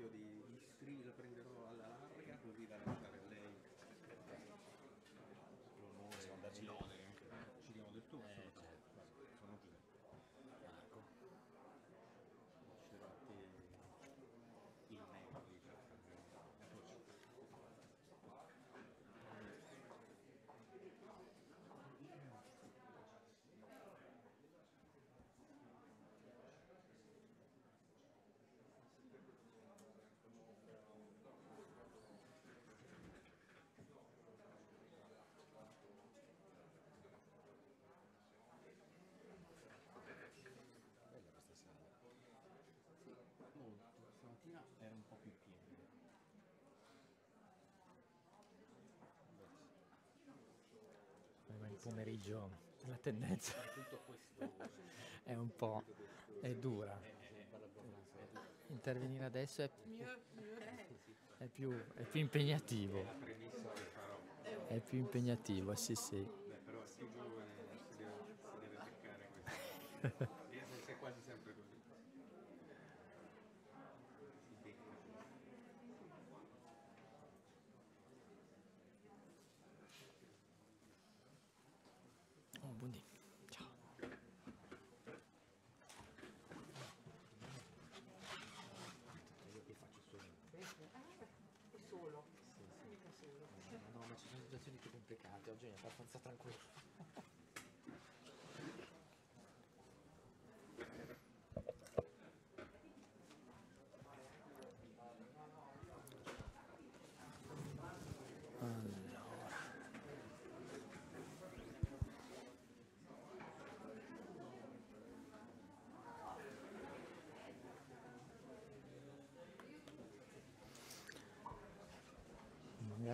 doppio di, di strillo, prenderò alla larga così da pomeriggio la tendenza è un po' è dura. Intervenire adesso è, è, più, è più impegnativo. È più impegnativo, sì sì. Però più giovane si deve cercare questo.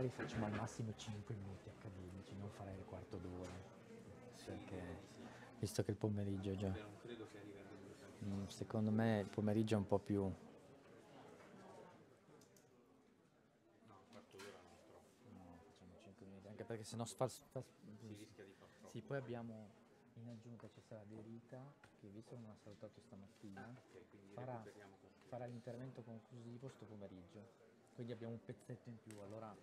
magari facciamo al massimo 5 minuti accademici, non farei il quarto d'ora. Perché, visto che il pomeriggio è già... Mm, secondo me il pomeriggio è un po' più anche perché sennò sfal- sfal- si rischia di far troppo. Sì, poi abbiamo in aggiunta ci sarà Derita che visto che non ha salutato stamattina okay, farà, farà l'intervento conclusivo sto pomeriggio. Quindi abbiamo un pezzetto in più, allora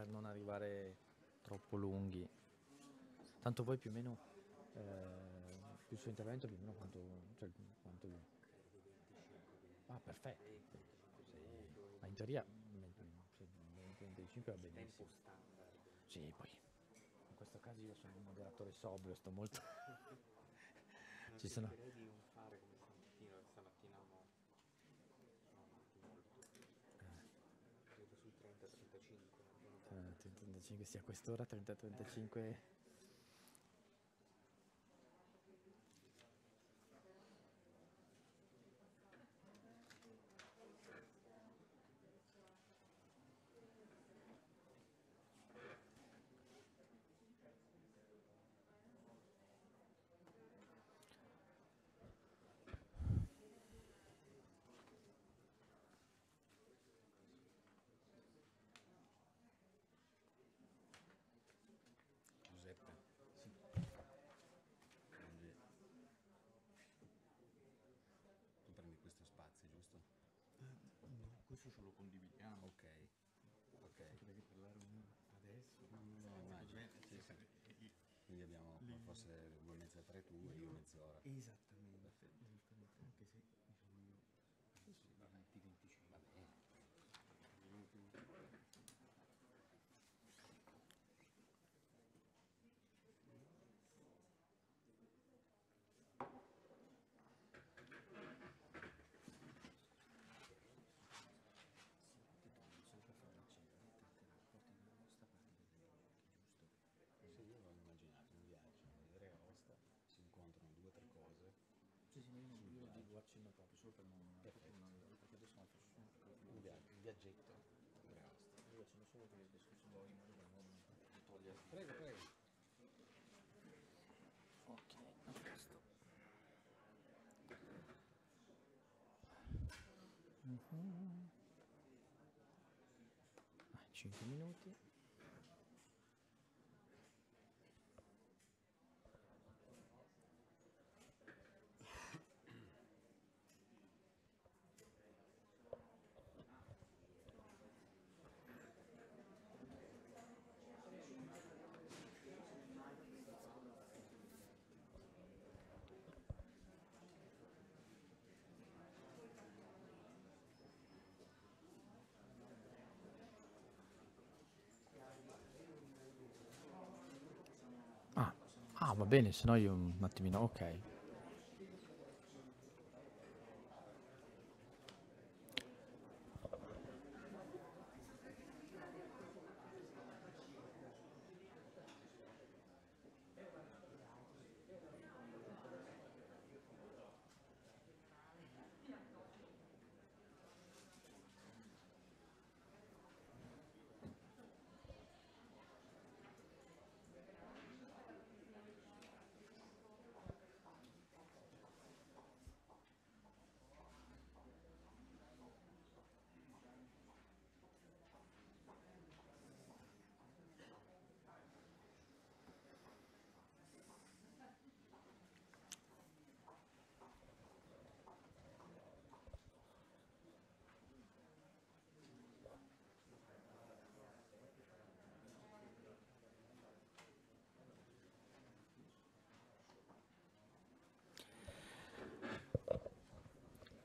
per non arrivare troppo lunghi. Tanto voi più o meno, eh, il suo intervento più o meno quanto... Cioè, quanto... Ah, perfetto. Ma in teoria 20-25 cioè, va benissimo. Sì, poi in questo caso io sono un moderatore sobrio, sto molto... Ci sono... 35, sì, a quest'ora 30-35 questo ce lo condividiamo. Ok. Ok. Perché parlare adesso? No, immagino. Sì, sì. Quindi abbiamo forse vuoi mezza tre tu e io mezz'ora. Esatto. proprio una, proprio una perché adesso non faccio un, un un viaggetto. Io ce ne sono quelli che succedono in modo da non toglierli. Prego, prego. Ok, a posto. Mm -hmm. 5 minuti. va bene, se no io un attimino, ok.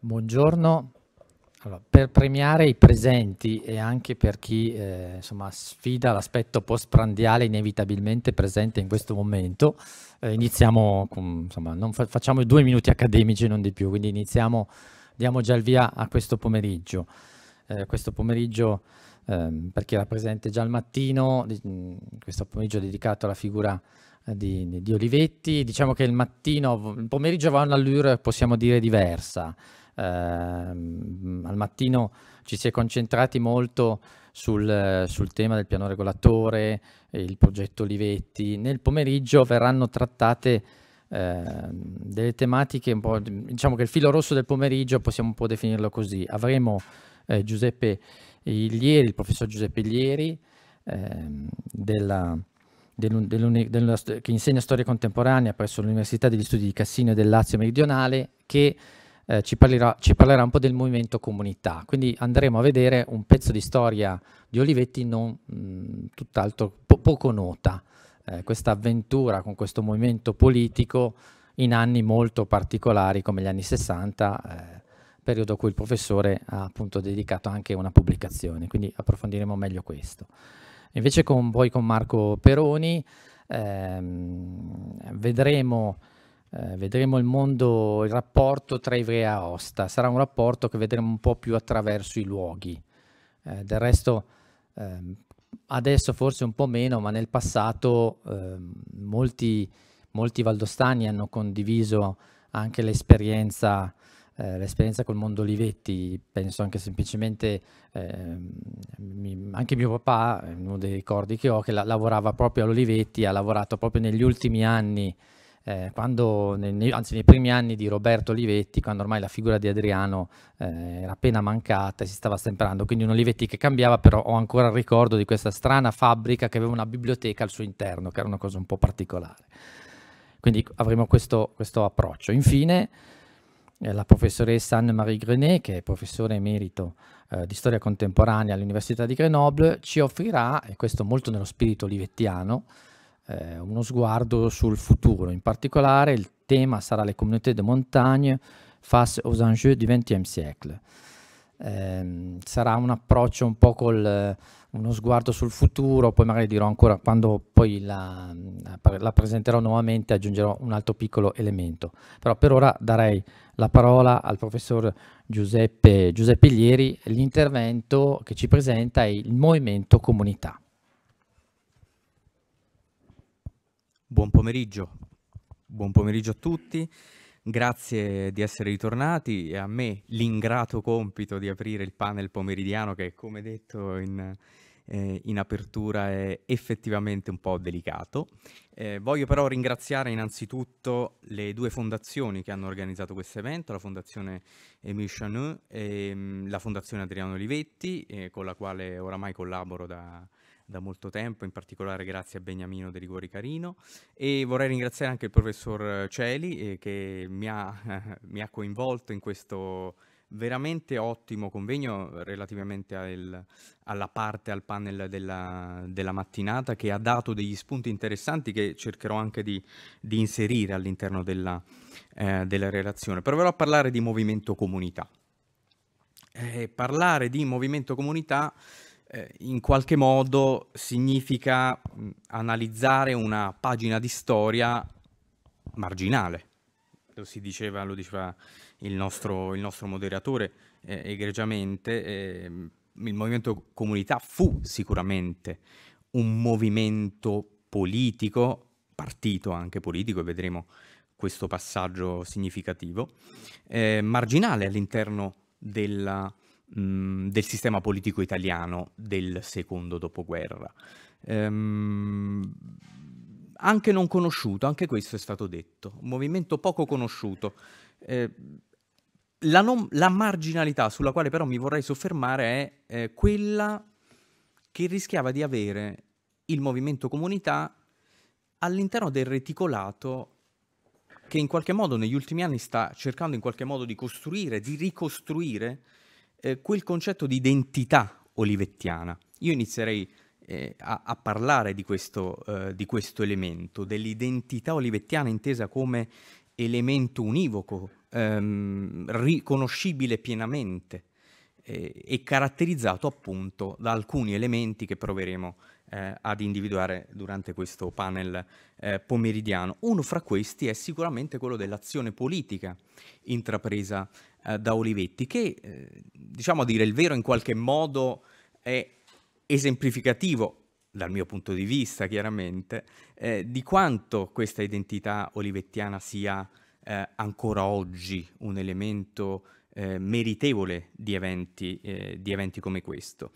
Buongiorno. Allora, per premiare i presenti e anche per chi eh, insomma, sfida l'aspetto postprandiale inevitabilmente presente in questo momento, eh, iniziamo, con, insomma, non fa facciamo due minuti accademici, non di più, quindi iniziamo, diamo già il via a questo pomeriggio. Eh, questo pomeriggio, ehm, per chi era presente già al mattino, di, questo pomeriggio dedicato alla figura eh, di, di, Olivetti, diciamo che il mattino, il pomeriggio va un'allure, possiamo dire, diversa Ehm, al mattino ci si è concentrati molto sul, sul, tema del piano regolatore, il progetto Olivetti. Nel pomeriggio verranno trattate eh, delle tematiche un po', diciamo che il filo rosso del pomeriggio possiamo un po' definirlo così. Avremo eh, Giuseppe Iglieri, il professor Giuseppe Iglieri, eh, della, che insegna storia contemporanea presso l'Università degli Studi di Cassino e del Lazio Meridionale, che eh, ci, parlerà, ci, parlerà, un po' del movimento comunità. Quindi andremo a vedere un pezzo di storia di Olivetti non mh, mm, tutt'altro, po- poco nota, eh, questa avventura con questo movimento politico in anni molto particolari come gli anni 60, eh, periodo a cui il professore ha appunto dedicato anche una pubblicazione, quindi approfondiremo meglio questo. Invece con, poi con Marco Peroni ehm, vedremo eh, vedremo il mondo, il rapporto tra Ivrea e Aosta, sarà un rapporto che vedremo un po' più attraverso i luoghi. Eh, del resto ehm, adesso forse un po' meno, ma nel passato ehm, molti, molti, valdostani hanno condiviso anche l'esperienza eh, l'esperienza col mondo Olivetti, penso anche semplicemente, eh, anche mio papà, uno dei ricordi che ho, che la, lavorava proprio all'Olivetti, ha lavorato proprio negli ultimi anni eh, quando, nei, anzi nei primi anni di Roberto Olivetti, quando ormai la figura di Adriano eh, era appena mancata e si stava stemperando, quindi un Olivetti che cambiava, però ho ancora il ricordo di questa strana fabbrica che aveva una biblioteca al suo interno, che era una cosa un po' particolare. Quindi avremo questo, questo approccio. Infine, eh, la professoressa Anne-Marie Grenet, che è professore emerito eh, di storia contemporanea all'Università di Grenoble, ci offrirà, e questo molto nello spirito olivettiano, eh, uno sguardo sul futuro. In particolare il tema sarà le communautés de montagne face aux enjeux du XXe siècle. Eh, sarà un approccio un po' con uno sguardo sul futuro, poi magari dirò ancora quando poi la, la, presenterò nuovamente aggiungerò un altro piccolo elemento. Però per ora darei la parola al professor Giuseppe, Giuseppe Ieri, l'intervento che ci presenta è il movimento comunità. Buon pomeriggio. Buon pomeriggio a tutti. Grazie di essere ritornati e a me l'ingrato compito di aprire il panel pomeridiano che, come detto in, eh, in apertura, è effettivamente un po' delicato. Eh, voglio però ringraziare innanzitutto le due fondazioni che hanno organizzato questo evento, la Fondazione Emile Chaneux e mh, mm, la Fondazione Adriano Olivetti, eh, con la quale oramai collaboro da, da molto tempo, in particolare grazie a Beniamino De Rigori Carino e vorrei ringraziare anche il professor Celi eh, che mi ha, mi ha coinvolto in questo veramente ottimo convegno relativamente al, alla parte, al panel della, della, mattinata che ha dato degli spunti interessanti che cercherò anche di, di inserire all'interno della, eh, della relazione. Proverò a parlare di movimento comunità. Eh, parlare di movimento comunità eh, in qualche modo significa mm, analizzare una pagina di storia marginale. Lo, diceva, lo diceva il nostro, il nostro moderatore eh, egregiamente, eh, il movimento comunità fu sicuramente un movimento politico, partito anche politico, e vedremo questo passaggio significativo, eh, marginale all'interno della mh, del sistema politico italiano del secondo dopoguerra. Ehm, anche non conosciuto, anche questo è stato detto, un movimento poco conosciuto. Eh, la, non, la, marginalità sulla quale però mi vorrei soffermare è eh, quella che rischiava di avere il movimento comunità all'interno del reticolato che in qualche modo negli ultimi anni sta cercando in qualche modo di costruire, di ricostruire eh, quel concetto di identità olivettiana. Io inizierei eh, a, a, parlare di questo, eh, di questo, elemento, dell'identità olivettiana intesa come elemento univoco, ehm, riconoscibile pienamente eh, e caratterizzato appunto da alcuni elementi che proveremo eh, ad individuare durante questo panel eh, pomeridiano. Uno fra questi è sicuramente quello dell'azione politica intrapresa eh, da Olivetti, che eh, diciamo a dire il vero in qualche modo è esemplificativo dal mio punto di vista chiaramente, eh, di quanto questa identità olivettiana sia eh, ancora oggi un elemento eh, meritevole di eventi, eh, di eventi, come questo.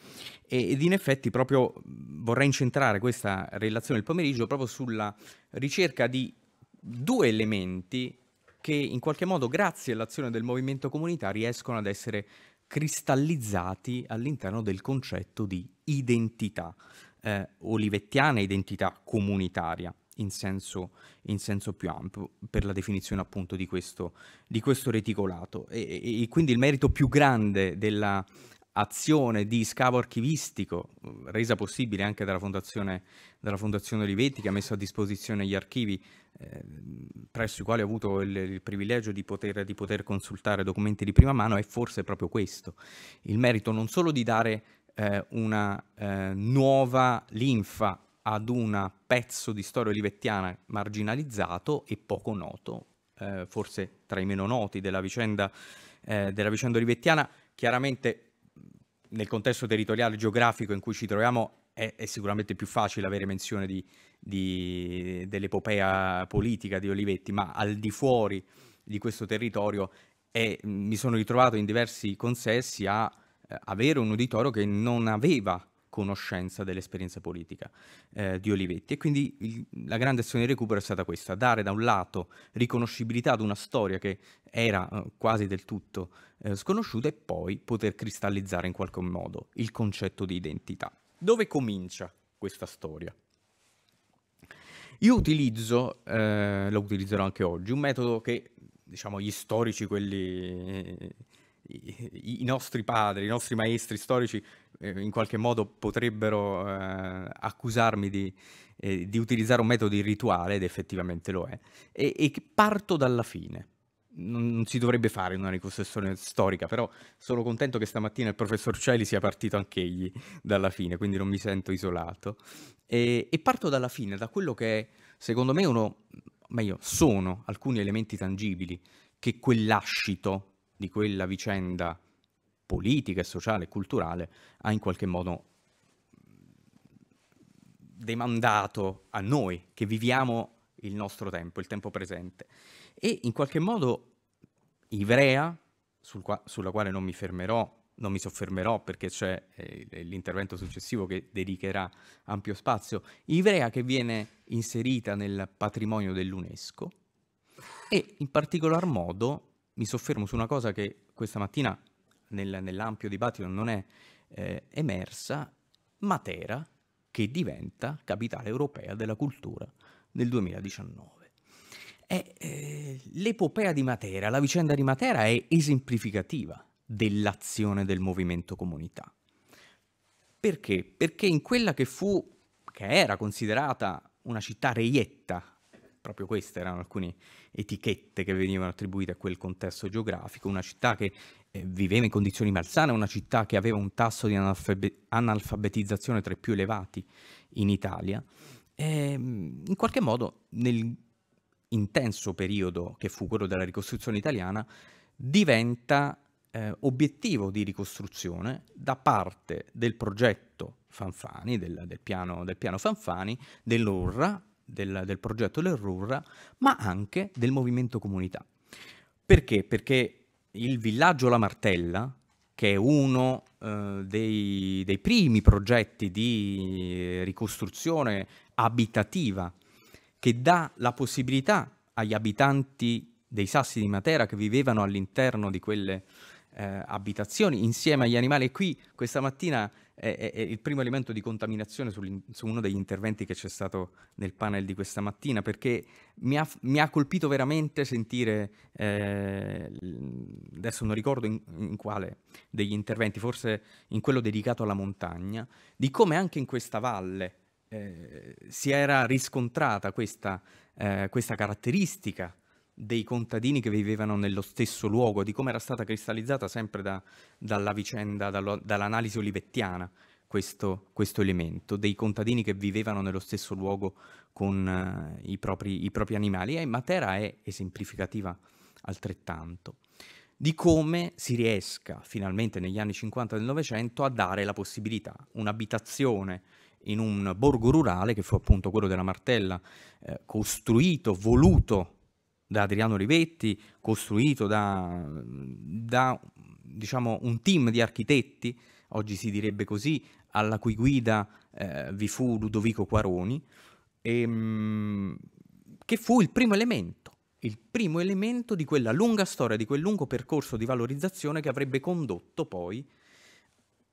E, ed in effetti proprio vorrei incentrare questa relazione del pomeriggio proprio sulla ricerca di due elementi che in qualche modo grazie all'azione del movimento comunità riescono ad essere cristallizzati all'interno del concetto di identità eh, olivettiana, identità comunitaria. In senso, in senso, più ampio, per la definizione appunto di questo, di questo reticolato. E, e, quindi il merito più grande dell'azione di scavo archivistico, resa possibile anche dalla Fondazione, dalla Fondazione Olivetti, che ha messo a disposizione gli archivi Ehm, presso i quali ho avuto il, il privilegio di poter, di poter, consultare documenti di prima mano è forse proprio questo, il merito non solo di dare eh, una eh, nuova linfa ad un pezzo di storia olivettiana marginalizzato e poco noto, eh, forse tra i meno noti della vicenda, eh, della vicenda olivettiana, chiaramente nel contesto territoriale e geografico in cui ci troviamo è, è, sicuramente più facile avere menzione di, di, dell'epopea politica di Olivetti, ma al di fuori di questo territorio e mi sono ritrovato in diversi consessi a eh, avere un uditorio che non aveva conoscenza dell'esperienza politica eh, di Olivetti e quindi il, la grande azione di recupero è stata questa, dare da un lato riconoscibilità ad una storia che era eh, quasi del tutto eh, sconosciuta e poi poter cristallizzare in qualche modo il concetto di identità. Dove comincia questa storia? Io utilizzo, eh, lo utilizzerò anche oggi, un metodo che diciamo gli storici, quelli, i, i nostri padri, i nostri maestri storici eh, in qualche modo potrebbero eh, accusarmi di, eh, di, utilizzare un metodo irrituale ed effettivamente lo è, e, e parto dalla fine non, non, si dovrebbe fare in una ricostruzione storica, però sono contento che stamattina il professor Celi sia partito anche egli dalla fine, quindi non mi sento isolato. E, e parto dalla fine, da quello che secondo me uno, meglio, sono alcuni elementi tangibili che quell'ascito di quella vicenda politica, sociale e culturale ha in qualche modo demandato a noi che viviamo il nostro tempo, il tempo presente. E in qualche modo Ivrea, sul qua, sulla quale non mi fermerò, non mi soffermerò perché c'è eh, l'intervento successivo che dedicherà ampio spazio, Ivrea che viene inserita nel patrimonio dell'UNESCO e in particolar modo mi soffermo su una cosa che questa mattina nel, nell'ampio dibattito non è eh, emersa, Matera che diventa capitale europea della cultura nel 2019. E, eh, l'epopea di Matera, la vicenda di Matera è esemplificativa dell'azione del movimento comunità. Perché? Perché in quella che fu, che era considerata una città reietta, proprio queste erano alcune etichette che venivano attribuite a quel contesto geografico, una città che eh, viveva in condizioni malsane, una città che aveva un tasso di analfabetizzazione tra i più elevati in Italia, eh, in qualche modo nel intenso periodo che fu quello della ricostruzione italiana diventa eh, obiettivo di ricostruzione da parte del progetto Fanfani, del, del, piano, del piano, Fanfani, dell'URRA, del, del progetto dell'URRA, ma anche del movimento comunità. Perché? Perché il villaggio La Martella, che è uno eh, dei, dei, primi progetti di eh, ricostruzione abitativa che dà la possibilità agli abitanti dei sassi di Matera che vivevano all'interno di quelle eh, abitazioni insieme agli animali. E qui questa mattina è, è, è il primo elemento di contaminazione su uno degli interventi che c'è stato nel panel di questa mattina, perché mi ha, mi ha colpito veramente sentire, eh, adesso non ricordo in, in quale degli interventi, forse in quello dedicato alla montagna, di come anche in questa valle eh, si era riscontrata questa, eh, questa, caratteristica dei contadini che vivevano nello stesso luogo, di come era stata cristallizzata sempre da, dalla vicenda, dall'analisi olivettiana, questo, questo, elemento, dei contadini che vivevano nello stesso luogo con eh, i, propri, i, propri, animali e Matera è esemplificativa altrettanto di come si riesca finalmente negli anni 50 del Novecento a dare la possibilità, un'abitazione in un borgo rurale che fu appunto quello della Martella, eh, costruito, voluto da Adriano Rivetti, costruito da, da diciamo, un team di architetti, oggi si direbbe così, alla cui guida eh, vi fu Ludovico Quaroni, e, ehm, che fu il primo elemento, il primo elemento di quella lunga storia, di quel lungo percorso di valorizzazione che avrebbe condotto poi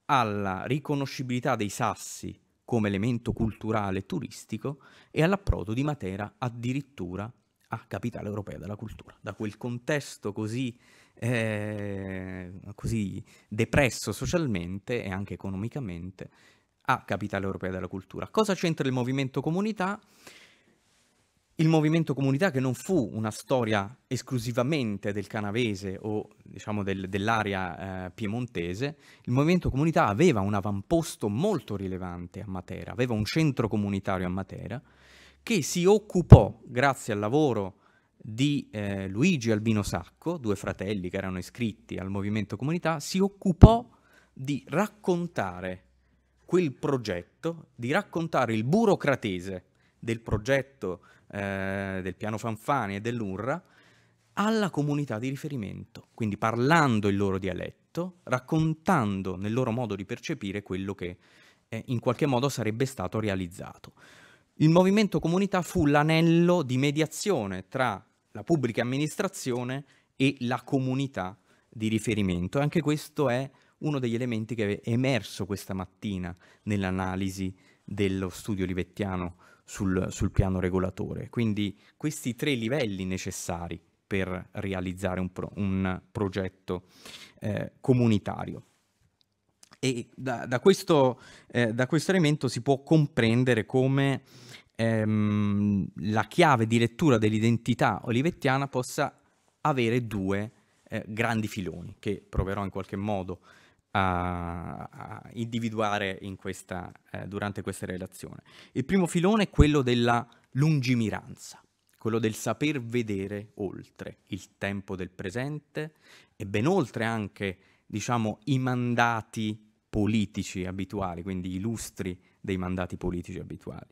alla riconoscibilità dei sassi come elemento culturale e turistico e all'approdo di Matera addirittura a capitale europea della cultura. Da quel contesto così, eh, così depresso socialmente e anche economicamente a capitale europea della cultura. Cosa c'entra il movimento comunità? il movimento comunità che non fu una storia esclusivamente del canavese o diciamo del, dell'area eh, piemontese, il movimento comunità aveva un avamposto molto rilevante a Matera, aveva un centro comunitario a Matera che si occupò, grazie al lavoro di eh, Luigi Albino Sacco, due fratelli che erano iscritti al movimento comunità, si occupò di raccontare quel progetto, di raccontare il burocratese del progetto eh, del piano Fanfani e dell'UNRWA alla comunità di riferimento, quindi parlando il loro dialetto, raccontando nel loro modo di percepire quello che eh, in qualche modo sarebbe stato realizzato. Il movimento comunità fu l'anello di mediazione tra la pubblica amministrazione e la comunità di riferimento. anche questo è uno degli elementi che è emerso questa mattina nell'analisi dello studio livettiano sul, sul piano regolatore. Quindi questi tre livelli necessari per realizzare un, pro, un progetto eh, comunitario. E da, da, questo, eh, da, questo, elemento si può comprendere come ehm, la chiave di lettura dell'identità olivettiana possa avere due eh, grandi filoni, che proverò in qualche modo a, a individuare questa, eh, durante questa relazione. Il primo filone è quello della lungimiranza, quello del saper vedere oltre il tempo del presente e ben oltre anche diciamo, i mandati politici abituali, quindi i lustri dei mandati politici abituali.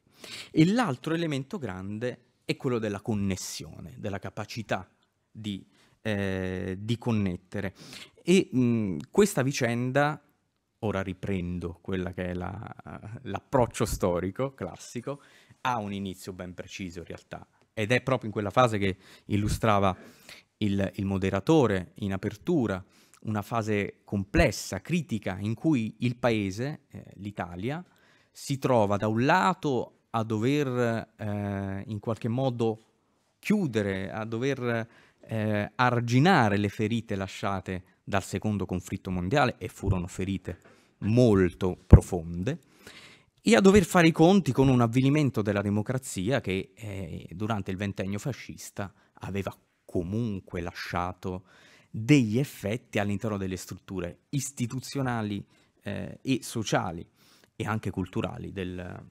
E l'altro elemento grande è quello della connessione, della capacità di, eh, di connettere. E mh, questa vicenda, ora riprendo quella che è la, l'approccio storico classico, ha un inizio ben preciso in realtà. Ed è proprio in quella fase che illustrava il, il moderatore in apertura, una fase complessa, critica, in cui il paese, eh, l'Italia, si trova da un lato a dover eh, in qualche modo chiudere, a dover eh, arginare le ferite lasciate dal secondo conflitto mondiale e furono ferite molto profonde, e a dover fare i conti con un avvilimento della democrazia che eh, durante il ventennio fascista aveva comunque lasciato degli effetti all'interno delle strutture istituzionali eh, e sociali e anche culturali del,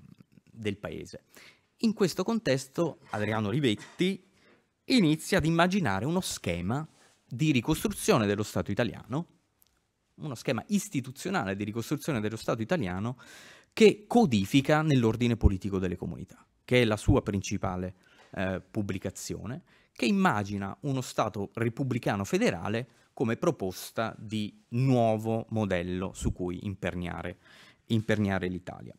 del paese. In questo contesto Adriano Rivetti inizia ad immaginare uno schema di ricostruzione dello Stato italiano, uno schema istituzionale di ricostruzione dello Stato italiano che codifica nell'ordine politico delle comunità, che è la sua principale eh, pubblicazione, che immagina uno Stato repubblicano federale come proposta di nuovo modello su cui imperniare, imperniare l'Italia.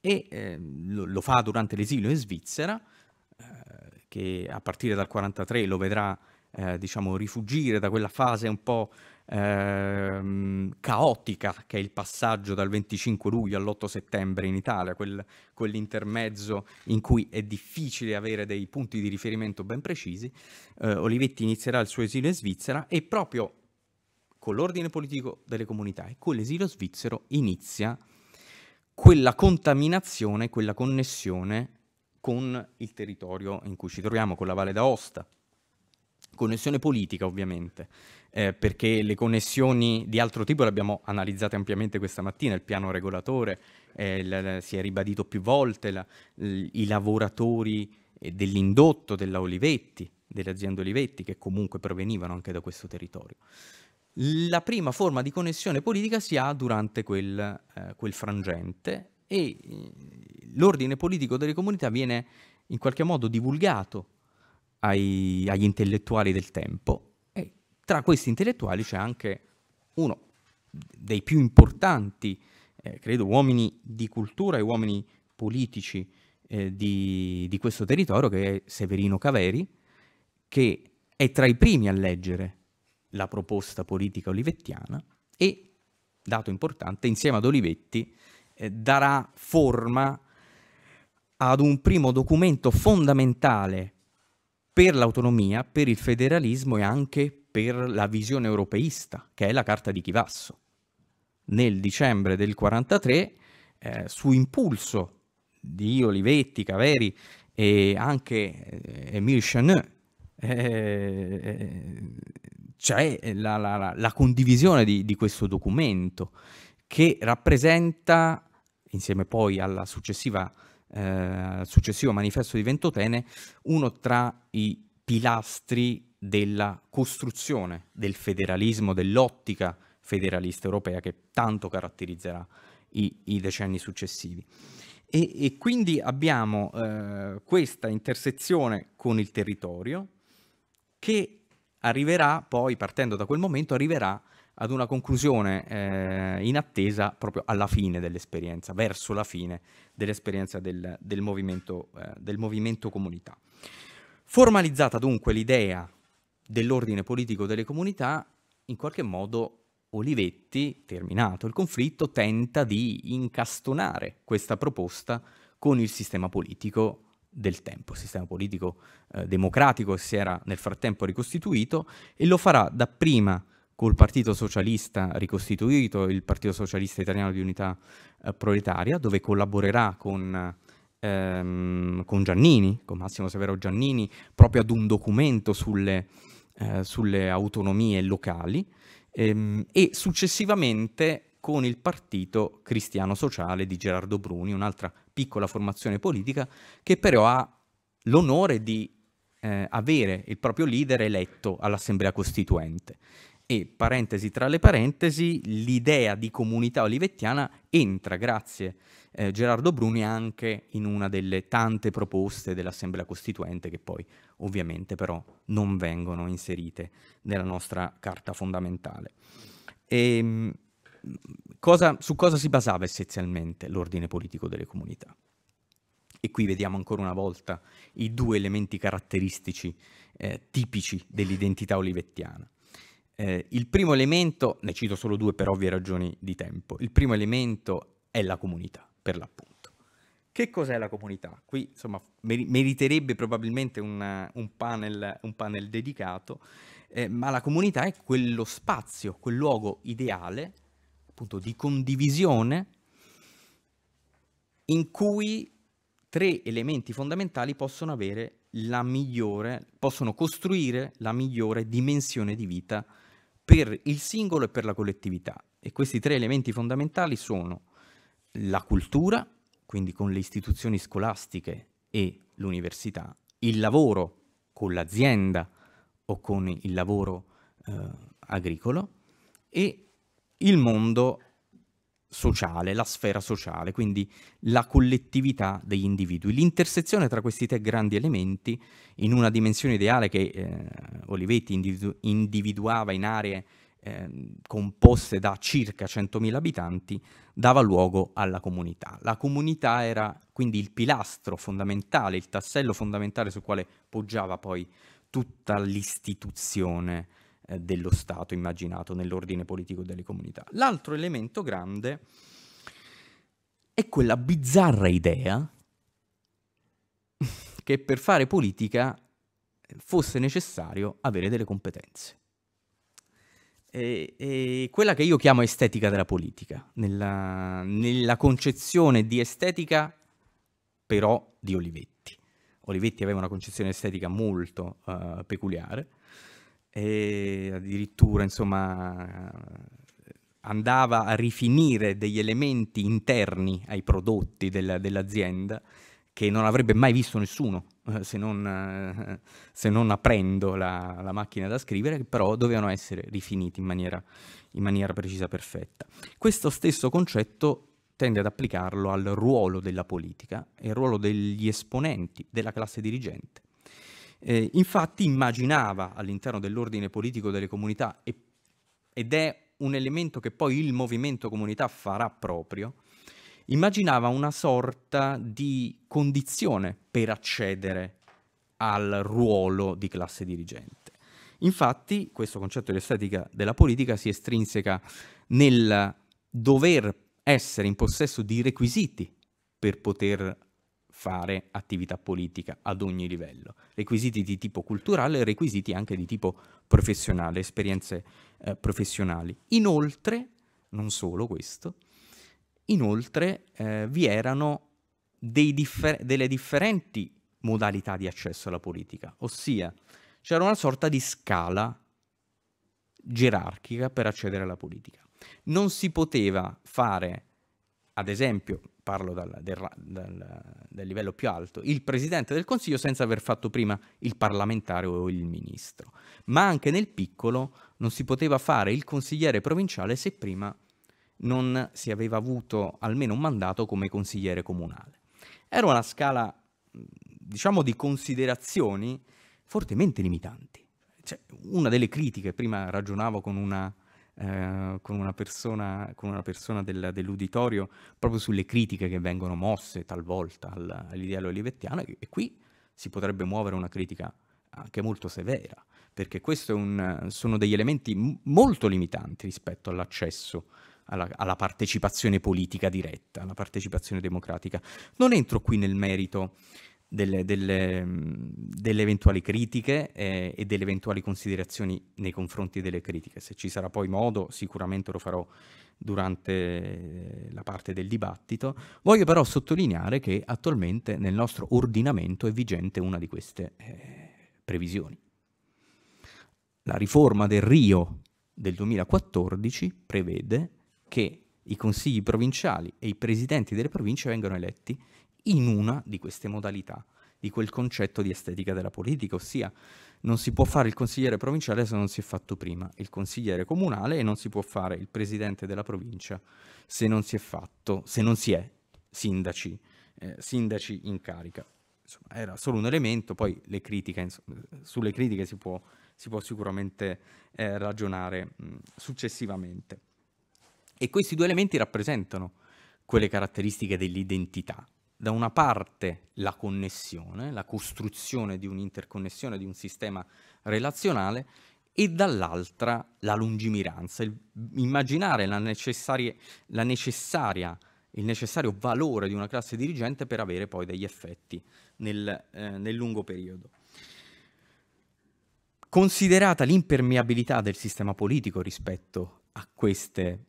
E eh, lo, lo, fa durante l'esilio in Svizzera, eh, che a partire dal 1943 lo vedrà eh, diciamo, rifugire da quella fase un po' ehm, caotica che è il passaggio dal 25 luglio all'8 settembre in Italia, quel, quell'intermezzo in cui è difficile avere dei punti di riferimento ben precisi, eh, Olivetti inizierà il suo esilio in Svizzera e proprio con l'ordine politico delle comunità e con l'esilio svizzero inizia quella contaminazione, quella connessione con il territorio in cui ci troviamo, con la Valle d'Aosta, connessione politica ovviamente, eh, perché le connessioni di altro tipo le abbiamo analizzate ampiamente questa mattina, il piano regolatore eh, la, si è ribadito più volte, la, l, i lavoratori eh, dell'indotto, della Olivetti, delle aziende Olivetti che comunque provenivano anche da questo territorio. La prima forma di connessione politica si ha durante quel, eh, quel frangente e eh, l'ordine politico delle comunità viene in qualche modo divulgato ai, agli intellettuali del tempo e tra questi intellettuali c'è anche uno dei più importanti, eh, credo, uomini di cultura e uomini politici eh, di, di, questo territorio, che è Severino Caveri, che è tra i primi a leggere la proposta politica olivettiana e, dato importante, insieme ad Olivetti eh, darà forma ad un primo documento fondamentale per l'autonomia, per il federalismo e anche per la visione europeista, che è la carta di Chivasso. Nel dicembre del 1943, eh, su impulso di Olivetti, Caveri e anche Emile eh, Chanel, eh, c'è la, la, la, condivisione di, di questo documento che rappresenta, insieme poi alla successiva eh, successivo manifesto di Ventotene, uno tra i pilastri della costruzione del federalismo, dell'ottica federalista europea che tanto caratterizzerà i, i decenni successivi. E, e quindi abbiamo eh, questa intersezione con il territorio che arriverà poi, partendo da quel momento, arriverà ad una conclusione eh, in attesa proprio alla fine dell'esperienza, verso la fine dell'esperienza del, del, movimento, eh, del movimento comunità. Formalizzata dunque l'idea dell'ordine politico delle comunità, in qualche modo Olivetti, terminato il conflitto, tenta di incastonare questa proposta con il sistema politico del tempo, sistema politico eh, democratico che si era nel frattempo ricostituito e lo farà dapprima col Partito Socialista ricostituito, il Partito Socialista Italiano di Unità eh, Proletaria, dove collaborerà con, ehm, con, Giannini, con Massimo Severo Giannini, proprio ad un documento sulle, eh, sulle autonomie locali ehm, e successivamente con il Partito Cristiano Sociale di Gerardo Bruni, un'altra piccola formazione politica che però ha l'onore di eh, avere il proprio leader eletto all'Assemblea Costituente. E parentesi tra le parentesi, l'idea di comunità olivettiana entra, grazie eh, Gerardo Bruni, anche in una delle tante proposte dell'Assemblea Costituente che poi ovviamente però non vengono inserite nella nostra carta fondamentale. E, ehm, cosa, su cosa si basava essenzialmente l'ordine politico delle comunità? E qui vediamo ancora una volta i due elementi caratteristici eh, tipici dell'identità olivettiana eh, il primo elemento, ne cito solo due per ovvie ragioni di tempo, il primo elemento è la comunità, per l'appunto. Che cos'è la comunità? Qui insomma, meriterebbe probabilmente una, un, panel, un, panel, dedicato, eh, ma la comunità è quello spazio, quel luogo ideale, appunto, di condivisione in cui tre elementi fondamentali possono avere la migliore, possono costruire la migliore dimensione di vita per il singolo e per la collettività. E questi tre elementi fondamentali sono la cultura, quindi con le istituzioni scolastiche e l'università, il lavoro con l'azienda o con il lavoro eh, agricolo e il mondo sociale, la sfera sociale, quindi la collettività degli individui. L'intersezione tra questi tre grandi elementi, in una dimensione ideale che eh, Olivetti individu- individuava in aree eh, composte da circa 100.000 abitanti, dava luogo alla comunità. La comunità era quindi il pilastro fondamentale, il tassello fondamentale sul quale poggiava poi tutta l'istituzione eh, dello Stato immaginato nell'ordine politico delle comunità. L'altro elemento grande è quella bizzarra idea che per fare politica eh, fosse necessario avere delle competenze. E, e quella che io chiamo estetica della politica, nella, nella concezione di estetica però di Olivetti. Olivetti aveva una concezione estetica molto uh, peculiare e addirittura insomma andava a rifinire degli elementi interni ai prodotti della, dell'azienda che non avrebbe mai visto nessuno eh, se non, eh, se non aprendo la, la, macchina da scrivere, che però dovevano essere rifiniti in maniera, in maniera precisa, perfetta. Questo stesso concetto tende ad applicarlo al ruolo della politica e al ruolo degli esponenti della classe dirigente. Eh, infatti immaginava all'interno dell'ordine politico delle comunità e, ed è un elemento che poi il movimento comunità farà proprio, immaginava una sorta di condizione per accedere al ruolo di classe dirigente. Infatti questo concetto di estetica della politica si estrinseca nel dover essere in possesso di requisiti per poter fare attività politica ad ogni livello, requisiti di tipo culturale e requisiti anche di tipo professionale, esperienze eh, professionali. Inoltre, non solo questo, inoltre eh, vi erano differ delle differenti modalità di accesso alla politica, ossia c'era una sorta di scala gerarchica per accedere alla politica. Non si poteva fare, ad esempio, parlo dal, del, dal, del livello più alto, il Presidente del Consiglio senza aver fatto prima il parlamentare o il Ministro. Ma anche nel piccolo non si poteva fare il consigliere provinciale se prima non si aveva avuto almeno un mandato come consigliere comunale. Era una scala, diciamo, di considerazioni fortemente limitanti. Cioè, una delle critiche, prima ragionavo con una eh, con una persona, con una persona del, dell'uditorio proprio sulle critiche che vengono mosse talvolta all'ideale olivettiano e qui si potrebbe muovere una critica anche molto severa, perché questi sono degli elementi molto limitanti rispetto all'accesso alla, alla, partecipazione politica diretta, alla partecipazione democratica. Non entro qui nel merito delle, delle, delle, eventuali critiche eh, e delle eventuali considerazioni nei confronti delle critiche. Se ci sarà poi modo, sicuramente lo farò durante eh, la parte del dibattito. Voglio però sottolineare che attualmente nel nostro ordinamento è vigente una di queste eh, previsioni. La riforma del Rio del 2014 prevede che i consigli provinciali e i presidenti delle province vengano eletti in una di queste modalità, di quel concetto di estetica della politica, ossia non si può fare il consigliere provinciale se non si è fatto prima il consigliere comunale e non si può fare il presidente della provincia se non si è fatto, se non si è sindaci, eh, sindaci in carica. Insomma, era solo un elemento, poi le critiche, insomma, sulle critiche si può, si può sicuramente eh, ragionare mh, successivamente. E questi due elementi rappresentano quelle caratteristiche dell'identità da una parte la connessione, la costruzione di un'interconnessione, di un sistema relazionale, e dall'altra la lungimiranza, il, immaginare la, la necessaria, il necessario valore di una classe dirigente per avere poi degli effetti nel, eh, nel lungo periodo. Considerata l'impermeabilità del sistema politico rispetto a queste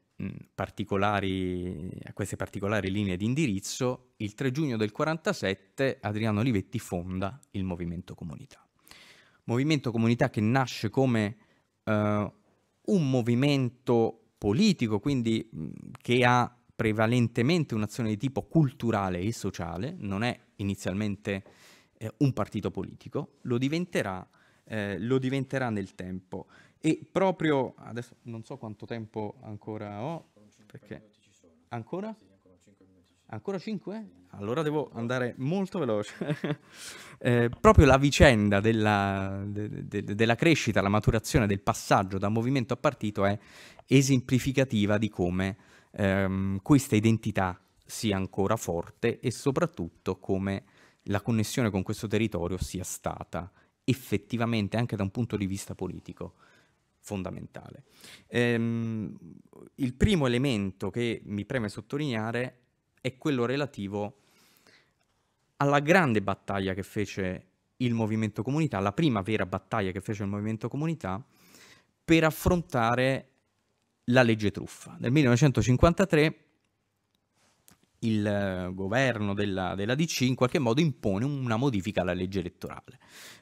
particolari, a queste particolari linee di indirizzo, il 3 giugno del 47 Adriano Olivetti fonda il Movimento Comunità. Movimento Comunità che nasce come eh, un movimento politico, quindi mh, che ha prevalentemente un'azione di tipo culturale e sociale, non è inizialmente eh, un partito politico, lo diventerà, eh, lo diventerà nel tempo. E proprio adesso non so quanto tempo ancora ho. Perché ancora? Ancora 5? Allora devo andare molto veloce. eh, proprio la vicenda della, de, de, della, crescita, la maturazione del passaggio da movimento a partito è esemplificativa di come ehm, questa identità sia ancora forte e soprattutto come la connessione con questo territorio sia stata effettivamente anche da un punto di vista politico fondamentale. Ehm, il primo elemento che mi preme sottolineare è quello relativo alla grande battaglia che fece il movimento comunità, la prima vera battaglia che fece il movimento comunità per affrontare la legge truffa. Nel 1953 il governo della, della, DC in qualche modo impone una modifica alla legge elettorale,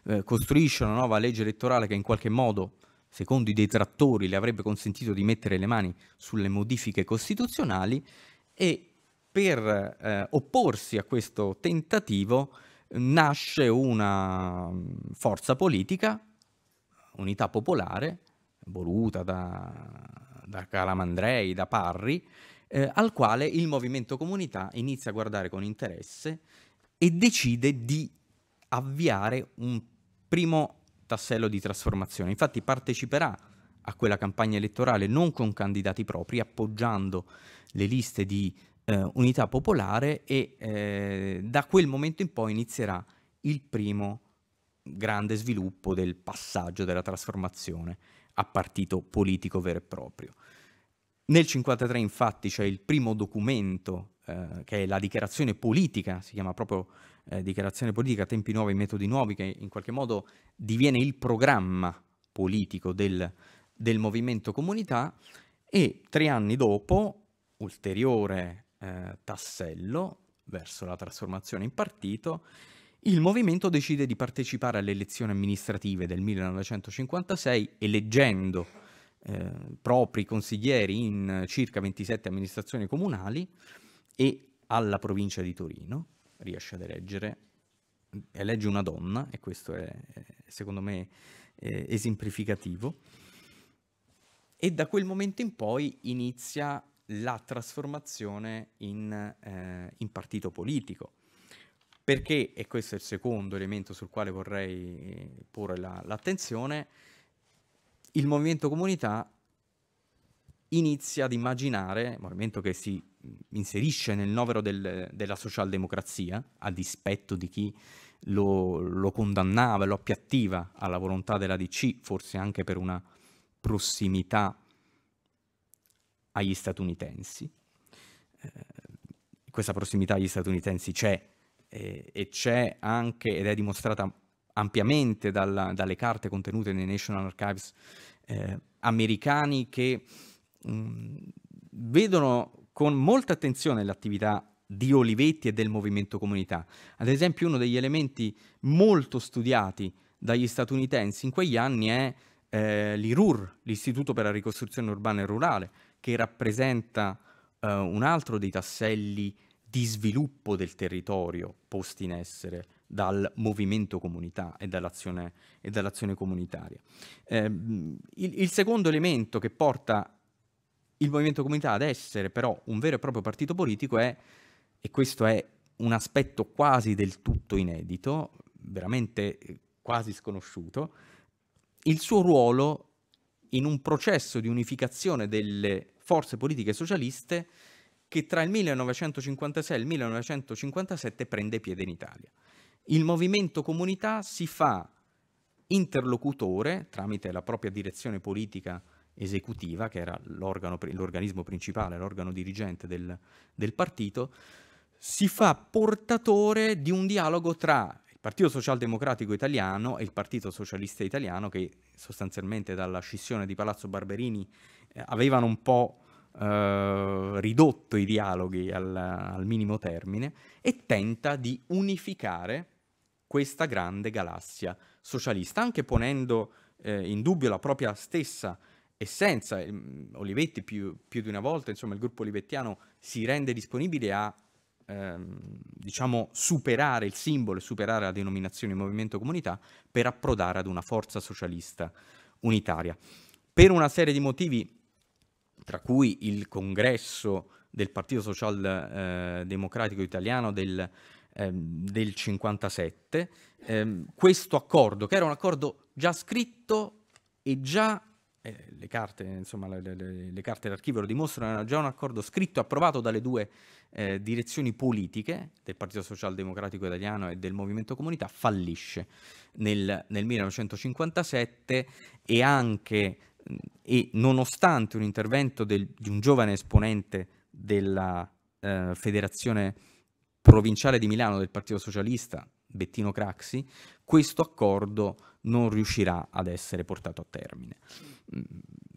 eh, costruisce una nuova legge elettorale che in qualche modo secondo i detrattori, le avrebbe consentito di mettere le mani sulle modifiche costituzionali e per eh, opporsi a questo tentativo eh, nasce una mm, forza politica, unità popolare, voluta da, da Calamandrei, da Parri, eh, al quale il movimento comunità inizia a guardare con interesse e decide di avviare un primo tassello di trasformazione. Infatti parteciperà a quella campagna elettorale non con candidati propri, appoggiando le liste di eh, unità popolare e eh, da quel momento in poi inizierà il primo grande sviluppo del passaggio della trasformazione a partito politico vero e proprio. Nel 1953 infatti c'è il primo documento eh, che è la dichiarazione politica, si chiama proprio eh, di politica, tempi nuovi, metodi nuovi, che in qualche modo diviene il programma politico del, del movimento comunità e tre anni dopo, ulteriore eh, tassello verso la trasformazione in partito, il movimento decide di partecipare alle elezioni amministrative del 1956 eleggendo eh, propri consiglieri in circa 27 amministrazioni comunali e alla provincia di Torino riesce ad eleggere, elegge una donna, e questo è secondo me è esemplificativo, e da quel momento in poi inizia la trasformazione in, eh, in partito politico. Perché, e questo è il secondo elemento sul quale vorrei eh, porre la, l'attenzione, il movimento comunità inizia ad immaginare, movimento che si inserisce nel novero del, della socialdemocrazia, a dispetto di chi lo, lo condannava, lo appiattiva alla volontà della DC, forse anche per una prossimità agli statunitensi. Eh, questa prossimità agli statunitensi c'è eh, e c'è anche ed è dimostrata ampiamente dalla, dalle carte contenute nei National Archives eh, americani che mh, mm, vedono con molta attenzione l'attività di Olivetti e del movimento comunità. Ad esempio uno degli elementi molto studiati dagli statunitensi in quegli anni è eh, l'IRUR, l'Istituto per la ricostruzione urbana e rurale, che rappresenta eh, un altro dei tasselli di sviluppo del territorio posti in essere dal movimento comunità e dall'azione, e comunitaria. Eh, il, il secondo elemento che porta il movimento comunità ad essere però un vero e proprio partito politico è, e questo è un aspetto quasi del tutto inedito, veramente eh, quasi sconosciuto, il suo ruolo in un processo di unificazione delle forze politiche socialiste che tra il 1956 e il 1957 prende piede in Italia. Il movimento comunità si fa interlocutore tramite la propria direzione politica esecutiva, che era l'organismo principale, l'organo dirigente del, del partito, si fa portatore di un dialogo tra il Partito Socialdemocratico Italiano e il Partito Socialista Italiano, che sostanzialmente dalla scissione di Palazzo Barberini eh, avevano un po' eh, ridotto i dialoghi al, al minimo termine, e tenta di unificare questa grande galassia socialista, anche ponendo eh, in dubbio la propria stessa e senza ehm, Olivetti più, più, di una volta, insomma il gruppo olivettiano si rende disponibile a ehm, diciamo, superare il simbolo, superare la denominazione movimento comunità per approdare ad una forza socialista unitaria. Per una serie di motivi, tra cui il congresso del Partito Social eh, Democratico Italiano del, ehm, del 57, ehm, questo accordo, che era un accordo già scritto e già eh, le carte, insomma, le, le, le carte d'archivio lo dimostrano, era già un accordo scritto e approvato dalle due eh, direzioni politiche del Partito Socialdemocratico Italiano e del Movimento Comunità, fallisce nel, nel 1957 e anche e nonostante un intervento del, di un giovane esponente della eh, Federazione Provinciale di Milano del Partito Socialista, Bettino Craxi, questo accordo non riuscirà ad essere portato a termine. Mm,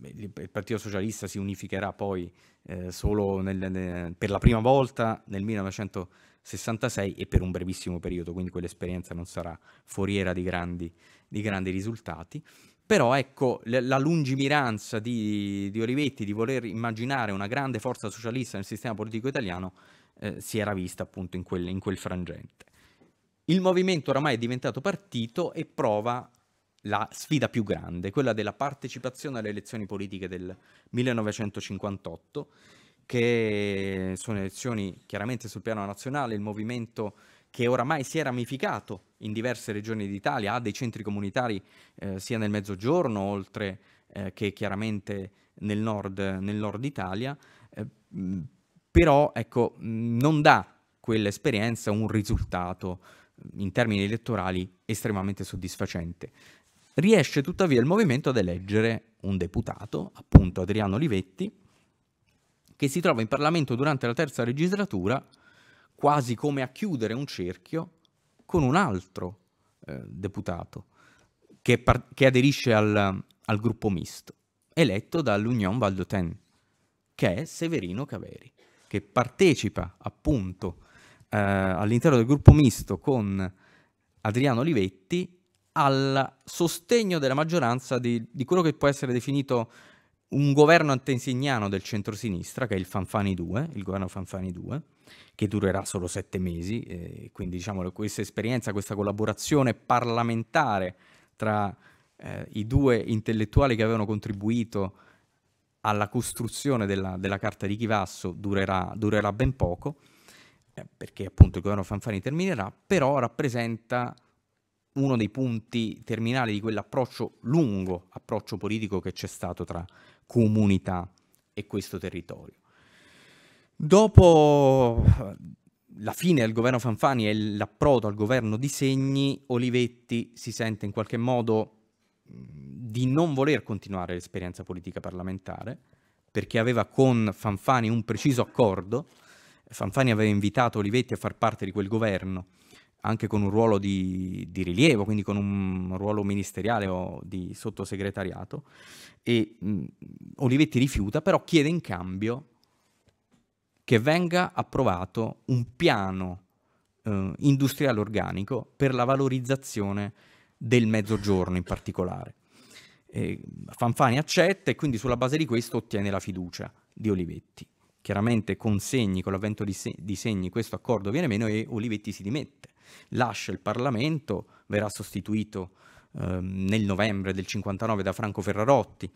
il Partito Socialista si unificherà poi eh, solo nel, nel, per la prima volta nel 1966 e per un brevissimo periodo, quindi quell'esperienza non sarà foriera di grandi, di grandi risultati. Però ecco, la lungimiranza di, di, Olivetti di voler immaginare una grande forza socialista nel sistema politico italiano eh, si era vista appunto in quel, in quel frangente. Il movimento oramai è diventato partito e prova la sfida più grande, quella della partecipazione alle elezioni politiche del 1958, che sono elezioni chiaramente sul piano nazionale, il movimento che oramai si è ramificato in diverse regioni d'Italia, ha dei centri comunitari eh, sia nel mezzogiorno, oltre eh, che chiaramente nel nord, nel nord Italia, eh, però ecco, non dà quell'esperienza un risultato in termini elettorali estremamente soddisfacente. Riesce tuttavia il movimento ad eleggere un deputato, appunto Adriano Olivetti, che si trova in Parlamento durante la terza legislatura, quasi come a chiudere un cerchio con un altro eh, deputato che, par- che aderisce al, al, gruppo misto, eletto dall'Union Valdoten, che è Severino Caveri, che partecipa appunto eh, all'interno del gruppo misto con Adriano Olivetti al sostegno della maggioranza di, di quello che può essere definito un governo antesignano del centrosinistra, che è il Fanfani 2, il governo Fanfani 2, che durerà solo sette mesi, eh, quindi diciamo questa esperienza, questa collaborazione parlamentare tra eh, i due intellettuali che avevano contribuito alla costruzione della, della carta di Chivasso durerà, durerà ben poco, eh, perché appunto il governo Fanfani terminerà, però rappresenta uno dei punti terminali di quell'approccio lungo, approccio politico che c'è stato tra comunità e questo territorio. Dopo eh, la fine del governo Fanfani e l'approdo al governo di Segni, Olivetti si sente in qualche modo di non voler continuare l'esperienza politica parlamentare, perché aveva con Fanfani un preciso accordo, Fanfani aveva invitato Olivetti a far parte di quel governo, anche con un ruolo di, di, rilievo, quindi con un ruolo ministeriale o di sottosegretariato, e mh, Olivetti rifiuta, però chiede in cambio che venga approvato un piano eh, industriale organico per la valorizzazione del mezzogiorno in particolare. E Fanfani accetta e quindi sulla base di questo ottiene la fiducia di Olivetti. Chiaramente con con l'avvento di, se- di segni, questo accordo viene meno e Olivetti si dimette lascia il Parlamento, verrà sostituito ehm, nel novembre del 59 da Franco Ferrarotti,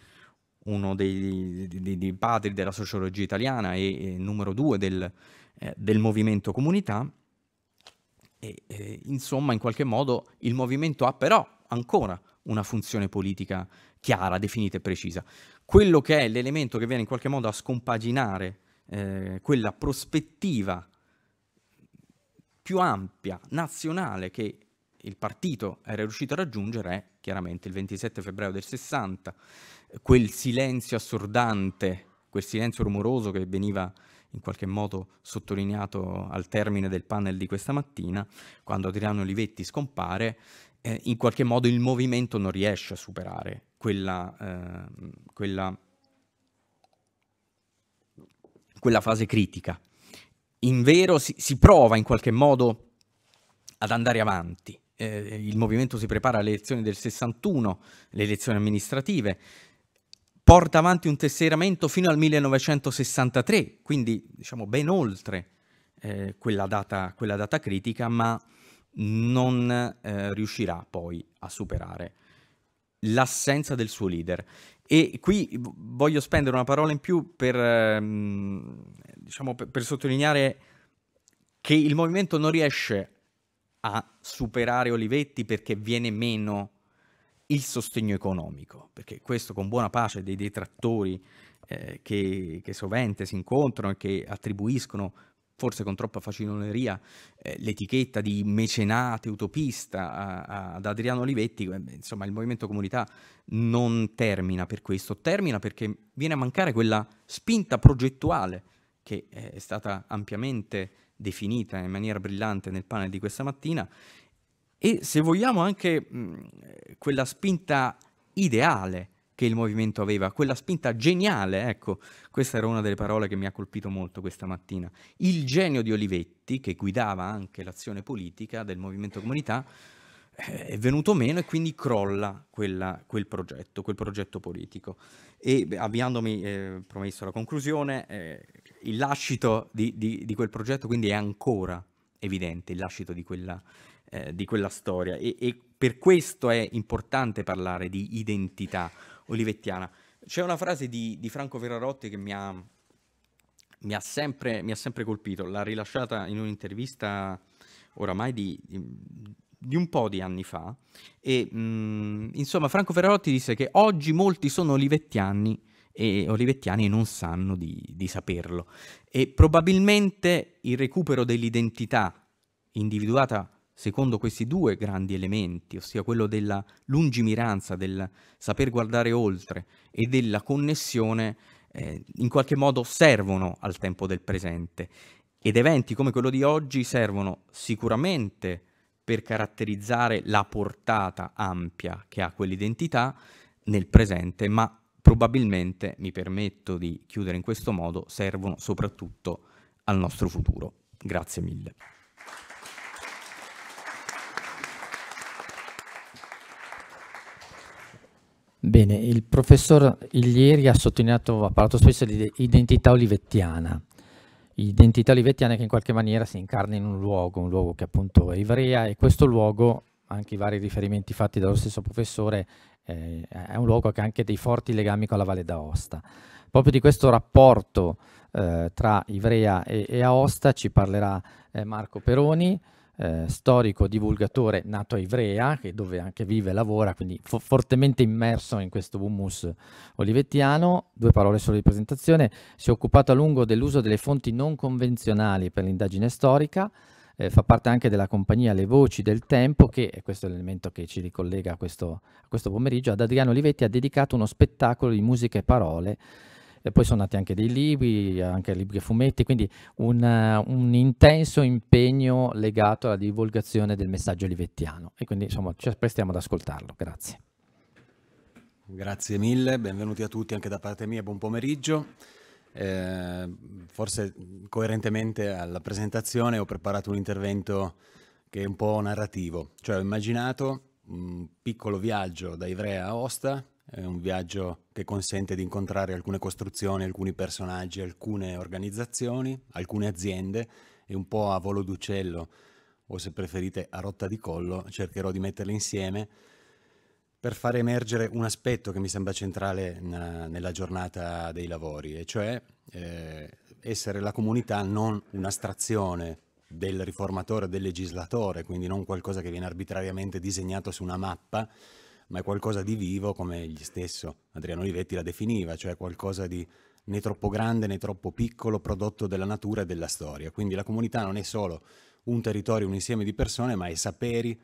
uno dei, dei, dei padri della sociologia italiana e, e numero due del, eh, del movimento comunità. E, eh, insomma, in qualche modo il movimento ha però ancora una funzione politica chiara, definita e precisa. Quello che è l'elemento che viene in qualche modo a scompaginare eh, quella prospettiva più ampia nazionale che il partito era riuscito a raggiungere è chiaramente il 27 febbraio del 60, quel silenzio assordante, quel silenzio rumoroso che veniva in qualche modo sottolineato al termine del panel di questa mattina, quando Adriano Olivetti scompare, eh, in qualche modo il movimento non riesce a superare quella, eh, quella, quella fase critica in vero si, si prova in qualche modo ad andare avanti. Eh, il movimento si prepara alle elezioni del 61, le elezioni amministrative, porta avanti un tesseramento fino al 1963, quindi diciamo ben oltre eh, quella, data, quella, data, critica, ma non eh, riuscirà poi a superare l'assenza del suo leader. E qui voglio spendere una parola in più per, ehm, diciamo, per, per sottolineare che il movimento non riesce a superare Olivetti perché viene meno il sostegno economico, perché questo con buona pace dei detrattori eh, che, che, sovente si incontrano e che attribuiscono forse con troppa facinoneria eh, l'etichetta di mecenate utopista a, a, ad Adriano Olivetti, eh, insomma il movimento comunità non termina per questo, termina perché viene a mancare quella spinta progettuale che eh, è stata ampiamente definita in maniera brillante nel panel di questa mattina e se vogliamo anche mh, mm, quella spinta ideale che il movimento aveva, quella spinta geniale, ecco, questa era una delle parole che mi ha colpito molto questa mattina. Il genio di Olivetti, che guidava anche l'azione politica del movimento comunità, eh, è venuto meno e quindi crolla quella, quel progetto, quel progetto politico. E avviandomi, eh, promesso alla conclusione, eh, il lascito di, di, di, quel progetto quindi è ancora evidente, il lascito di quella, eh, di quella storia e, e per questo è importante parlare di identità, olivettiana. C'è una frase di, di Franco Ferrarotti che mi ha, mi, ha sempre, mi ha, sempre, colpito, l'ha rilasciata in un'intervista oramai di, di di un po' di anni fa e mh, mm, insomma Franco Ferrarotti disse che oggi molti sono olivettiani e olivettiani non sanno di, di saperlo e probabilmente il recupero dell'identità individuata secondo questi due grandi elementi, ossia quello della lungimiranza, del saper guardare oltre e della connessione, eh, in qualche modo servono al tempo del presente. Ed eventi come quello di oggi servono sicuramente per caratterizzare la portata ampia che ha quell'identità nel presente, ma probabilmente, mi permetto di chiudere in questo modo, servono soprattutto al nostro futuro. Grazie mille. Bene, il professor Iglieri ha sottolineato, ha parlato spesso di identità olivettiana, identità olivettiana che in qualche maniera si incarna in un luogo, un luogo che appunto è Ivrea e questo luogo, anche i vari riferimenti fatti dallo stesso professore, eh, è un luogo che ha anche dei forti legami con la Valle d'Aosta. Proprio di questo rapporto eh, tra Ivrea e, e, Aosta ci parlerà eh, Marco Peroni, eh, storico divulgatore nato a Ivrea, dove anche vive e lavora, quindi fo- fortemente immerso in questo hummus olivettiano. Due parole solo di presentazione. Si è occupato a lungo dell'uso delle fonti non convenzionali per l'indagine storica. Eh, fa parte anche della compagnia Le Voci del Tempo, che, è questo l'elemento che ci ricollega a questo, a questo pomeriggio, ad Adriano Olivetti ha dedicato uno spettacolo di musica e parole e poi sono nati anche dei libri, anche libri e fumetti, quindi un, un intenso impegno legato alla divulgazione del messaggio olivettiano. E quindi insomma ci prestiamo ad ascoltarlo. Grazie. Grazie mille, benvenuti a tutti anche da parte mia, buon pomeriggio. Eh, forse coerentemente alla presentazione ho preparato un intervento che è un po' narrativo, cioè ho immaginato un piccolo viaggio da Ivrea a Osta è un viaggio che consente di incontrare alcune costruzioni, alcuni personaggi, alcune organizzazioni, alcune aziende e un po' a volo d'uccello o se preferite a rotta di collo cercherò di metterle insieme per far emergere un aspetto che mi sembra centrale nella giornata dei lavori, e cioè eh, essere la comunità non un'astrazione del riformatore, del legislatore, quindi non qualcosa che viene arbitrariamente disegnato su una mappa, ma è qualcosa di vivo come egli stesso Adriano Olivetti la definiva, cioè qualcosa di né troppo grande né troppo piccolo, prodotto della natura e della storia. Quindi la comunità non è solo un territorio, un insieme di persone, ma è saperi,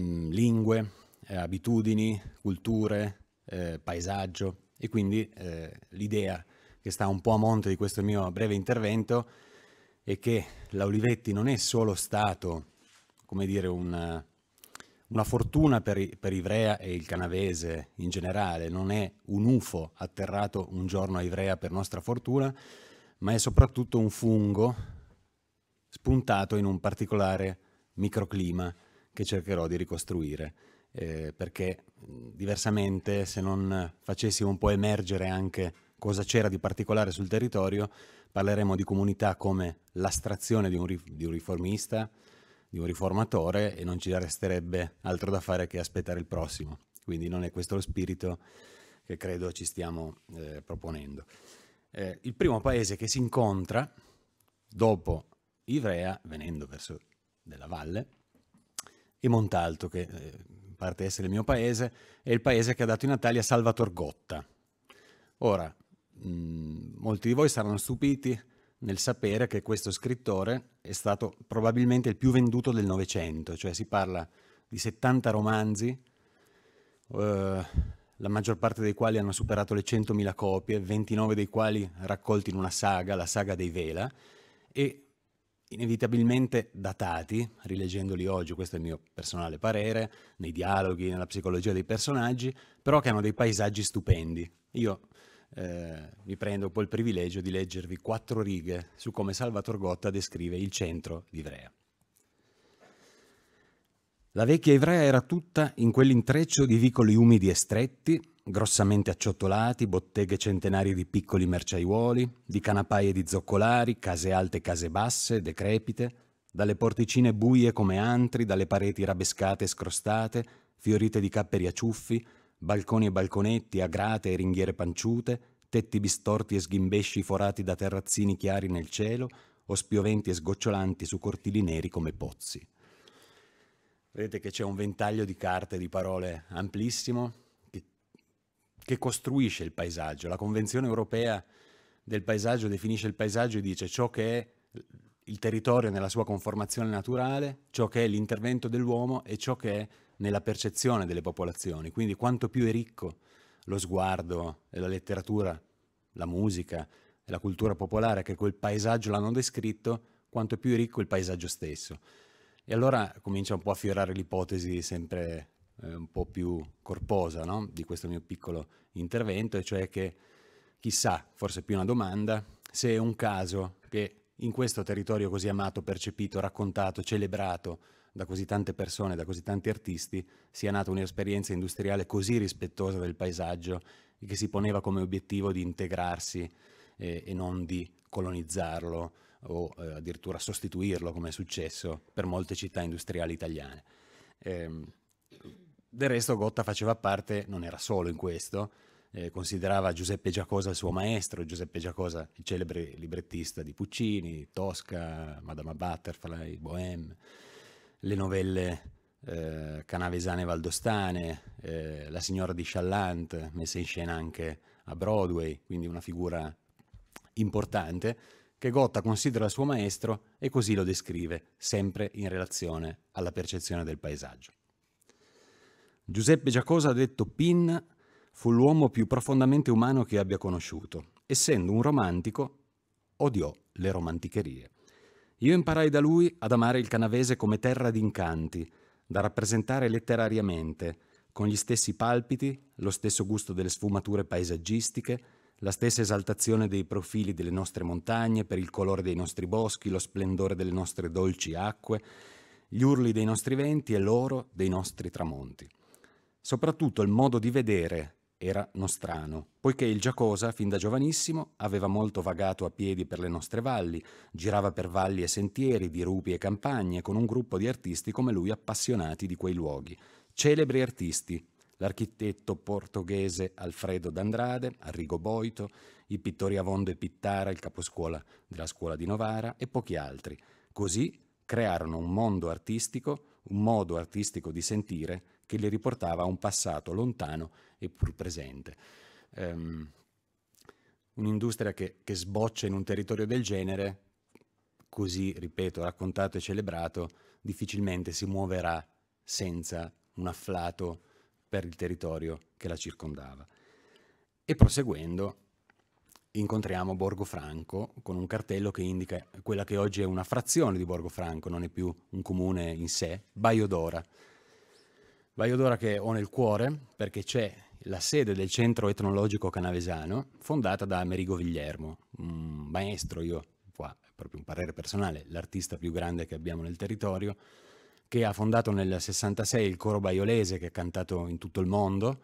mm, lingue, eh, abitudini, culture, eh, paesaggio. E quindi eh, l'idea che sta un po' a monte di questo mio breve intervento è che la Olivetti non è solo stato, come dire, un una fortuna per, per, Ivrea e il canavese in generale, non è un UFO atterrato un giorno a Ivrea per nostra fortuna, ma è soprattutto un fungo spuntato in un particolare microclima che cercherò di ricostruire, eh, perché diversamente se non facessimo un po' emergere anche cosa c'era di particolare sul territorio, parleremo di comunità come l'astrazione di un, di un riformista, di un riformatore e non ci resterebbe altro da fare che aspettare il prossimo. Quindi non è questo lo spirito che credo ci stiamo eh, proponendo. Eh, il primo paese che si incontra dopo Ivrea, venendo verso della valle, è Montalto, che eh, parte essere il mio paese, è il paese che ha dato i natali a Salvator Gotta. Ora, mh, mm, molti di voi saranno stupiti nel sapere che questo scrittore è stato probabilmente il più venduto del Novecento, cioè si parla di 70 romanzi, eh, la maggior parte dei quali hanno superato le 100.000 copie, 29 dei quali raccolti in una saga, la saga dei Vela, e inevitabilmente datati, rileggendoli oggi, questo è il mio personale parere, nei dialoghi, nella psicologia dei personaggi, però che hanno dei paesaggi stupendi. Io eh, mi prendo poi il privilegio di leggervi quattro righe su come Salvatore Gotta descrive il centro di Ivrea. La vecchia Ivrea era tutta in quell'intreccio di vicoli umidi e stretti, grossamente acciottolati, botteghe centenarie di piccoli merciaiuoli, di canapaie di zoccolari, case alte e case basse, decrepite, dalle porticine buie come antri, dalle pareti rabescate e scrostate, fiorite di capperi a ciuffi, balconi e balconetti a grate e ringhiere panciute, tetti bistorti e sghimbesci forati da terrazzini chiari nel cielo o spioventi e sgocciolanti su cortili neri come pozzi. Vedete che c'è un ventaglio di carte e di parole amplissimo che, che costruisce il paesaggio. La Convenzione europea del paesaggio definisce il paesaggio e dice ciò che è il territorio nella sua conformazione naturale, ciò che è l'intervento dell'uomo e ciò che è nella percezione delle popolazioni, quindi quanto più è ricco lo sguardo e la letteratura, la musica e la cultura popolare che quel paesaggio l'hanno descritto, quanto più è ricco il paesaggio stesso. E allora comincia un po' a fiorare l'ipotesi sempre eh, un po' più corposa no? di questo mio piccolo intervento, e cioè che chissà, forse più una domanda, se è un caso che in questo territorio così amato, percepito, raccontato, celebrato, da così tante persone, da così tanti artisti, sia nata un'esperienza industriale così rispettosa del paesaggio e che si poneva come obiettivo di integrarsi eh, e non di colonizzarlo o eh, addirittura sostituirlo, come è successo per molte città industriali italiane. Eh, del resto Gotta faceva parte, non era solo in questo, eh, considerava Giuseppe Giacosa il suo maestro, Giuseppe Giacosa il celebre librettista di Puccini, Tosca, Madama Butterfly, Bohème, le novelle eh, canavesane valdostane, eh, La signora di Challant, messa in scena anche a Broadway, quindi una figura importante, che Gotta considera il suo maestro e così lo descrive, sempre in relazione alla percezione del paesaggio. Giuseppe Giacosa, ha detto Pin, fu l'uomo più profondamente umano che abbia conosciuto. Essendo un romantico, odiò le romanticherie. Io imparai da lui ad amare il canavese come terra d'incanti, da rappresentare letterariamente, con gli stessi palpiti, lo stesso gusto delle sfumature paesaggistiche, la stessa esaltazione dei profili delle nostre montagne, per il colore dei nostri boschi, lo splendore delle nostre dolci acque, gli urli dei nostri venti e l'oro dei nostri tramonti. Soprattutto il modo di vedere era nostrano, poiché il Giacosa, fin da giovanissimo, aveva molto vagato a piedi per le nostre valli, girava per valli e sentieri, dirupi e campagne, con un gruppo di artisti come lui appassionati di quei luoghi. Celebri artisti, l'architetto portoghese Alfredo d'Andrade, Arrigo Boito, i pittori Avondo e Pittara, il caposcuola della scuola di Novara e pochi altri. Così crearono un mondo artistico, un modo artistico di sentire che li riportava a un passato lontano e pur presente. Um, un'industria che, che sboccia in un territorio del genere, così, ripeto, raccontato e celebrato, difficilmente si muoverà senza un afflato per il territorio che la circondava. E proseguendo incontriamo Borgo Franco con un cartello che indica quella che oggi è una frazione di Borgo Franco, non è più un comune in sé, Baiodora. Baio d'Ora che ho nel cuore perché c'è la sede del centro etnologico canavesano fondata da Amerigo Vigliermo, un maestro, io qua è proprio un parere personale, l'artista più grande che abbiamo nel territorio, che ha fondato nel 66 il coro baiolese che ha cantato in tutto il mondo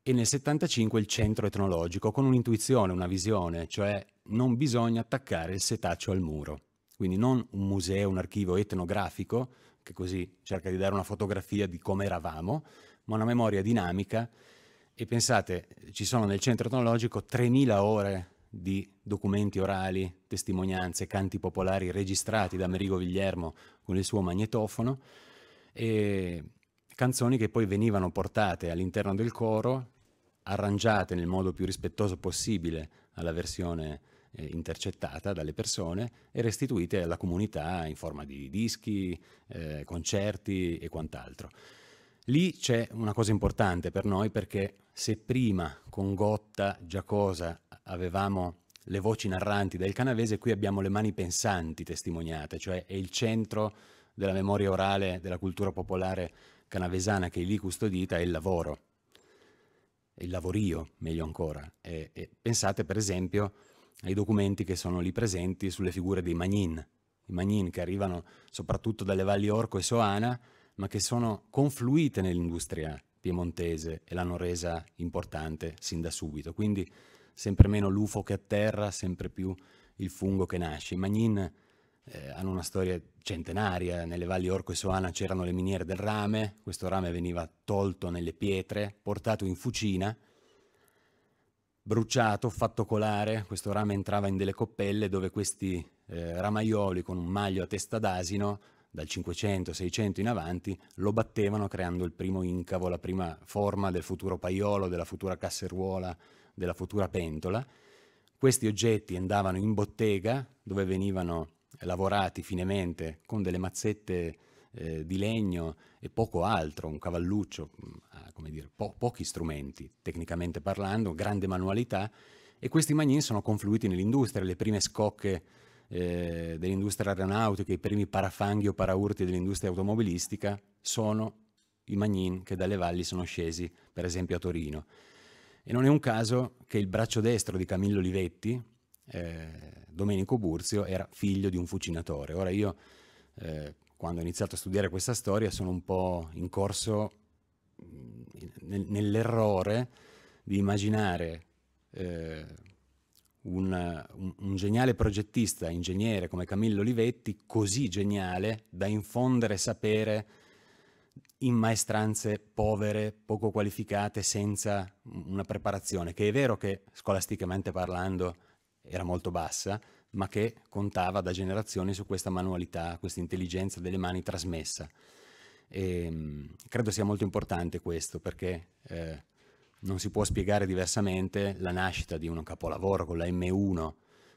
e nel 75 il centro etnologico con un'intuizione, una visione, cioè non bisogna attaccare il setaccio al muro, quindi non un museo, un archivio etnografico, che così cerca di dare una fotografia di come eravamo, ma una memoria dinamica. E pensate, ci sono nel centro etnologico 3.000 ore di documenti orali, testimonianze, canti popolari registrati da Merigo Guglielmo con il suo magnetofono e canzoni che poi venivano portate all'interno del coro, arrangiate nel modo più rispettoso possibile alla versione eh, intercettata dalle persone e restituite alla comunità in forma di dischi, eh, concerti e quant'altro. Lì c'è una cosa importante per noi perché se prima con Gotta, Giacosa avevamo le voci narranti del canavese, qui abbiamo le mani pensanti testimoniate, cioè è il centro della memoria orale della cultura popolare canavesana che è lì custodita è il lavoro, il lavorio meglio ancora. E, e pensate per esempio ai documenti che sono lì presenti sulle figure dei Magnin, i Magnin che arrivano soprattutto dalle valli Orco e Soana, ma che sono confluite nell'industria piemontese e l'hanno resa importante sin da subito. Quindi sempre meno l'UFO che atterra, sempre più il fungo che nasce. I Magnin eh, hanno una storia centenaria, nelle valli Orco e Soana c'erano le miniere del rame, questo rame veniva tolto nelle pietre, portato in fucina bruciato, fatto colare, questo rame entrava in delle coppelle dove questi eh, ramaioli con un maglio a testa d'asino dal 500-600 in avanti lo battevano creando il primo incavo, la prima forma del futuro paiolo, della futura casseruola, della futura pentola. Questi oggetti andavano in bottega dove venivano lavorati finemente con delle mazzette eh, di legno e poco altro, un cavalluccio, mm, ah, come dire, po- pochi strumenti, tecnicamente parlando, grande manualità, e questi magnin sono confluiti nell'industria, le prime scocche eh, dell'industria aeronautica, i primi parafanghi o paraurti dell'industria automobilistica sono i magnin che dalle valli sono scesi, per esempio a Torino. E non è un caso che il braccio destro di Camillo Olivetti, eh, Domenico Burzio, era figlio di un fucinatore. Ora io eh, quando ho iniziato a studiare questa storia sono un po' in corso mm, nell'errore di immaginare eh, un, un, un, geniale progettista, ingegnere come Camillo Olivetti, così geniale da infondere sapere in maestranze povere, poco qualificate, senza una preparazione, che è vero che scolasticamente parlando era molto bassa, ma che contava da generazioni su questa manualità, questa intelligenza delle mani trasmessa. E, ehm, credo sia molto importante questo perché eh, non si può spiegare diversamente la nascita di un capolavoro con la M1,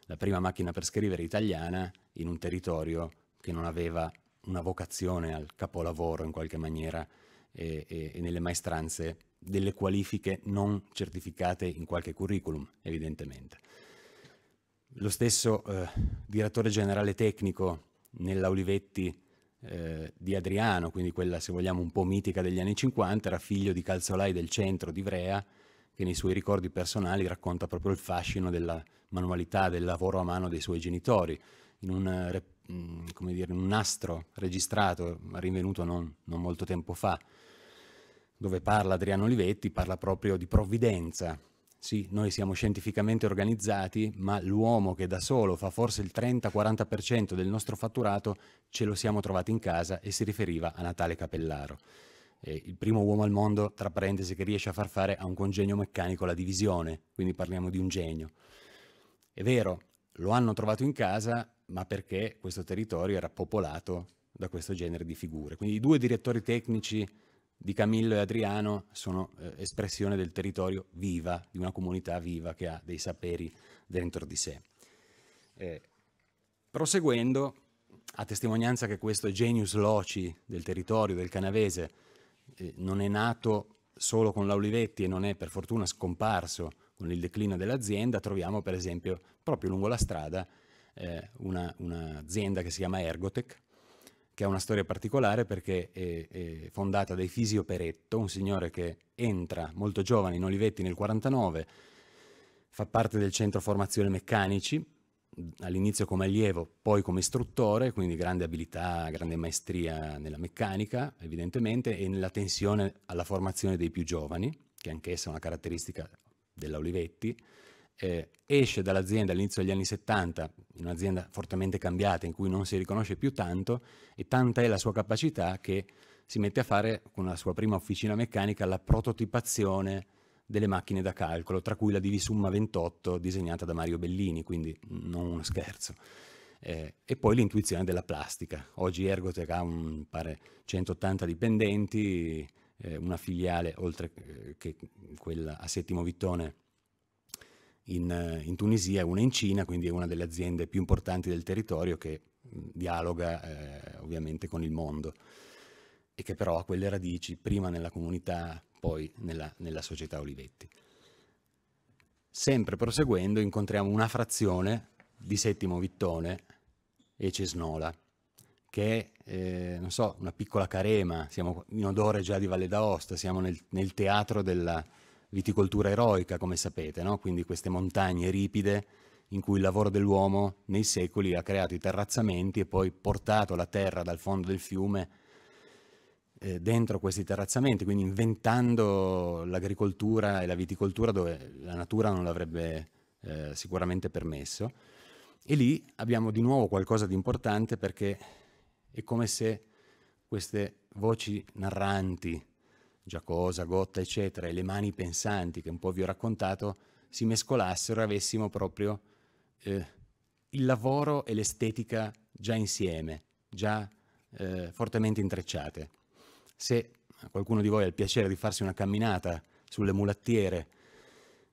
la prima macchina per scrivere italiana, in un territorio che non aveva una vocazione al capolavoro in qualche maniera e, e, e nelle maestranze delle qualifiche non certificate in qualche curriculum, evidentemente. Lo stesso eh, direttore generale tecnico nella Olivetti eh, di Adriano, quindi quella se vogliamo un po' mitica degli anni 50, era figlio di calzolai del centro di Ivrea, che nei suoi ricordi personali racconta proprio il fascino della manualità, del lavoro a mano dei suoi genitori. In un, eh, mm, dire, un nastro registrato, rinvenuto non, non molto tempo fa, dove parla Adriano Olivetti, parla proprio di provvidenza, sì, noi siamo scientificamente organizzati, ma l'uomo che da solo fa forse il 30-40% del nostro fatturato ce lo siamo trovati in casa e si riferiva a Natale Capellaro. Eh, il primo uomo al mondo, tra parentesi, che riesce a far fare a un congegno meccanico la divisione, quindi parliamo di un genio. È vero, lo hanno trovato in casa, ma perché questo territorio era popolato da questo genere di figure. Quindi i due direttori tecnici di Camillo e Adriano sono eh, espressione del territorio viva, di una comunità viva che ha dei saperi dentro di sé. Eh, proseguendo, a testimonianza che questo genius loci del territorio, del canavese, eh, non è nato solo con l'Aulivetti e non è per fortuna scomparso con il declino dell'azienda, troviamo per esempio proprio lungo la strada eh, un'azienda una che si chiama Ergotec, che ha una storia particolare perché è, è fondata da Fisio Peretto, un signore che entra molto giovane in Olivetti nel 49, fa parte del centro formazione meccanici, all'inizio come allievo, poi come istruttore, quindi grande abilità, grande maestria nella meccanica, evidentemente, e nella tensione alla formazione dei più giovani, che anch'essa è una caratteristica della Olivetti eh, esce dall'azienda all'inizio degli anni 70, in un'azienda fortemente cambiata in cui non si riconosce più tanto e tanta è la sua capacità che si mette a fare con la sua prima officina meccanica la prototipazione delle macchine da calcolo, tra cui la Divisumma 28 disegnata da Mario Bellini, quindi non uno scherzo. Eh, e poi l'intuizione della plastica. Oggi Ergotec ha un, pare 180 dipendenti, eh, una filiale oltre eh, che quella a Settimo Vittone in, eh, in Tunisia e una in Cina, quindi è una delle aziende più importanti del territorio che dialoga eh, ovviamente con il mondo e che però ha quelle radici prima nella comunità, poi nella, nella società Olivetti. Sempre proseguendo incontriamo una frazione di Settimo Vittone e Cesnola, che è, eh, non so, una piccola carema, siamo in odore già di Valle d'Aosta, siamo nel, nel teatro della, viticoltura eroica, come sapete, no? quindi queste montagne ripide in cui il lavoro dell'uomo nei secoli ha creato i terrazzamenti e poi portato la terra dal fondo del fiume eh, dentro questi terrazzamenti, quindi inventando l'agricoltura e la viticoltura dove la natura non l'avrebbe eh, sicuramente permesso. E lì abbiamo di nuovo qualcosa di importante perché è come se queste voci narranti Giacosa, Gotta, eccetera, e le mani pensanti che un po' vi ho raccontato, si mescolassero e avessimo proprio eh, il lavoro e l'estetica già insieme, già eh, fortemente intrecciate. Se qualcuno di voi ha il piacere di farsi una camminata sulle mulattiere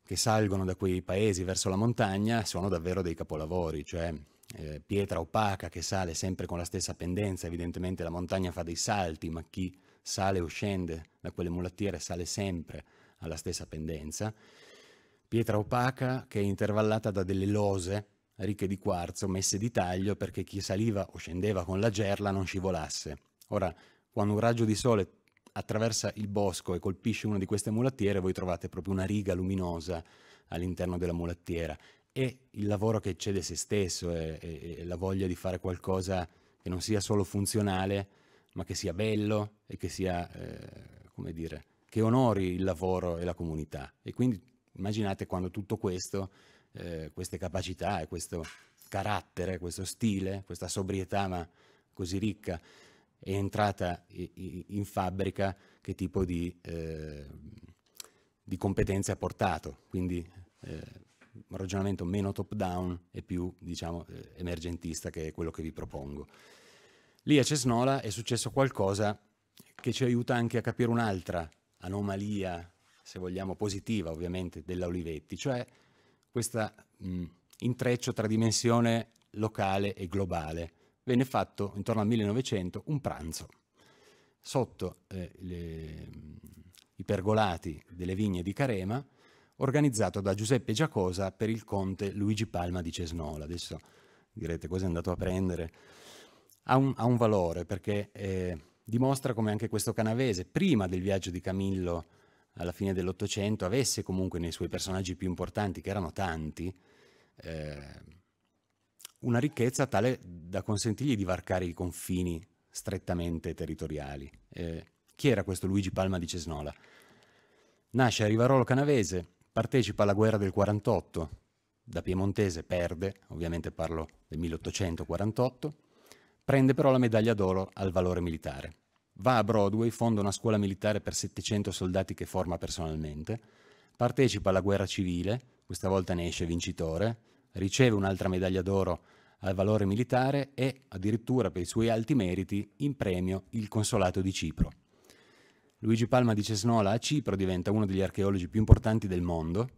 che salgono da quei paesi verso la montagna, sono davvero dei capolavori, cioè eh, pietra opaca che sale sempre con la stessa pendenza, evidentemente la montagna fa dei salti, ma chi sale o scende da quelle mulattiere, sale sempre alla stessa pendenza, pietra opaca che è intervallata da delle lose ricche di quarzo messe di taglio perché chi saliva o scendeva con la gerla non scivolasse. Ora, quando un raggio di sole attraversa il bosco e colpisce una di queste mulattiere, voi trovate proprio una riga luminosa all'interno della mulattiera. E il lavoro che cede se stesso e, la voglia di fare qualcosa che non sia solo funzionale, ma che sia bello e che sia, eh, come dire, che onori il lavoro e la comunità. E quindi immaginate quando tutto questo, eh, queste capacità e questo carattere, questo stile, questa sobrietà ma così ricca è entrata in fabbrica, che tipo di, eh, di competenze ha portato. Quindi eh, un ragionamento meno top down e più diciamo, eh, emergentista che è quello che vi propongo. Lì a Cesnola è successo qualcosa che ci aiuta anche a capire un'altra anomalia, se vogliamo positiva ovviamente, della Olivetti, cioè questo intreccio tra dimensione locale e globale. Venne fatto intorno al 1900 un pranzo sotto eh, le, i pergolati delle vigne di Carema, organizzato da Giuseppe Giacosa per il conte Luigi Palma di Cesnola. Adesso direte cosa è andato a prendere ha un, ha un valore perché eh, dimostra come anche questo canavese, prima del viaggio di Camillo alla fine dell'Ottocento, avesse comunque nei suoi personaggi più importanti, che erano tanti, eh, una ricchezza tale da consentirgli di varcare i confini strettamente territoriali. Eh, chi era questo Luigi Palma di Cesnola? Nasce a Rivarolo Canavese, partecipa alla guerra del 48, da piemontese perde, ovviamente parlo del 1848, Prende però la medaglia d'oro al valore militare. Va a Broadway, fonda una scuola militare per 700 soldati che forma personalmente, partecipa alla guerra civile, questa volta ne esce vincitore, riceve un'altra medaglia d'oro al valore militare e, addirittura per i suoi alti meriti, in premio il Consolato di Cipro. Luigi Palma di Cesnola a Cipro diventa uno degli archeologi più importanti del mondo,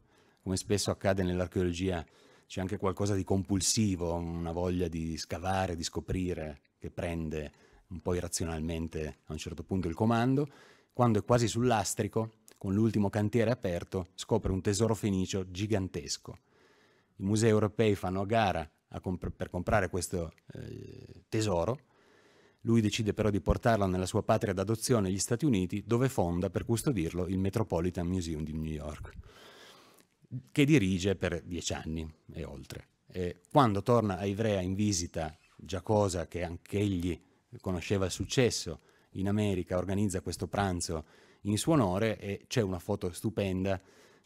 come spesso accade nell'archeologia c'è anche qualcosa di compulsivo, una voglia di scavare, di scoprire, che prende un po' irrazionalmente a un certo punto il comando, quando è quasi sull'astrico, con l'ultimo cantiere aperto, scopre un tesoro fenicio gigantesco. I musei europei fanno a gara a comp- per comprare questo eh, tesoro, lui decide però di portarlo nella sua patria d'adozione, gli Stati Uniti, dove fonda per custodirlo il Metropolitan Museum di New York che dirige per dieci anni e oltre. E quando torna a Ivrea in visita, Giacosa, che anche egli conosceva il successo, in America organizza questo pranzo in suo onore e c'è una foto stupenda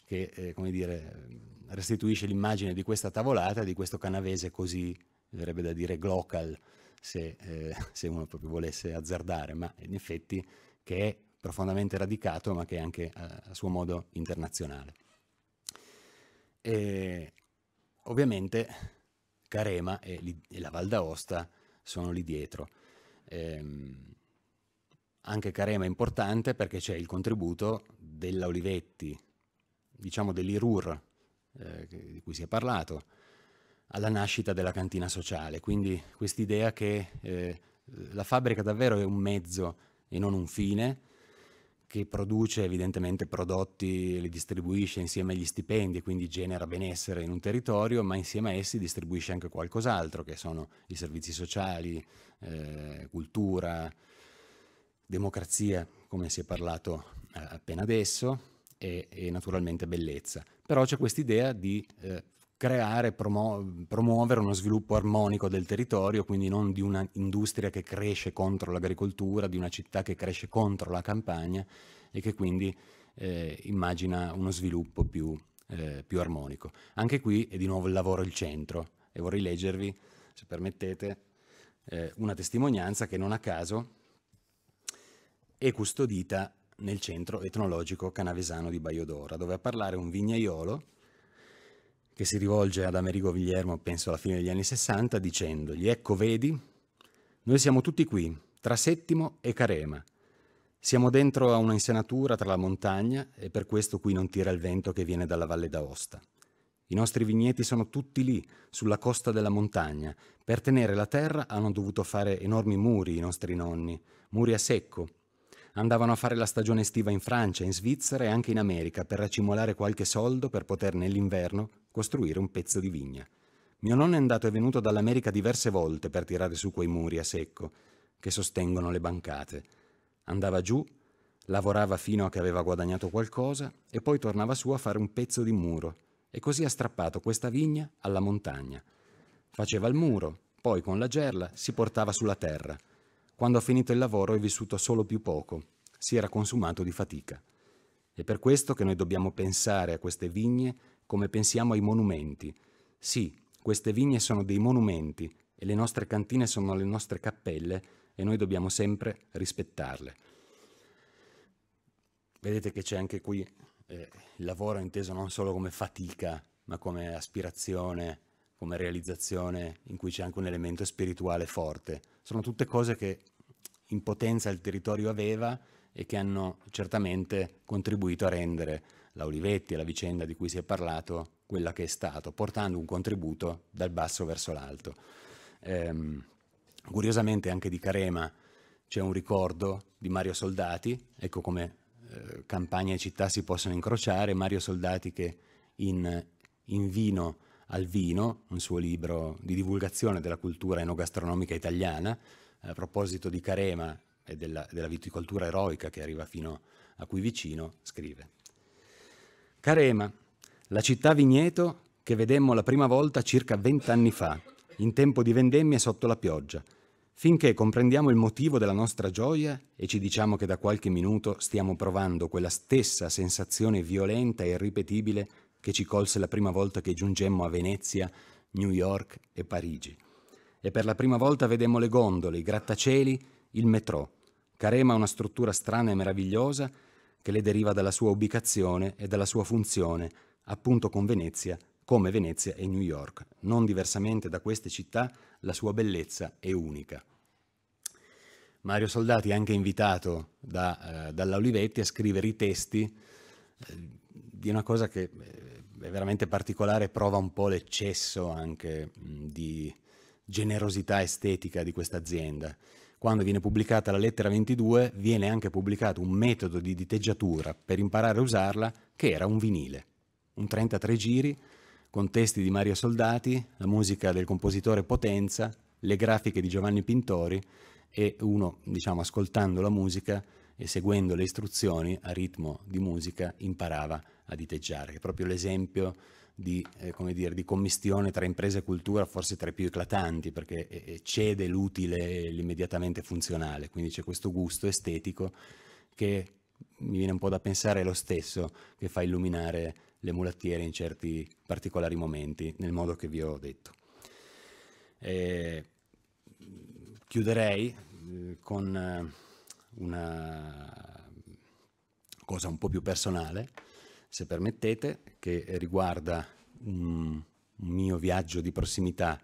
che, eh, come dire, restituisce l'immagine di questa tavolata, di questo canavese così, verrebbe da dire glocal, se, eh, se uno proprio volesse azzardare, ma in effetti che è profondamente radicato, ma che è anche a, eh, a suo modo internazionale. E ovviamente Carema e, e la Val d'Aosta sono lì dietro. Ehm, anche Carema è importante perché c'è il contributo della Olivetti, diciamo dell'Irur eh, di cui si è parlato, alla nascita della cantina sociale. Quindi quest'idea che eh, la fabbrica davvero è un mezzo e non un fine, che produce evidentemente prodotti, li distribuisce insieme agli stipendi e quindi genera benessere in un territorio, ma insieme a essi distribuisce anche qualcos'altro, che sono i servizi sociali, eh, cultura, democrazia, come si è parlato eh, appena adesso, e, e, naturalmente bellezza. Però c'è quest'idea di eh, creare, promu- promuovere uno sviluppo armonico del territorio, quindi non di un'industria che cresce contro l'agricoltura, di una città che cresce contro la campagna e che quindi eh, immagina uno sviluppo più, eh, più armonico. Anche qui è di nuovo il lavoro il centro e vorrei leggervi, se permettete, eh, una testimonianza che non a caso è custodita nel centro etnologico canavesano di Baiodora, dove a parlare un vignaiolo che si rivolge ad Amerigo Guglielmo, penso alla fine degli anni 60, dicendogli, ecco vedi, noi siamo tutti qui, tra Settimo e Carema. Siamo dentro a una insenatura tra la montagna e per questo qui non tira il vento che viene dalla Valle d'Aosta. I nostri vigneti sono tutti lì, sulla costa della montagna. Per tenere la terra hanno dovuto fare enormi muri i nostri nonni, muri a secco. Andavano a fare la stagione estiva in Francia, in Svizzera e anche in America per racimolare qualche soldo per poter nell'inverno costruire un pezzo di vigna. Mio nonno è andato e venuto dall'America diverse volte per tirare su quei muri a secco che sostengono le bancate. Andava giù, lavorava fino a che aveva guadagnato qualcosa e poi tornava su a fare un pezzo di muro e così ha strappato questa vigna alla montagna. Faceva il muro, poi con la gerla si portava sulla terra. Quando ha finito il lavoro è vissuto solo più poco, si era consumato di fatica. È per questo che noi dobbiamo pensare a queste vigne come pensiamo ai monumenti. Sì, queste vigne sono dei monumenti e le nostre cantine sono le nostre cappelle e noi dobbiamo sempre rispettarle. Vedete che c'è anche qui eh, il lavoro inteso non solo come fatica, ma come aspirazione, come realizzazione, in cui c'è anche un elemento spirituale forte. Sono tutte cose che in potenza il territorio aveva e che hanno certamente contribuito a rendere la Olivetti la vicenda di cui si è parlato, quella che è stato, portando un contributo dal basso verso l'alto. Ehm, curiosamente anche di Carema c'è un ricordo di Mario Soldati, ecco come eh, campagna e città si possono incrociare, Mario Soldati che in, in vino al vino, un suo libro di divulgazione della cultura enogastronomica italiana, a proposito di Carema e della, della viticoltura eroica che arriva fino a qui vicino, scrive. Carema, la città vigneto che vedemmo la prima volta circa vent'anni fa, in tempo di vendemmia sotto la pioggia, finché comprendiamo il motivo della nostra gioia e ci diciamo che da qualche minuto stiamo provando quella stessa sensazione violenta e irripetibile che ci colse la prima volta che giungemmo a Venezia, New York e Parigi. E per la prima volta vedemmo le gondole, i grattacieli, il metrò. Carema è una struttura strana e meravigliosa che le deriva dalla sua ubicazione e dalla sua funzione, appunto con Venezia, come Venezia e New York. Non diversamente da queste città, la sua bellezza è unica. Mario Soldati è anche invitato da, eh, dalla Olivetti a scrivere i testi eh, di una cosa che eh, è veramente particolare, prova un po' l'eccesso anche mh, di generosità estetica di questa azienda quando viene pubblicata la lettera 22 viene anche pubblicato un metodo di diteggiatura per imparare a usarla che era un vinile, un 33 giri con testi di Mario Soldati, la musica del compositore Potenza, le grafiche di Giovanni Pintori e uno, diciamo, ascoltando la musica e seguendo le istruzioni a ritmo di musica imparava a diteggiare, è proprio l'esempio di, eh, dire, di, commistione tra impresa e cultura forse tra i più eclatanti perché eh, eh, cede l'utile e l'immediatamente funzionale, quindi c'è questo gusto estetico che mi viene un po' da pensare è lo stesso che fa illuminare le mulattiere in certi particolari momenti, nel modo che vi ho detto. E chiuderei eh, con eh, una cosa un po' più personale se permettete, che riguarda mm, un, mio viaggio di prossimità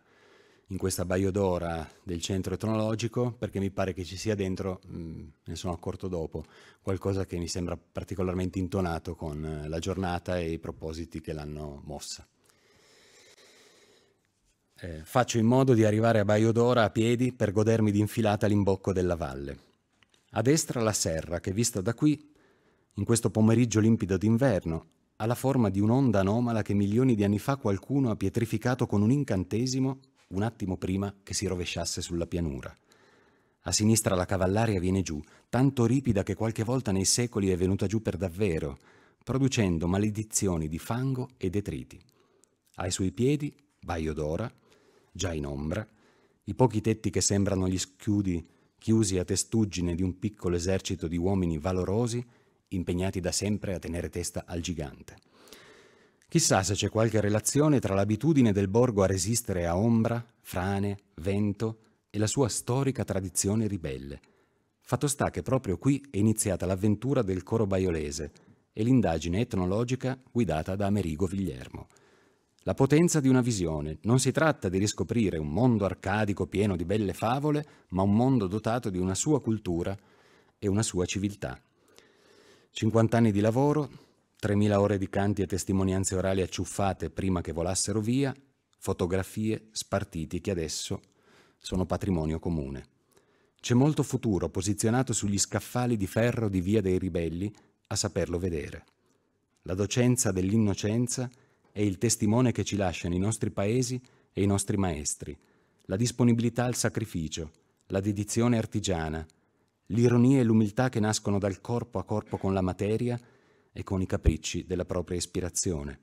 in questa Baiodora del centro etnologico perché mi pare che ci sia dentro, mh, mm, ne sono accorto dopo, qualcosa che mi sembra particolarmente intonato con eh, la giornata e i propositi che l'hanno mossa. Eh, faccio in modo di arrivare a Baiodora a piedi per godermi di infilata l'imbocco della valle. A destra la serra che vista da qui in questo pomeriggio limpido d'inverno, ha la forma di un'onda anomala che milioni di anni fa qualcuno ha pietrificato con un incantesimo un attimo prima che si rovesciasse sulla pianura. A sinistra la cavallaria viene giù, tanto ripida che qualche volta nei secoli è venuta giù per davvero, producendo maledizioni di fango e detriti. Ai suoi piedi, Baio d'Ora, già in ombra, i pochi tetti che sembrano gli schiudi chiusi a testuggine di un piccolo esercito di uomini valorosi impegnati da sempre a tenere testa al gigante. Chissà se c'è qualche relazione tra l'abitudine del borgo a resistere a ombra, frane, vento e la sua storica tradizione ribelle. Fatto sta che proprio qui è iniziata l'avventura del coro baiolese e l'indagine etnologica guidata da Amerigo Vigliermo. La potenza di una visione. Non si tratta di riscoprire un mondo arcadico pieno di belle favole, ma un mondo dotato di una sua cultura e una sua civiltà. 50 anni di lavoro, 3.000 ore di canti e testimonianze orali acciuffate prima che volassero via, fotografie, spartiti che adesso sono patrimonio comune. C'è molto futuro posizionato sugli scaffali di ferro di Via dei Ribelli a saperlo vedere. La docenza dell'innocenza è il testimone che ci lasciano i nostri paesi e i nostri maestri, la disponibilità al sacrificio, la dedizione artigiana, l'ironia e l'umiltà che nascono dal corpo a corpo con la materia e con i capricci della propria ispirazione,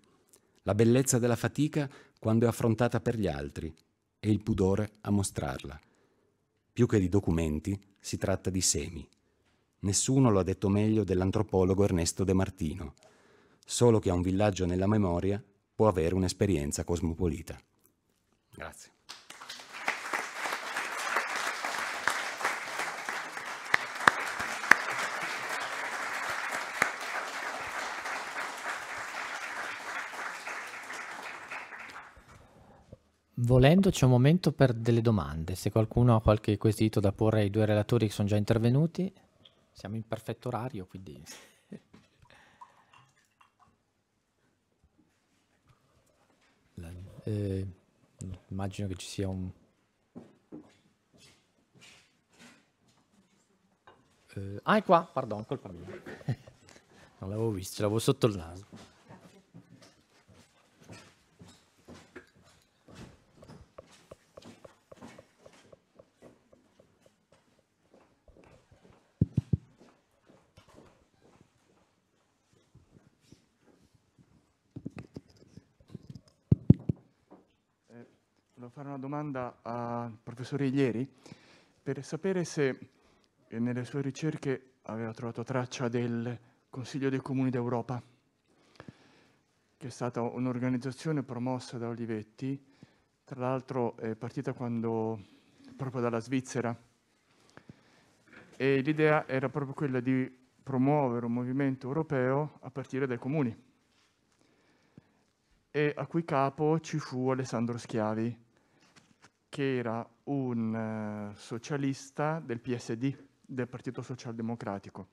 la bellezza della fatica quando è affrontata per gli altri e il pudore a mostrarla. Più che di documenti si tratta di semi. Nessuno lo ha detto meglio dell'antropologo Ernesto De Martino, solo chi ha un villaggio nella memoria può avere un'esperienza cosmopolita. Grazie. Volendo, c'è un momento per delle domande. Se qualcuno ha qualche quesito da porre ai due relatori che sono già intervenuti, siamo in perfetto orario, quindi. Eh, immagino che ci sia un. Eh, ah, è qua, pardon, colpa mia. non l'avevo visto, l'avevo sotto il naso. fare una domanda al professore Iglieri per sapere se eh, nelle sue ricerche aveva trovato traccia del Consiglio dei Comuni d'Europa, che è stata un'organizzazione promossa da Olivetti, tra l'altro è partita quando, proprio dalla Svizzera, e l'idea era proprio quella di promuovere un movimento europeo a partire dai comuni, e a cui capo ci fu Alessandro Schiavi, che era un eh, socialista del PSD, del Partito Socialdemocratico.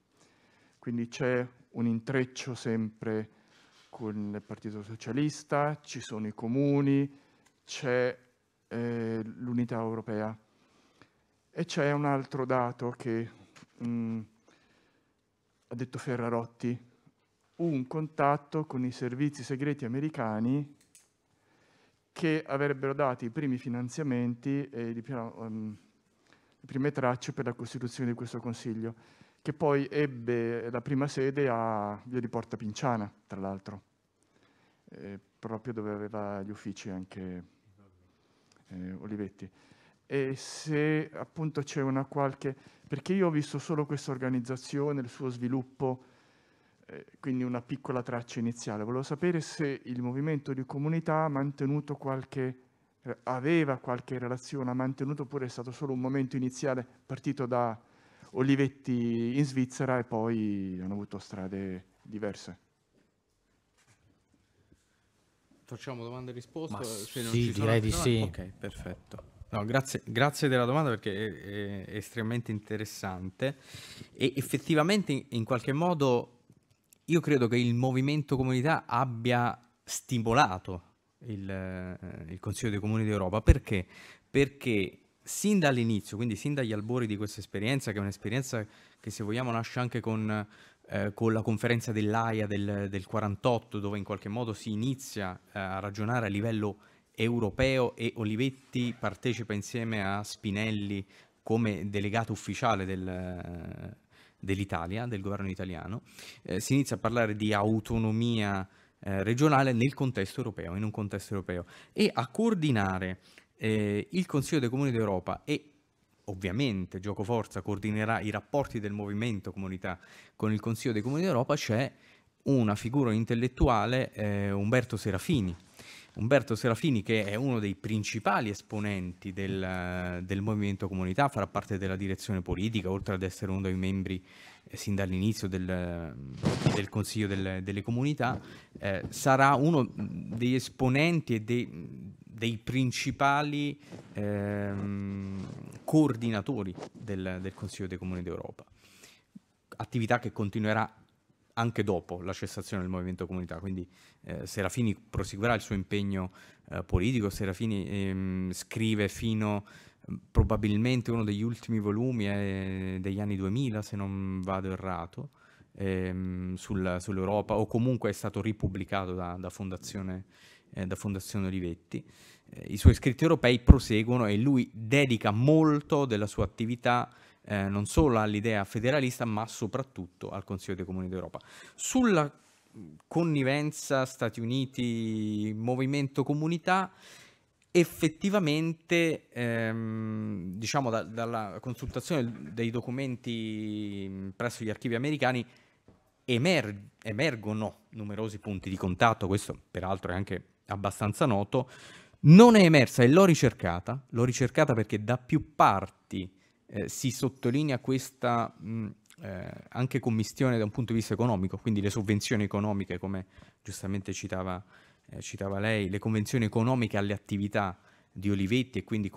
Quindi c'è un intreccio sempre con il Partito Socialista, ci sono i comuni, c'è eh, l'unità europea. E c'è un altro dato che mh, mm, ha detto Ferrarotti, un contatto con i servizi segreti americani che avrebbero dato i primi finanziamenti e um, le prime tracce per la costituzione di questo Consiglio, che poi ebbe la prima sede a Via di Porta Pinciana, tra l'altro, eh, proprio dove aveva gli uffici anche eh, Olivetti. E se appunto c'è una qualche... perché io ho visto solo questa organizzazione, il suo sviluppo, eh, quindi una piccola traccia iniziale. Volevo sapere se il movimento di comunità ha mantenuto qualche, eh, aveva qualche relazione, ha mantenuto oppure è stato solo un momento iniziale partito da Olivetti in Svizzera e poi hanno avuto strade diverse. Facciamo domande e risposte? sì, direi di sì. Ok, perfetto. No, grazie, grazie, della domanda perché è, è estremamente interessante e effettivamente in, in qualche modo io credo che il movimento comunità abbia stimolato il, eh, il Consiglio dei Comuni d'Europa. Perché? Perché sin dall'inizio, quindi sin dagli albori di questa esperienza, che è un'esperienza che se vogliamo nasce anche con, eh, con la conferenza dell'AIA del, del, 48, dove in qualche modo si inizia eh, a ragionare a livello europeo e Olivetti partecipa insieme a Spinelli come delegato ufficiale del, dell'Italia, del governo italiano, eh, si inizia a parlare di autonomia eh, regionale nel contesto europeo, in un contesto europeo, e a coordinare eh, il Consiglio dei Comuni d'Europa e ovviamente gioco forza coordinerà i rapporti del movimento comunità con il Consiglio dei Comuni d'Europa c'è una figura intellettuale, eh, Umberto Serafini, Umberto Serafini, che è uno dei principali esponenti del, del, movimento comunità, farà parte della direzione politica, oltre ad essere uno dei membri eh, sin dall'inizio del, del, Consiglio del, delle Comunità, eh, sarà uno mm, degli esponenti e dei, dei principali eh, coordinatori del, Consiglio dei Comuni d'Europa. Attività che continuerà anche dopo la cessazione del movimento comunità. Quindi eh, Serafini proseguirà il suo impegno eh, politico, Serafini ehm, scrive fino eh, probabilmente uno degli ultimi volumi eh, degli anni 2000, se non vado errato, ehm, sul, sull'Europa, o comunque è stato ripubblicato da, da Fondazione, eh, da Fondazione Olivetti. Eh, I suoi scritti europei proseguono e lui dedica molto della sua attività eh, non solo all'idea federalista ma soprattutto al Consiglio dei Comuni d'Europa. Sulla connivenza Stati Uniti, movimento comunità, effettivamente ehm, diciamo da, dalla consultazione dei documenti mm, presso gli archivi americani emer- emergono numerosi punti di contatto, questo peraltro è anche abbastanza noto, non è emersa e l'ho ricercata, l'ho ricercata perché da più parti eh, si sottolinea questa mh, eh, anche commistione da un punto di vista economico, quindi le sovvenzioni economiche, come giustamente citava, eh, citava lei, le convenzioni economiche alle attività di Olivetti e quindi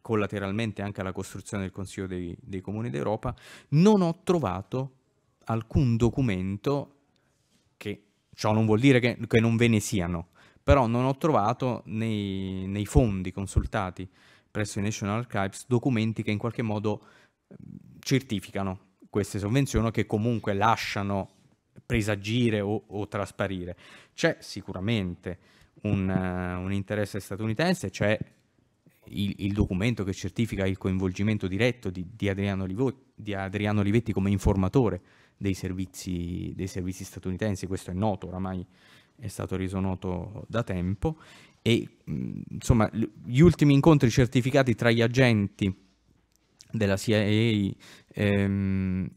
collateralmente anche alla costruzione del Consiglio dei, dei Comuni d'Europa, non ho trovato alcun documento che ciò non vuol dire che, che non ve ne siano, però non ho trovato nei, nei fondi consultati presso i National Archives documenti che in qualche modo ehm, certificano queste sovvenzioni o che comunque lasciano presagire o, o trasparire. C'è sicuramente un, uh, un, interesse statunitense, c'è il, il, documento che certifica il coinvolgimento diretto di, di, Adriano, Livo, di Adriano, Livetti come informatore dei servizi, dei servizi statunitensi, questo è noto oramai, è stato reso noto da tempo e insomma gli ultimi incontri certificati tra gli agenti della CIA ehm,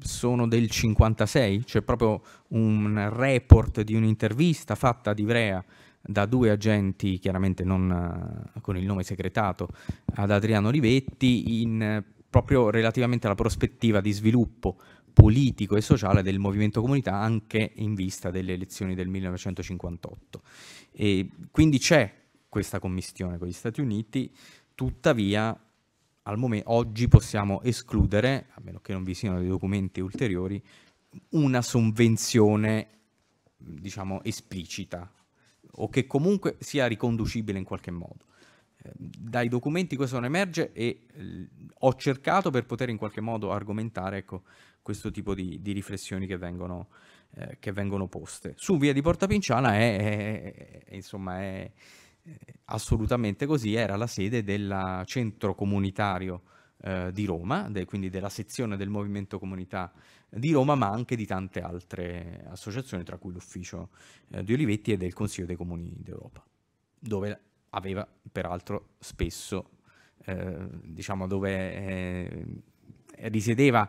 sono del 56, c'è cioè proprio un report di un'intervista fatta ad Ivrea da due agenti, chiaramente non eh, con il nome segretato, ad Adriano Olivetti, in, eh, proprio relativamente alla prospettiva di sviluppo politico e sociale del movimento comunità anche in vista delle elezioni del 1958. E quindi c'è questa commissione con gli Stati Uniti, tuttavia oggi possiamo escludere, a meno che non vi siano dei documenti ulteriori, una sovvenzione diciamo esplicita o che comunque sia riconducibile in qualche modo. Ehm, dai documenti questo non emerge e ho cercato per poter in qualche modo argomentare ecco, questo tipo di, di riflessioni che vengono, eh, che vengono, poste. Su Via di Porta Pinciana è, è, è, insomma, è assolutamente così, era la sede del centro comunitario eh, di Roma, de, quindi della sezione del Movimento Comunità di Roma, ma anche di tante altre associazioni, tra cui l'ufficio eh, di Olivetti e del Consiglio dei Comuni d'Europa, dove aveva peraltro spesso, eh, diciamo, dove eh, risiedeva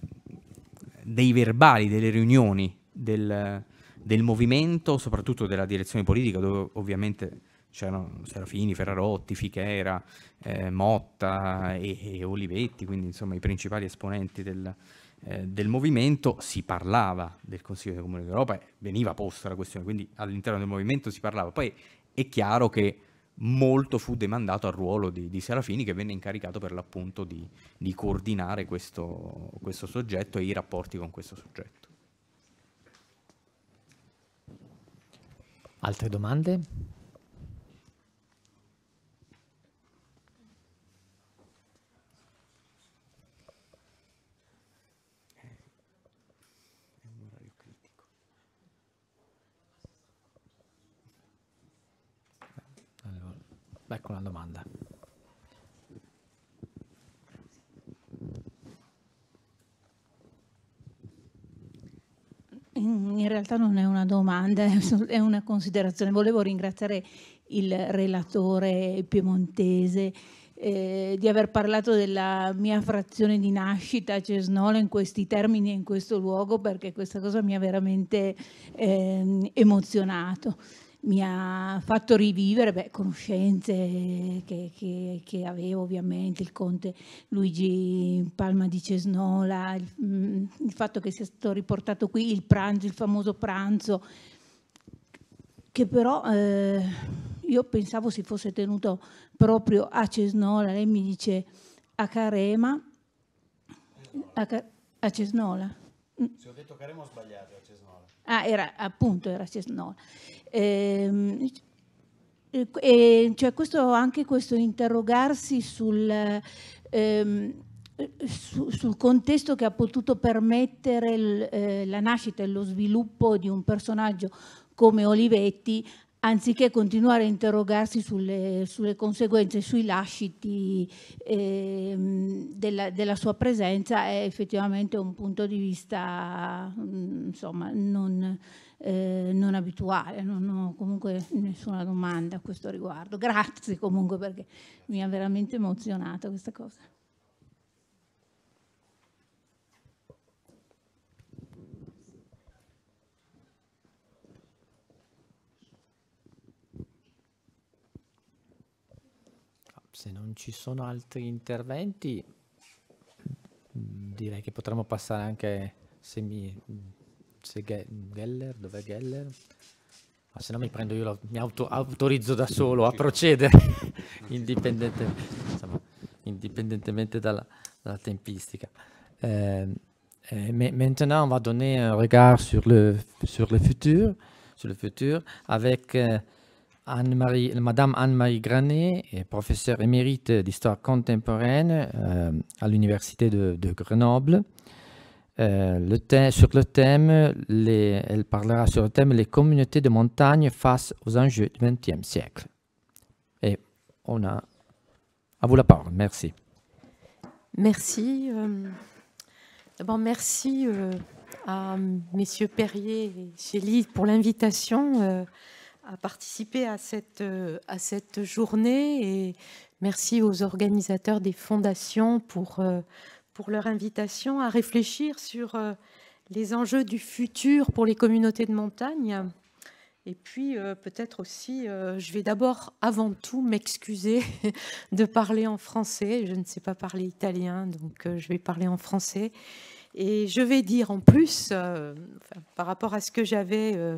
dei verbali, delle riunioni del, del, movimento, soprattutto della direzione politica, dove ovviamente c'erano Serafini, Ferrarotti, Fichera, eh, Motta e, e, Olivetti, quindi insomma i principali esponenti del, eh, del movimento, si parlava del Consiglio dei Comuni d'Europa, e veniva posta la questione, quindi all'interno del movimento si parlava. Poi è chiaro che molto fu demandato al ruolo di, di Serafini che venne incaricato per l'appunto di, di coordinare questo, questo soggetto e i rapporti con questo soggetto. Altre domande? Ecco una domanda. In realtà non è una domanda, è una considerazione. Volevo ringraziare il relatore piemontese eh, di aver parlato della mia frazione di nascita a Cesnola in questi termini e in questo luogo perché questa cosa mi ha veramente eh, emozionato mi ha fatto rivivere beh, conoscenze che, che, che, avevo ovviamente, il conte Luigi Palma di Cesnola, il, mm, il fatto che sia stato riportato qui il pranzo, il famoso pranzo, che però eh, io pensavo si fosse tenuto proprio a Cesnola, lei mi dice a Carema, a, a Cesnola. Se ho detto Carema ho sbagliato. Ah, era appunto, era Cesnola. Ehm, e, cioè questo, anche questo interrogarsi sul, ehm, su, sul, contesto che ha potuto permettere l, eh, la nascita e lo sviluppo di un personaggio come Olivetti anziché continuare a interrogarsi sulle, sulle conseguenze, sui lasciti eh, della, della, sua presenza, è effettivamente un punto di vista mm, insomma, non, eh, non abituale. Non ho comunque nessuna domanda a questo riguardo. Grazie comunque perché mi ha veramente emozionato questa cosa. se non ci sono altri interventi, mm, direi che potremmo passare anche se mi... Mm, se Geller, dov'è Geller? Ma se no mi prendo io, la, mi auto, autorizzo da solo a procedere, indipendentemente, insomma, indipendentemente dalla, dalla tempistica. Euh, ehm, eh, mais maintenant, on va donner un regard sur le, sur le futur, sur le futur avec... Euh, anne Madame Anne-Marie Granet est professeure émérite d'histoire contemporaine euh, à l'Université de, Grenoble. Euh, sur le thème, elle parlera sur le thème Les communautés de montagne face aux enjeux du XXe siècle. Et on a à vous la parole. Merci. Merci. Euh, d'abord, merci à messieurs Perrier et Céline pour l'invitation à participer à cette, euh, à cette journée et merci aux organisateurs des fondations pour, euh, pour leur invitation à réfléchir sur euh, les enjeux du futur pour les communautés de montagne. Et puis peut-être aussi, je vais d'abord avant tout m'excuser de parler en français. Je ne sais pas parler italien, donc je vais parler en français. Et je vais dire en plus, euh, par rapport à ce que j'avais euh,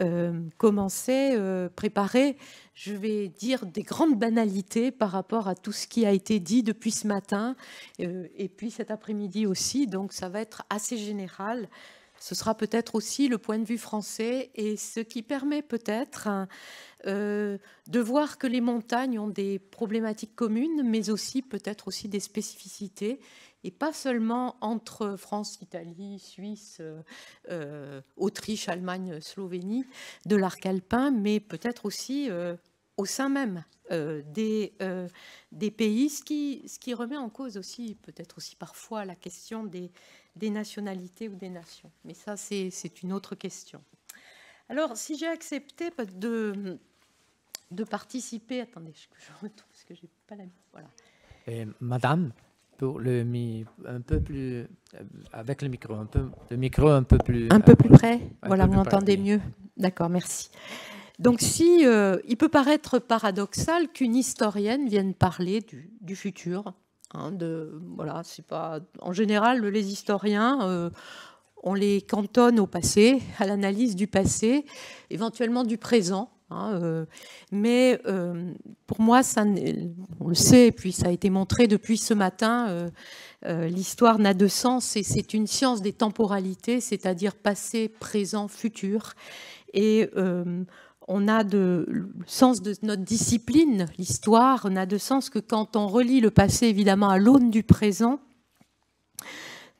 euh, commencé, préparé, je vais dire des grandes banalités par rapport à tout ce qui a été dit depuis ce matin et puis cet après-midi aussi. Donc ça va être assez général. Ce sera peut-être aussi le point de vue français et ce qui permet peut-être de voir que les montagnes ont des problématiques communes, mais aussi peut-être aussi des spécificités et pas seulement entre France, Italie, Suisse, euh, euh, Autriche, Allemagne, Slovénie, de l'arc alpin, mais peut-être aussi euh, au sein même des, des pays, ce qui, qui remet en cause aussi, peut-être aussi parfois, la question des, nationalités ou des nations. Mais ça, c'est une autre question. Alors, si j'ai accepté de, de participer, attendez, je, parce que j'ai pas la. Voilà. madame, le un peu plus euh, avec le micro, un peu le micro un peu plus un peu plus près. Voilà, vous m'entendez mieux. D'accord, merci. Donc si euh, il peut paraître paradoxal qu'une historienne vienne parler du, futur, hein, de voilà, c'est pas en général les historiens. Euh, on les cantonne au passé, à l'analyse du passé, éventuellement du présent, Hein, euh, mais euh, pour moi, ça, on le sait, et puis ça a été montré depuis ce matin, euh, l'histoire n'a de sens et c'est une science des temporalités, c'est-à-dire passé, présent, futur. Et on a de le sens de notre discipline, l'histoire, n'a de sens que quand on relie le passé évidemment à l'aune du présent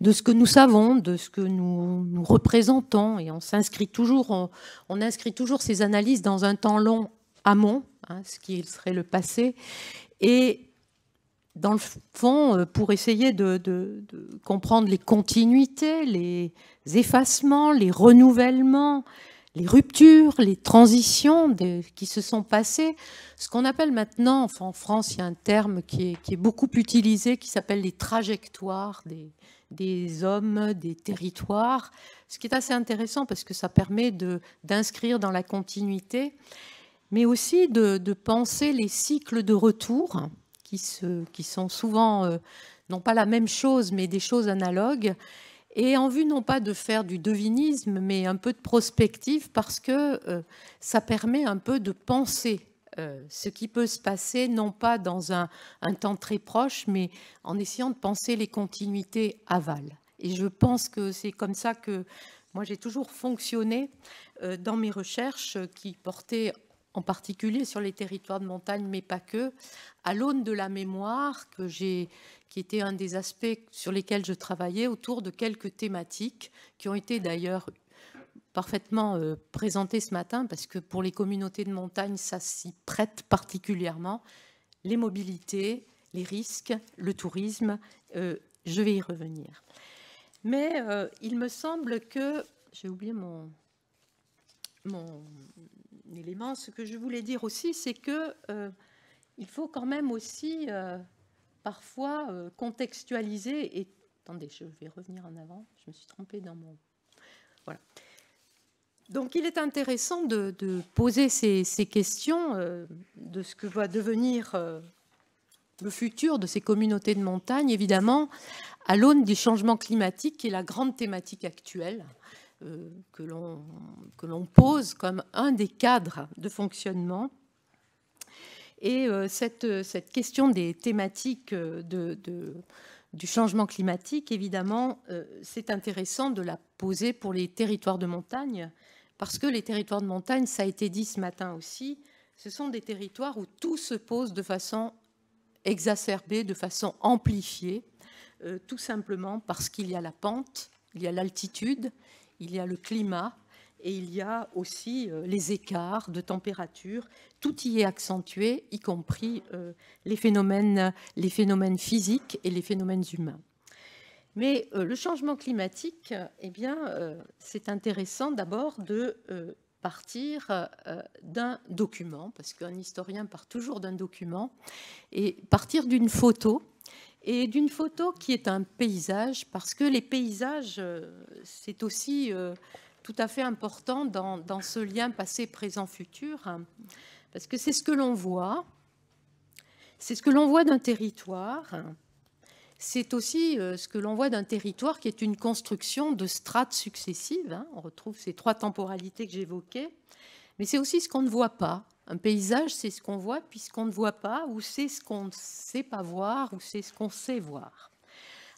de ce que nous savons, de ce que nous, nous représentons. Et on s'inscrit toujours, on, inscrit toujours ces analyses dans un temps long amont, hein, ce qui serait le passé, et dans le fond, euh, pour essayer de, comprendre les continuités, les effacements, les renouvellements, les ruptures, les transitions qui se sont passées, ce qu'on appelle maintenant, enfin en France, il y a un terme qui qui est beaucoup utilisé, qui s'appelle les trajectoires des, des hommes, des territoires, ce qui est assez intéressant parce que ça permet d'inscrire dans la continuité, mais aussi de, penser les cycles de retour qui, se, qui sont souvent, euh, non pas la même chose, mais des choses analogues, et en vue non pas de faire du devinisme, mais un peu de prospective parce que euh, ça permet un peu de penser euh, ce qui peut se passer, non pas dans un, temps très proche, mais en essayant de penser les continuités aval. Et je pense que c'est comme ça que moi j'ai toujours fonctionné euh, dans mes recherches qui portaient en particulier sur les territoires de montagne, mais pas que, à l'aune de la mémoire, que qui était un des aspects sur lesquels je travaillais, autour de quelques thématiques qui ont été d'ailleurs parfaitement euh, présenté ce matin, parce que pour les communautés de montagne, ça s'y prête particulièrement. Les mobilités, les risques, le tourisme, euh, je vais y revenir. Mais euh, il me semble que, j'ai oublié mon, mon élément, ce que je voulais dire aussi, c'est que il faut quand même aussi parfois contextualiser et Attendez, je vais revenir en avant. Je me suis trompée dans mon... Voilà. Donc il est intéressant de, poser ces, questions euh, de ce que va devenir euh, le futur de ces communautés de montagne, évidemment, à l'aune des changements climatiques, qui est la grande thématique actuelle euh, que l'on pose comme un des cadres de fonctionnement. Et cette, question des thématiques du changement climatique, évidemment, c'est intéressant de la poser pour les territoires de montagne parce que les territoires de montagne, ça a été dit ce matin aussi, ce sont des territoires où tout se pose de façon exacerbée, de façon amplifiée, euh, tout simplement parce qu'il y a la pente, il y a l'altitude, il y a le climat, et il y a aussi euh, les écarts de température. Tout y est accentué, y compris euh, les phénomènes physiques et les phénomènes humains. Mais euh, le changement climatique, eh bien, euh, c'est intéressant d'abord de euh, partir d'un document, parce qu'un historien part toujours d'un document, et partir d'une photo, et d'une photo qui est un paysage, parce que les paysages, c'est aussi tout à fait important dans, ce lien passé-présent-futur, hein, parce que c'est ce que l'on voit, c'est ce que l'on voit d'un territoire. Hein, c'est aussi euh, ce que l'on voit d'un territoire qui est une construction de strates successives. Hein. On retrouve ces trois temporalités que j'évoquais, mais c'est aussi ce qu'on ne voit pas. Un paysage, c'est ce qu'on voit puisqu'on ne voit pas, ou c'est ce qu'on ne sait pas voir, ou c'est ce qu'on sait voir.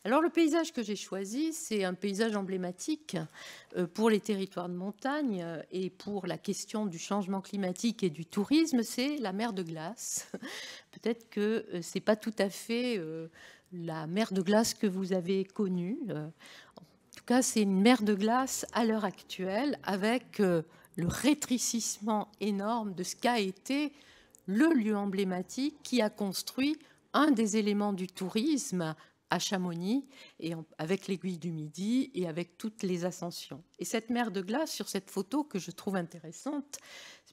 Alors le paysage que j'ai choisi, c'est un paysage emblématique euh, pour les territoires de montagne euh, et pour la question du changement climatique et du tourisme, c'est la mer de glace. Peut-être que c'est pas tout à fait la mer de glace que vous avez connue. Euh, en tout cas, c'est une mer de glace à l'heure actuelle, avec euh, le rétrécissement énorme de ce qu'a été le lieu emblématique qui a construit un des éléments du tourisme à Chamonix, et avec l'aiguille du Midi et avec toutes les ascensions. Et cette mer de glace, sur cette photo que je trouve intéressante,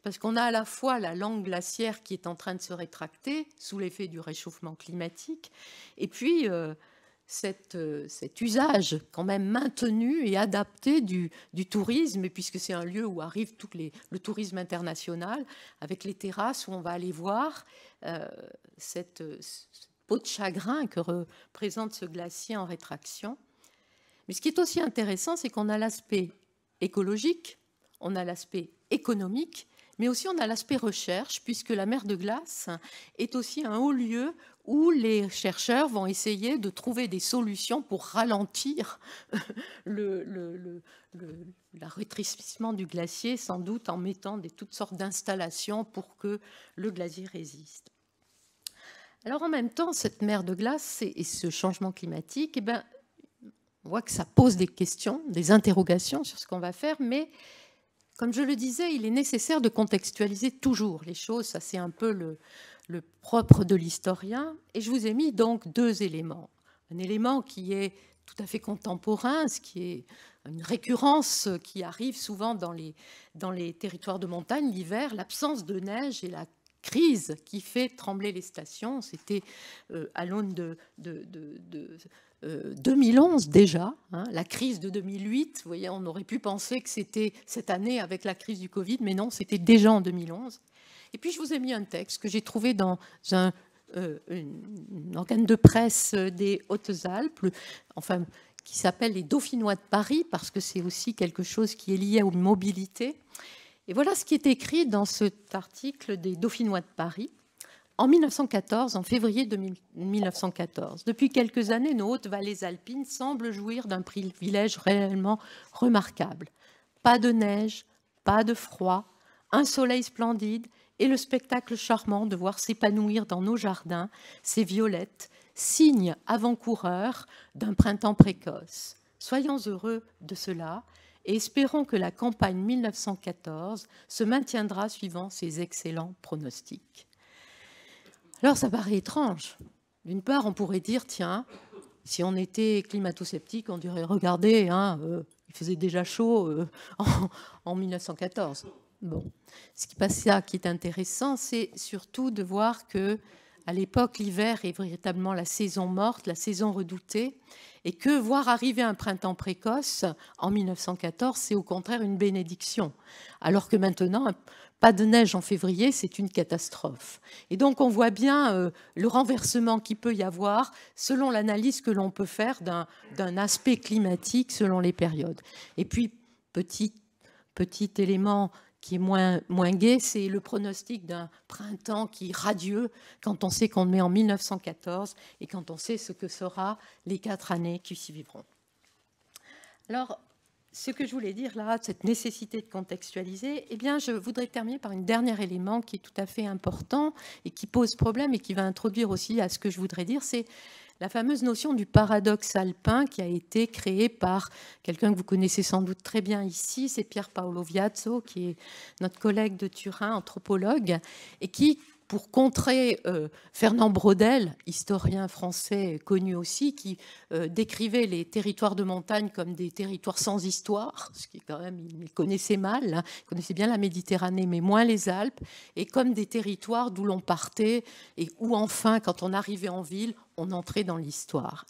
parce qu'on a à la fois la langue glaciaire qui est en train de se rétracter sous l'effet du réchauffement climatique, et puis euh, euh, cet usage quand même maintenu et adapté du, tourisme, puisque c'est un lieu où arrive tout le tourisme international, avec les terrasses où on va aller voir euh, cette, peau de chagrin que représente ce glacier en rétraction. Mais ce qui est aussi intéressant, c'est qu'on a l'aspect écologique, on a l'aspect économique, mais aussi, on a l'aspect recherche, puisque la mer de glace est aussi un haut lieu où les chercheurs vont essayer de trouver des solutions pour ralentir le, le, rétrécissement du glacier, sans doute en mettant des, toutes sortes d'installations pour que le glacier résiste. Alors en même temps, cette mer de glace et, ce changement climatique, eh ben, on voit que ça pose des questions, des interrogations sur ce qu'on va faire, mais comme je le disais, il est nécessaire de contextualiser toujours les choses. Ça, c'est un peu le, propre de l'historien. Et je vous ai mis donc deux éléments. Un élément qui est tout à fait contemporain, ce qui est une récurrence qui arrive souvent dans les, dans les territoires de montagne l'hiver, l'absence de neige et la crise qui fait trembler les stations. C'était euh, à l'aune de, 2011 euh, déjà, hein, la crise de 2008. voyez, on aurait pu penser que c'était cette année avec la crise du Covid, mais non, c'était déjà en 2011. Et puis je vous ai mis un texte que j'ai trouvé dans un, un euh, organe de presse des Hautes-Alpes, enfin qui s'appelle les Dauphinois de Paris, parce que c'est aussi quelque chose qui est lié aux mobilités. Et voilà ce qui est écrit dans cet article des Dauphinois de Paris en 1914, en février 1914. Depuis quelques années, nos hautes vallées alpines semblent jouir d'un privilège réellement remarquable. Pas de neige, pas de froid, un soleil splendide et le spectacle charmant de voir s'épanouir dans nos jardins ces violettes, signes avant-coureurs d'un printemps précoce. Soyons heureux de cela espérons que la campagne 1914 se maintiendra suivant ces excellents pronostics. Alors ça paraît étrange. D'une part, on pourrait dire, tiens, si on était climato-sceptique, on dirait, regardez, hein, euh, il faisait déjà chaud euh, en, 1914. Bon, ce qui, passe là, qui est intéressant, c'est surtout de voir que à l'époque, l'hiver est véritablement la saison morte, la saison redoutée, et que voir arriver un printemps précoce en 1914, c'est au contraire une bénédiction, alors que maintenant, pas de neige en février, c'est une catastrophe. Et donc on voit bien euh, le renversement qui peut y avoir selon l'analyse que l'on peut faire d'un aspect climatique selon les périodes. Et puis, petit élément qui est moins, moins gai, c'est le pronostic d'un printemps qui est radieux quand on sait qu'on met en 1914 et quand on sait ce que sera les quatre années qui suivront. Alors, ce que je voulais dire là, cette nécessité de contextualiser, eh bien, je voudrais terminer par un dernier élément qui est tout à fait important et qui pose problème et qui va introduire aussi à ce que je voudrais dire, c'est la fameuse notion du paradoxe alpin qui a été créée par quelqu'un que vous connaissez sans doute très bien ici, c'est Pierre Paolo Viazzo, qui est notre collègue de Turin, anthropologue, et qui pour contrer euh, Fernand Braudel, historien français connu aussi, qui euh, décrivait les territoires de montagne comme des territoires sans histoire, ce qui quand même, il connaissait mal, hein. il connaissait bien la Méditerranée, mais moins les Alpes, et comme des territoires d'où l'on partait et où enfin, quand on arrivait en ville, on entrait dans l'histoire.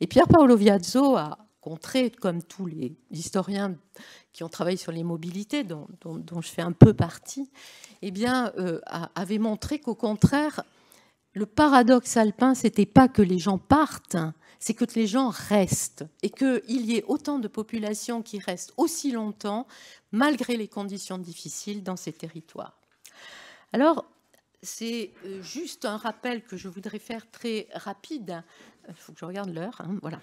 Et Pierre Paolo Viazzo a Contré, comme tous les historiens qui ont travaillé sur les mobilités, dont, je fais un peu partie, eh bien, euh, avait montré qu'au contraire, le paradoxe alpin, c'était pas que les gens partent, c'est que les gens restent et qu'il y ait autant de populations qui restent aussi longtemps, malgré les conditions difficiles, dans ces territoires. Alors, c'est euh, juste un rappel que je voudrais faire très rapide. Il euh, faut que je regarde l'heure. Hein, voilà.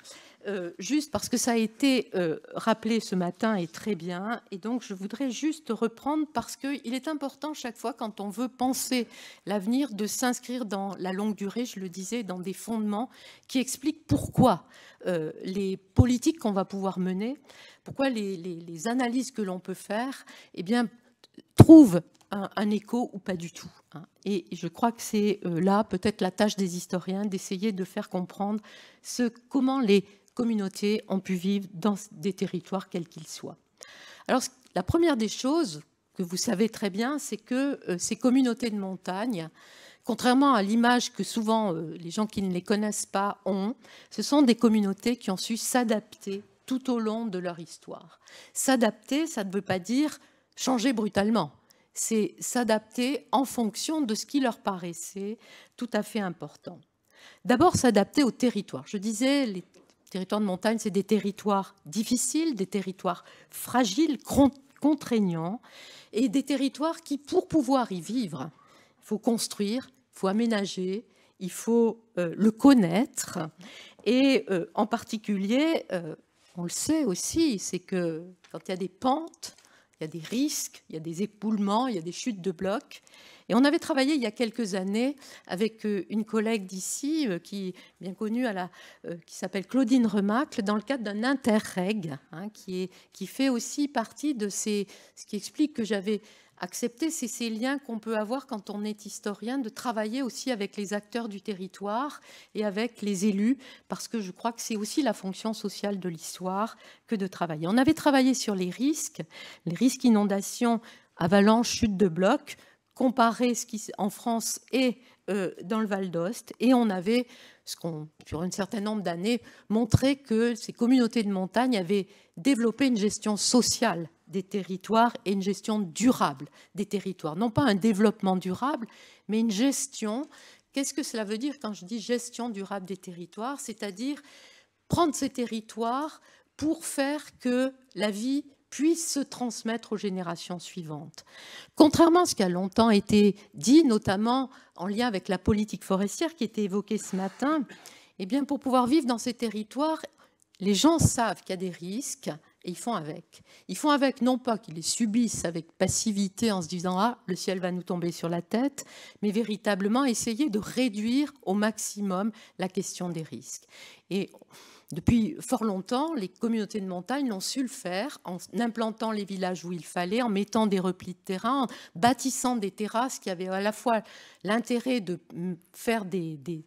Euh, juste parce que ça a été rappelé ce matin et très bien. Et donc, je voudrais juste reprendre parce qu'il est important chaque fois, quand on veut penser l'avenir, de s'inscrire dans la longue durée, je le disais, dans des fondements qui expliquent pourquoi les politiques qu'on va pouvoir mener, pourquoi les, les analyses que l'on peut faire, eh bien, trouve un, écho ou pas du tout. Hein. Et je crois que c'est euh, là peut-être la tâche des historiens d'essayer de faire comprendre ce, comment les communautés ont pu vivre dans des territoires quels qu'ils soient. Alors la première des choses que vous savez très bien, c'est que euh, ces communautés de montagne, contrairement à l'image que souvent euh, les gens qui ne les connaissent pas ont, ce sont des communautés qui ont su s'adapter tout au long de leur histoire. S'adapter, ça ne veut pas dire changer brutalement. C'est s'adapter en fonction de ce qui leur paraissait tout à fait important. D'abord, s'adapter au territoire. Je disais, les territoires de montagne, c'est des territoires difficiles, des territoires fragiles, contraignants, et des territoires qui, pour pouvoir y vivre, il faut construire, il faut aménager, il faut euh, le connaître. Et euh, en particulier, euh, on le sait aussi, c'est que quand il y a des pentes, il y a des risques, il y a des époulements, il y a des chutes de blocs. Et on avait travaillé il y a quelques années avec euh, une collègue d'ici, euh, qui bien connue, à la, euh, qui s'appelle Claudine Remacle, dans le cadre d'un interreg, hein, qui, est, qui fait aussi partie de ces, ce qui explique que j'avais accepter, c'est ces liens qu'on peut avoir quand on est historien, de travailler aussi avec les acteurs du territoire et avec les élus, parce que je crois que c'est aussi la fonction sociale de l'histoire que de travailler. On avait travaillé sur les risques, les risques inondations, avalanches, chutes de blocs, comparer ce qui en France est euh, dans le Val d'Ost. Et on avait, ce sur un certain nombre d'années, montré que ces communautés de montagne avaient développé une gestion sociale des territoires et une gestion durable des territoires. Non pas un développement durable, mais une gestion. Qu'est-ce que cela veut dire quand je dis gestion durable des territoires C'est-à-dire prendre ces territoires pour faire que la vie puisse se transmettre aux générations suivantes. Contrairement à ce qui a longtemps été dit, notamment en lien avec la politique forestière qui était évoquée ce matin, eh bien pour pouvoir vivre dans ces territoires, les gens savent qu'il y a des risques et ils font avec. Ils font avec non pas qu'ils les subissent avec passivité en se disant ah le ciel va nous tomber sur la tête, mais véritablement essayer de réduire au maximum la question des risques. Et depuis fort longtemps, les communautés de montagne l'ont su le faire en implantant les villages où il fallait, en mettant des replis de terrain, en bâtissant des terrasses qui avaient à la fois l'intérêt de hum, faire des, des,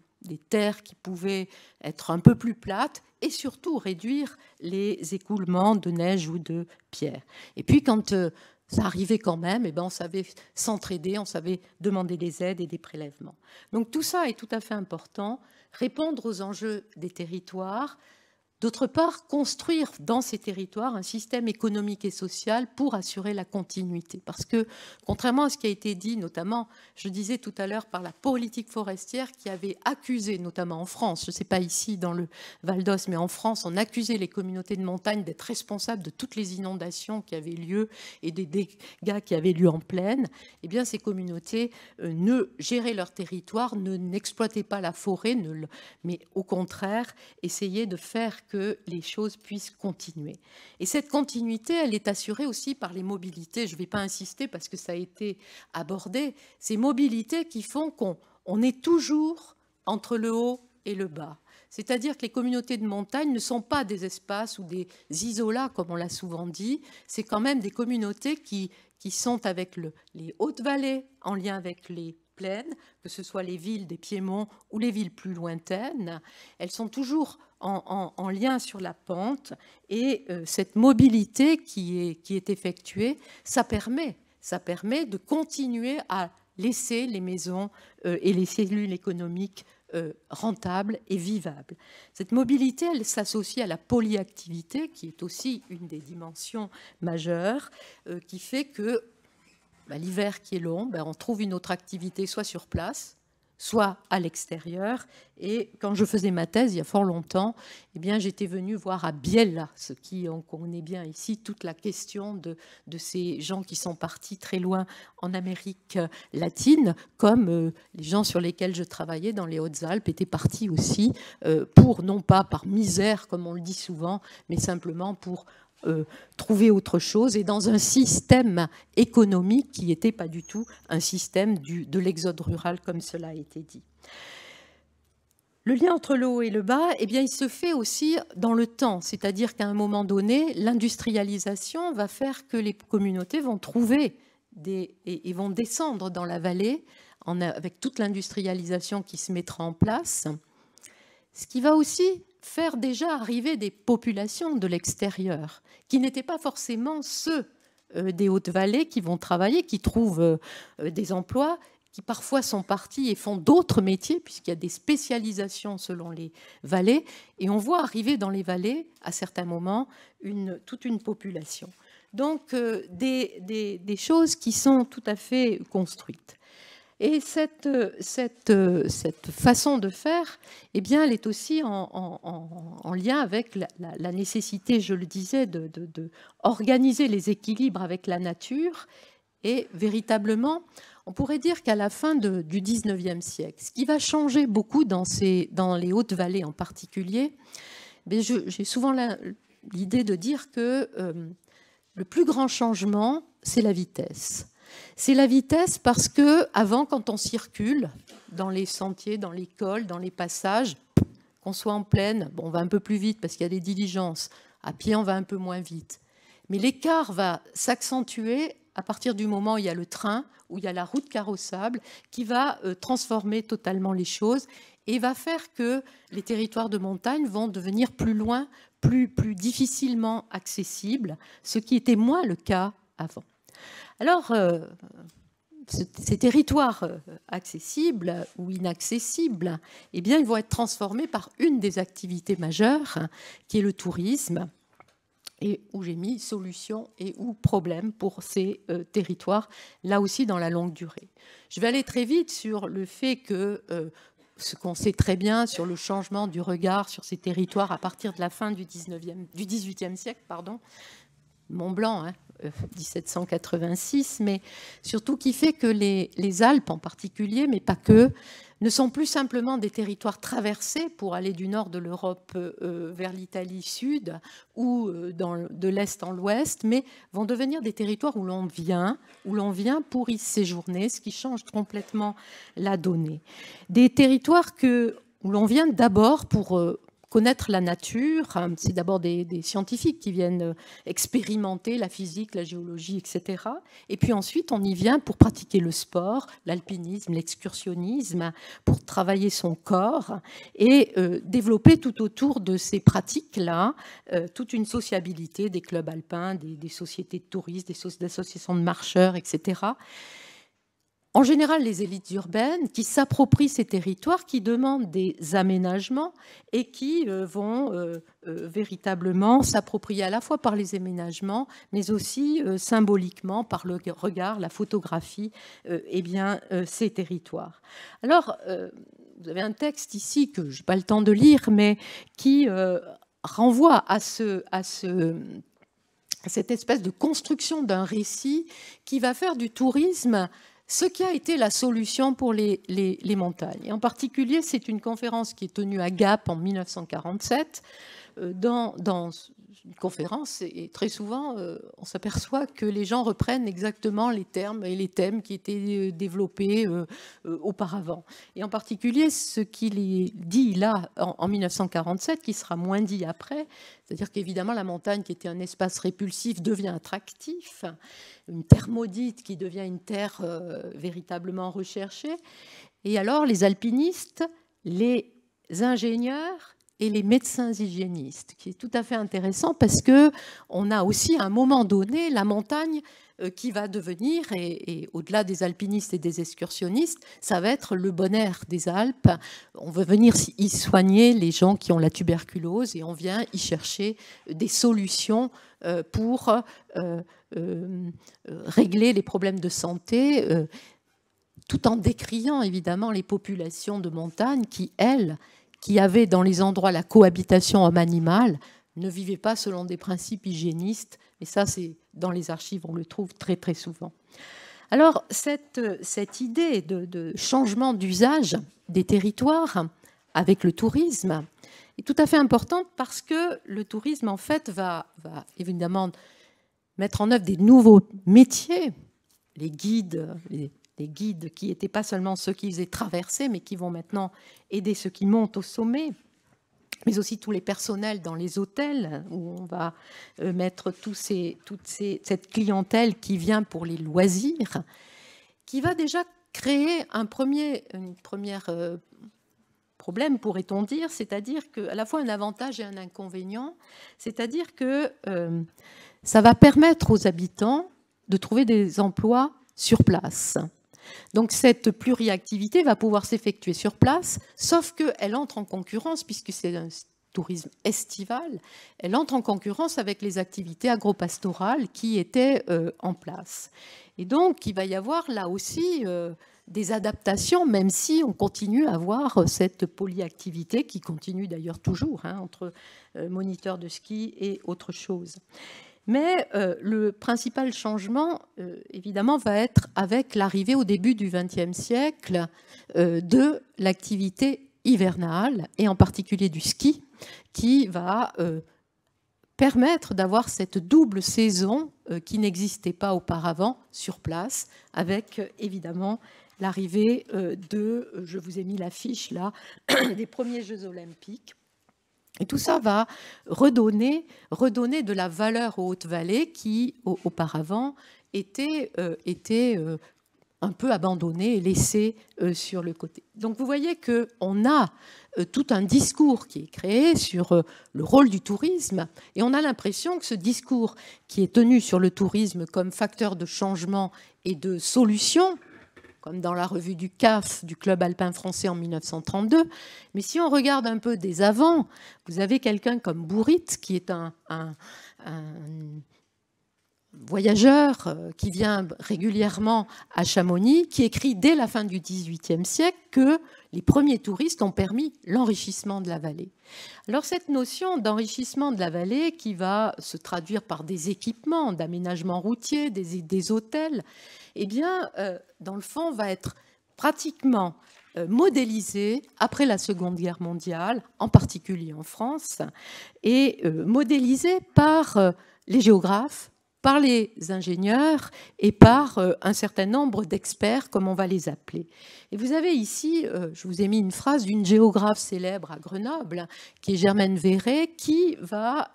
terres qui pouvaient être un peu plus plates et surtout réduire les écoulements de neige ou de pierre. Et puis quand euh, ça arrivait quand même, et eh ben, on savait s'entraider, on savait demander des aides et des prélèvements. Donc tout ça est tout à fait important. Répondre aux enjeux des territoires, D'autre part, construire dans ces territoires un système économique et social pour assurer la continuité. Parce que, contrairement à ce qui a été dit, notamment, je disais tout à l'heure, par la politique forestière qui avait accusé, notamment en France, je ne sais pas ici dans le Val d'Os, mais en France, on accusait les communautés de montagne d'être responsables de toutes les inondations qui avaient lieu et des dégâts qui avaient lieu en plaine. Eh bien, ces communautés euh, ne géraient leur territoire, ne n'exploitaient pas la forêt, mais au contraire, essayaient de faire que les choses puissent continuer. Et cette continuité, elle est assurée aussi par les mobilités. Je ne vais pas insister parce que ça a été abordé. Ces mobilités qui font qu'on est toujours entre le haut et le bas. C'est-à-dire que les communautés de montagne ne sont pas des espaces ou des isolats, comme on l'a souvent dit. C'est quand même des communautés qui, qui sont avec le, les hautes vallées, en lien avec les que ce soit les villes des piémonts ou les villes plus lointaines, elles sont toujours en, lien sur la pente et euh, cette mobilité qui est, qui est effectuée, ça permet, ça permet de continuer à laisser les maisons euh, et les cellules économiques euh, rentables et vivables. Cette mobilité, elle s'associe à la polyactivité, qui est aussi une des dimensions majeures, qui fait que bah, l'hiver qui est long, ben, on trouve une autre activité, soit sur place, soit à l'extérieur. Et quand je faisais ma thèse il y a fort longtemps, eh bien, j'étais venue voir à Biella, ce qui on connaît bien ici, toute la question de, ces gens qui sont partis très loin en Amérique latine, comme euh, les gens sur lesquels je travaillais dans les Hautes-Alpes étaient partis aussi euh, pour, non pas par misère, comme on le dit souvent, mais simplement pour euh, trouver autre chose et dans un système économique qui n'était pas du tout un système de l'exode rural comme cela a été dit. Le lien entre le haut et le bas, eh bien, il se fait aussi dans le temps, c'est-à-dire qu'à un moment donné, l'industrialisation va faire que les communautés vont trouver et, vont descendre dans la vallée avec toute l'industrialisation qui se mettra en place, ce qui va aussi faire déjà arriver des populations de l'extérieur, qui n'étaient pas forcément ceux euh, des Hautes-Vallées qui vont travailler, qui trouvent euh, euh, des emplois, qui parfois sont partis et font d'autres métiers, puisqu'il y a des spécialisations selon les vallées. Et on voit arriver dans les vallées, à certains moments, toute une population. Donc, des choses qui sont tout à fait construites. Et cette, euh, cette, euh, cette façon de faire, eh bien, elle est aussi en, lien avec la, nécessité, je le disais, de, organiser les équilibres avec la nature. Et véritablement, on pourrait dire qu'à la fin du 19e siècle, ce qui va changer beaucoup dans, ces, dans les hautes vallées en particulier, j'ai souvent l'idée de dire que euh, le plus grand changement, c'est la vitesse. C'est la vitesse parce que avant, quand on circule dans les sentiers, dans les cols, dans les passages, qu'on soit en plaine, on va un peu plus vite parce qu'il y a des diligences. À pied, on va un peu moins vite. Mais l'écart va s'accentuer à partir du moment où il y a le train, où il y a la route carrossable, qui va euh, transformer totalement les choses et va faire que les territoires de montagne vont devenir plus loin, plus, plus difficilement accessibles, ce qui était moins le cas avant. Alors, euh, ces territoires euh, accessibles ou inaccessibles, eh bien, ils vont être transformés par une des activités majeures, qui est le tourisme, et où j'ai mis solution et ou problème pour ces euh, territoires, là aussi dans la longue durée. Je vais aller très vite sur le fait que ce qu'on sait très bien sur le changement du regard sur ces territoires à partir de la fin du, 19 du 18e siècle, pardon, Mont Blanc, hein, 1786, mais surtout qui fait que les, Alpes en particulier, mais pas que, ne sont plus simplement des territoires traversés pour aller du nord de l'Europe euh, vers l'Italie sud ou euh, de l'Est en l'Ouest, mais vont devenir des territoires où l'on vient, où l'on vient pour y séjourner, ce qui change complètement la donnée. Des territoires que, où l'on vient d'abord pour euh, connaître la nature, hein, c'est d'abord des, scientifiques qui viennent euh, expérimenter la physique, la géologie, etc. Et puis ensuite, on y vient pour pratiquer le sport, l'alpinisme, l'excursionnisme, pour travailler son corps et euh, développer tout autour de ces pratiques-là euh, toute une sociabilité des clubs alpins, des, sociétés de touristes, des, des associations de marcheurs, etc en général les élites urbaines qui s'approprient ces territoires, qui demandent des aménagements et qui euh, vont euh, euh, véritablement s'approprier à la fois par les aménagements, mais aussi symboliquement par le regard, la photographie, eh bien ces territoires. Alors, vous avez un texte ici que je n'ai pas le temps de lire, mais qui renvoie à à ce cette espèce de construction d'un récit qui va faire du tourisme ce qui a été la solution pour les, montagnes. en particulier, c'est une conférence qui est tenue à Gap en 1947, euh, dans une conférence et très souvent euh, on s'aperçoit que les gens reprennent exactement les termes et les thèmes qui étaient euh, développés euh, auparavant. Et en particulier ce qu'il est dit là en, en 1947, qui sera moins dit après, c'est-à-dire qu'évidemment la montagne qui était un espace répulsif devient attractif, une terre maudite qui devient une terre véritablement recherchée. Et alors les alpinistes, les ingénieurs, et les médecins hygiénistes, qui est tout à fait intéressant parce que on a aussi à un moment donné la montagne euh, qui va devenir, et, et au-delà des alpinistes et des excursionnistes, ça va être le bonheur des Alpes. On veut venir y soigner les gens qui ont la tuberculose et on vient y chercher des solutions euh, pour euh, régler les problèmes de santé, tout en décriant évidemment les populations de montagne qui, elles, qui avaient dans les endroits la cohabitation homme-animal ne vivaient pas selon des principes hygiénistes. Et ça, c'est dans les archives, on le trouve très très souvent. Alors, cette, cette idée de, changement d'usage des territoires avec le tourisme est tout à fait importante parce que le tourisme, en fait, va, va évidemment mettre en œuvre des nouveaux métiers, les guides, les des guides qui n'étaient pas seulement ceux qui faisaient traverser, mais qui vont maintenant aider ceux qui montent au sommet, mais aussi tous les personnels dans les hôtels hein, où on va euh, mettre toute cette clientèle qui vient pour les loisirs, qui va déjà créer un premier, une première euh, problème, pourrait-on dire, c'est-à-dire qu'à à la fois un avantage et un inconvénient, c'est-à-dire que euh, ça va permettre aux habitants de trouver des emplois sur place. Donc cette pluriactivité va pouvoir s'effectuer sur place, sauf qu'elle entre en concurrence, puisque c'est un tourisme estival, elle entre en concurrence avec les activités agropastorales qui étaient euh, en place. Et donc il va y avoir là aussi euh, des adaptations, même si on continue à avoir euh, cette polyactivité qui continue d'ailleurs toujours hein, entre moniteurs de ski et autre chose. Mais euh, le principal changement, euh, évidemment, va être avec l'arrivée au début du XXe siècle euh, de l'activité hivernale, et en particulier du ski, qui va permettre d'avoir cette double saison qui n'existait pas auparavant sur place, avec évidemment l'arrivée de, je vous ai mis l'affiche là, des premiers Jeux olympiques et tout ça va redonner, redonner de la valeur aux hautes vallées qui, auparavant, étaient, euh, euh, un peu abandonnées et laissées euh, sur le côté. Donc vous voyez qu'on a tout un discours qui est créé sur le rôle du tourisme, et on a l'impression que ce discours qui est tenu sur le tourisme comme facteur de changement et de solution, comme dans la revue du CAF, du Club alpin français en 1932. Mais si on regarde un peu des avant, vous avez quelqu'un comme Bourrit, qui est un, voyageur euh, qui vient régulièrement à Chamonix, qui écrit dès la fin du XVIIIe siècle que les premiers touristes ont permis l'enrichissement de la vallée. Alors cette notion d'enrichissement de la vallée qui va se traduire par des équipements, d'aménagements routiers, des, des hôtels, eh bien, euh, dans le fond, va être pratiquement euh, modélisé après la Seconde Guerre mondiale, en particulier en France, et euh, modélisé par les géographes, par les ingénieurs et par un certain nombre d'experts, comme on va les appeler. Et vous avez ici, je vous ai mis une phrase d'une géographe célèbre à Grenoble, qui est Germaine Véret, qui va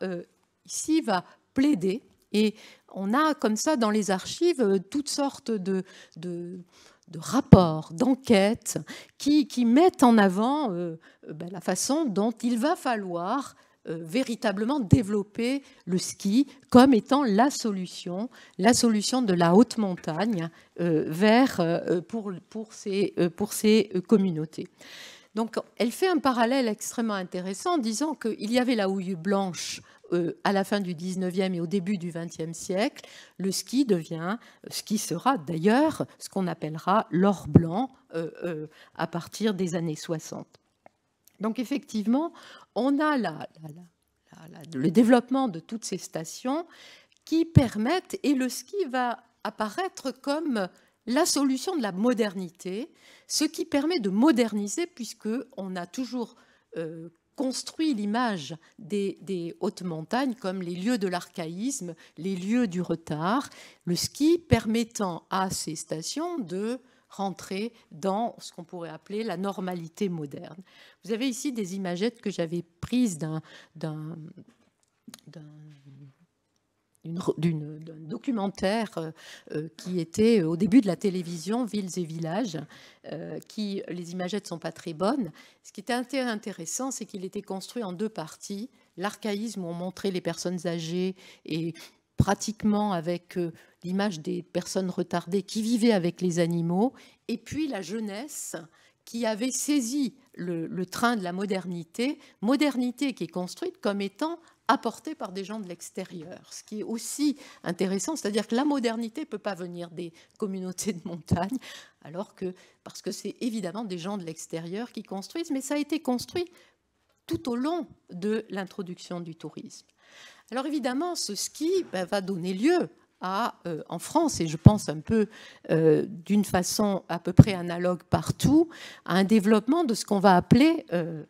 ici va plaider et on a comme ça dans les archives euh, toutes sortes de, rapports, d'enquêtes qui, mettent en avant euh, euh, ben, la façon dont il va falloir véritablement développer le ski comme étant la solution, la solution de la haute montagne vers, pour, pour, ces, pour ces communautés. Donc elle fait un parallèle extrêmement intéressant en disant qu'il y avait la houille blanche euh, à la fin du 19e et au début du 20e siècle, le ski devient ce qui sera d'ailleurs ce qu'on appellera l'or blanc euh, euh, à partir des années 60. Donc effectivement, on a le développement de toutes ces stations qui permettent, et le ski va apparaître comme la solution de la modernité, ce qui permet de moderniser puisque on a toujours construit l'image des, hautes montagnes comme les lieux de l'archaïsme, les lieux du retard, le ski permettant à ces stations de rentrer dans ce qu'on pourrait appeler la normalité moderne. Vous avez ici des imagettes que j'avais prises d'un d'un documentaire euh, euh, qui était euh, au début de la télévision, Villes et villages, qui les imagettes sont pas très bonnes. Ce qui était intéressant, c'est qu'il était construit en deux parties. L'archaïsme où on montrait les personnes âgées et pratiquement avec l'image des personnes retardées qui vivaient avec les animaux, et puis la jeunesse qui avait saisi le, train de la modernité, modernité qui est construite comme étant apporté par des gens de l'extérieur, ce qui est aussi intéressant, c'est-à-dire que la modernité ne peut pas venir des communautés de montagne, alors que, parce que c'est évidemment des gens de l'extérieur qui construisent, mais ça a été construit tout au long de l'introduction du tourisme. Alors évidemment, ce ski ben, va donner lieu à, euh, en France, et je pense un peu euh, d'une façon à peu près analogue partout, à un développement de ce qu'on va appeler, euh,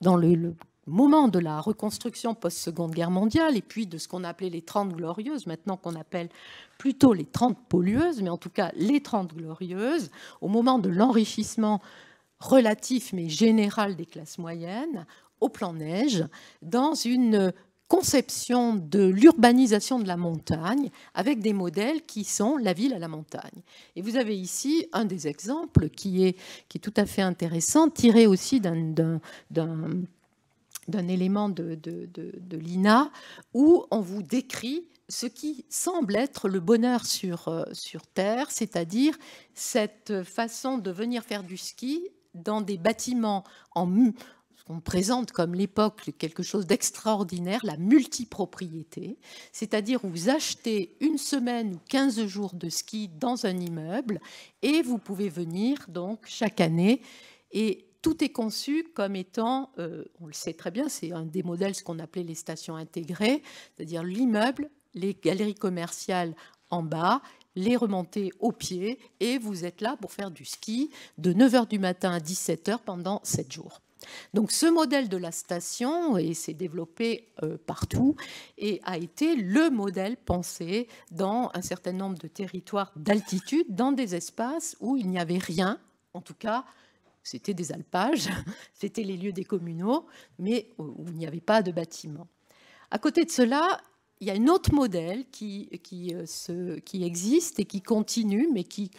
dans le, le moment de la reconstruction post-seconde guerre mondiale et puis de ce qu'on appelait les 30 glorieuses, maintenant qu'on appelle plutôt les 30 pollueuses, mais en tout cas les 30 glorieuses, au moment de l'enrichissement relatif mais général des classes moyennes au plan neige, dans une conception de l'urbanisation de la montagne avec des modèles qui sont la ville à la montagne. Et vous avez ici un des exemples qui est, qui est tout à fait intéressant, tiré aussi d'un d'un élément de, l'INA où on vous décrit ce qui semble être le bonheur sur, euh, sur Terre, c'est-à-dire cette façon de venir faire du ski dans des bâtiments en, ce qu'on présente comme l'époque quelque chose d'extraordinaire, la multipropriété, c'est-à-dire vous achetez une semaine ou 15 jours de ski dans un immeuble et vous pouvez venir donc chaque année et tout est conçu comme étant, euh, on le sait très bien, c'est un des modèles ce qu'on appelait les stations intégrées, c'est-à-dire l'immeuble, les galeries commerciales en bas, les remontées au pied, et vous êtes là pour faire du ski de 9h du matin à 17h pendant 7 jours. Donc ce modèle de la station et s'est développé euh, partout et a été le modèle pensé dans un certain nombre de territoires d'altitude, dans des espaces où il n'y avait rien, en tout cas c'était des alpages, c'était les lieux des communaux, mais où il n'y avait pas de bâtiments. À côté de cela, il y a un autre modèle qui, qui, euh, existe et qui continue, mais qui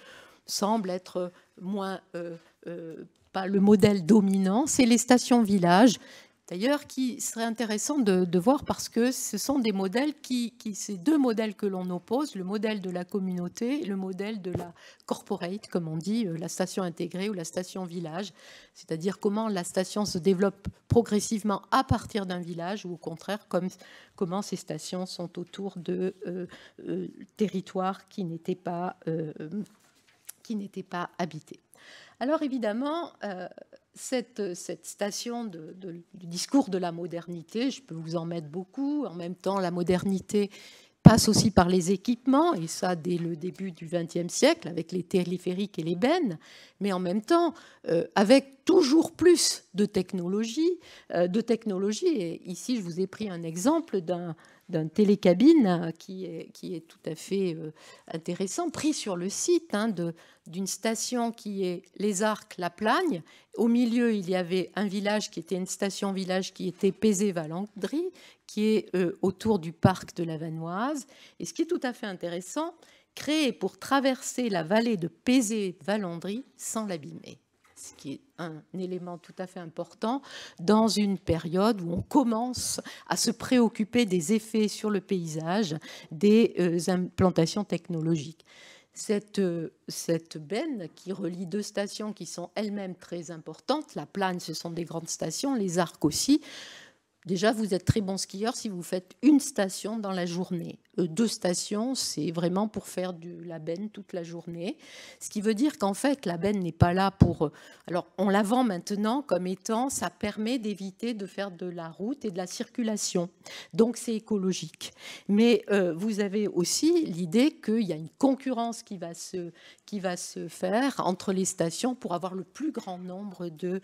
semble être moins euh, euh, pas le modèle dominant, c'est les stations-villages d'ailleurs, qui serait intéressant de, voir parce que ce sont des modèles qui, ces deux modèles que l'on oppose, le modèle de la communauté et le modèle de la corporate, comme on dit, euh, la station intégrée ou la station village, c'est-à-dire comment la station se développe progressivement à partir d'un village ou au contraire comment ces stations sont autour de euh, euh, territoires qui n'étaient pas, qui pas habités. Alors évidemment, cette, station du discours de la modernité, je peux vous en mettre beaucoup, en même temps la modernité passe aussi par les équipements, et ça dès le début du XXe siècle, avec les téléphériques et les bennes, mais en même temps, euh, avec toujours plus de technologies. Euh, de technologie. ici, je vous ai pris un exemple d'un d'un télécabine hein, qui est, tout à fait euh, intéressant, pris sur le site hein, d'une station qui est Les Arcs-La Plagne. Au milieu, il y avait un village qui était une station-village qui était Pézé-Valandry, qui est euh, autour du parc de la Vanoise. Et ce qui est tout à fait intéressant, créé pour traverser la vallée de Pézé-Valandry sans l'abîmer ce qui est un élément tout à fait important, dans une période où on commence à se préoccuper des effets sur le paysage des euh, implantations technologiques. Cette, euh, cette, benne qui relie deux stations qui sont elles-mêmes très importantes, la plane ce sont des grandes stations, les Arcs aussi, déjà vous êtes très bon skieur si vous faites une station dans la journée. Euh, deux stations, c'est vraiment pour faire de la benne toute la journée. Ce qui veut dire qu'en fait, la benne n'est pas là pour... Euh, alors, on la vend maintenant comme étant, ça permet d'éviter de faire de la route et de la circulation. Donc, c'est écologique. Mais euh, vous avez aussi l'idée qu'il y a une concurrence qui va, se, qui va se faire entre les stations pour avoir le plus grand nombre de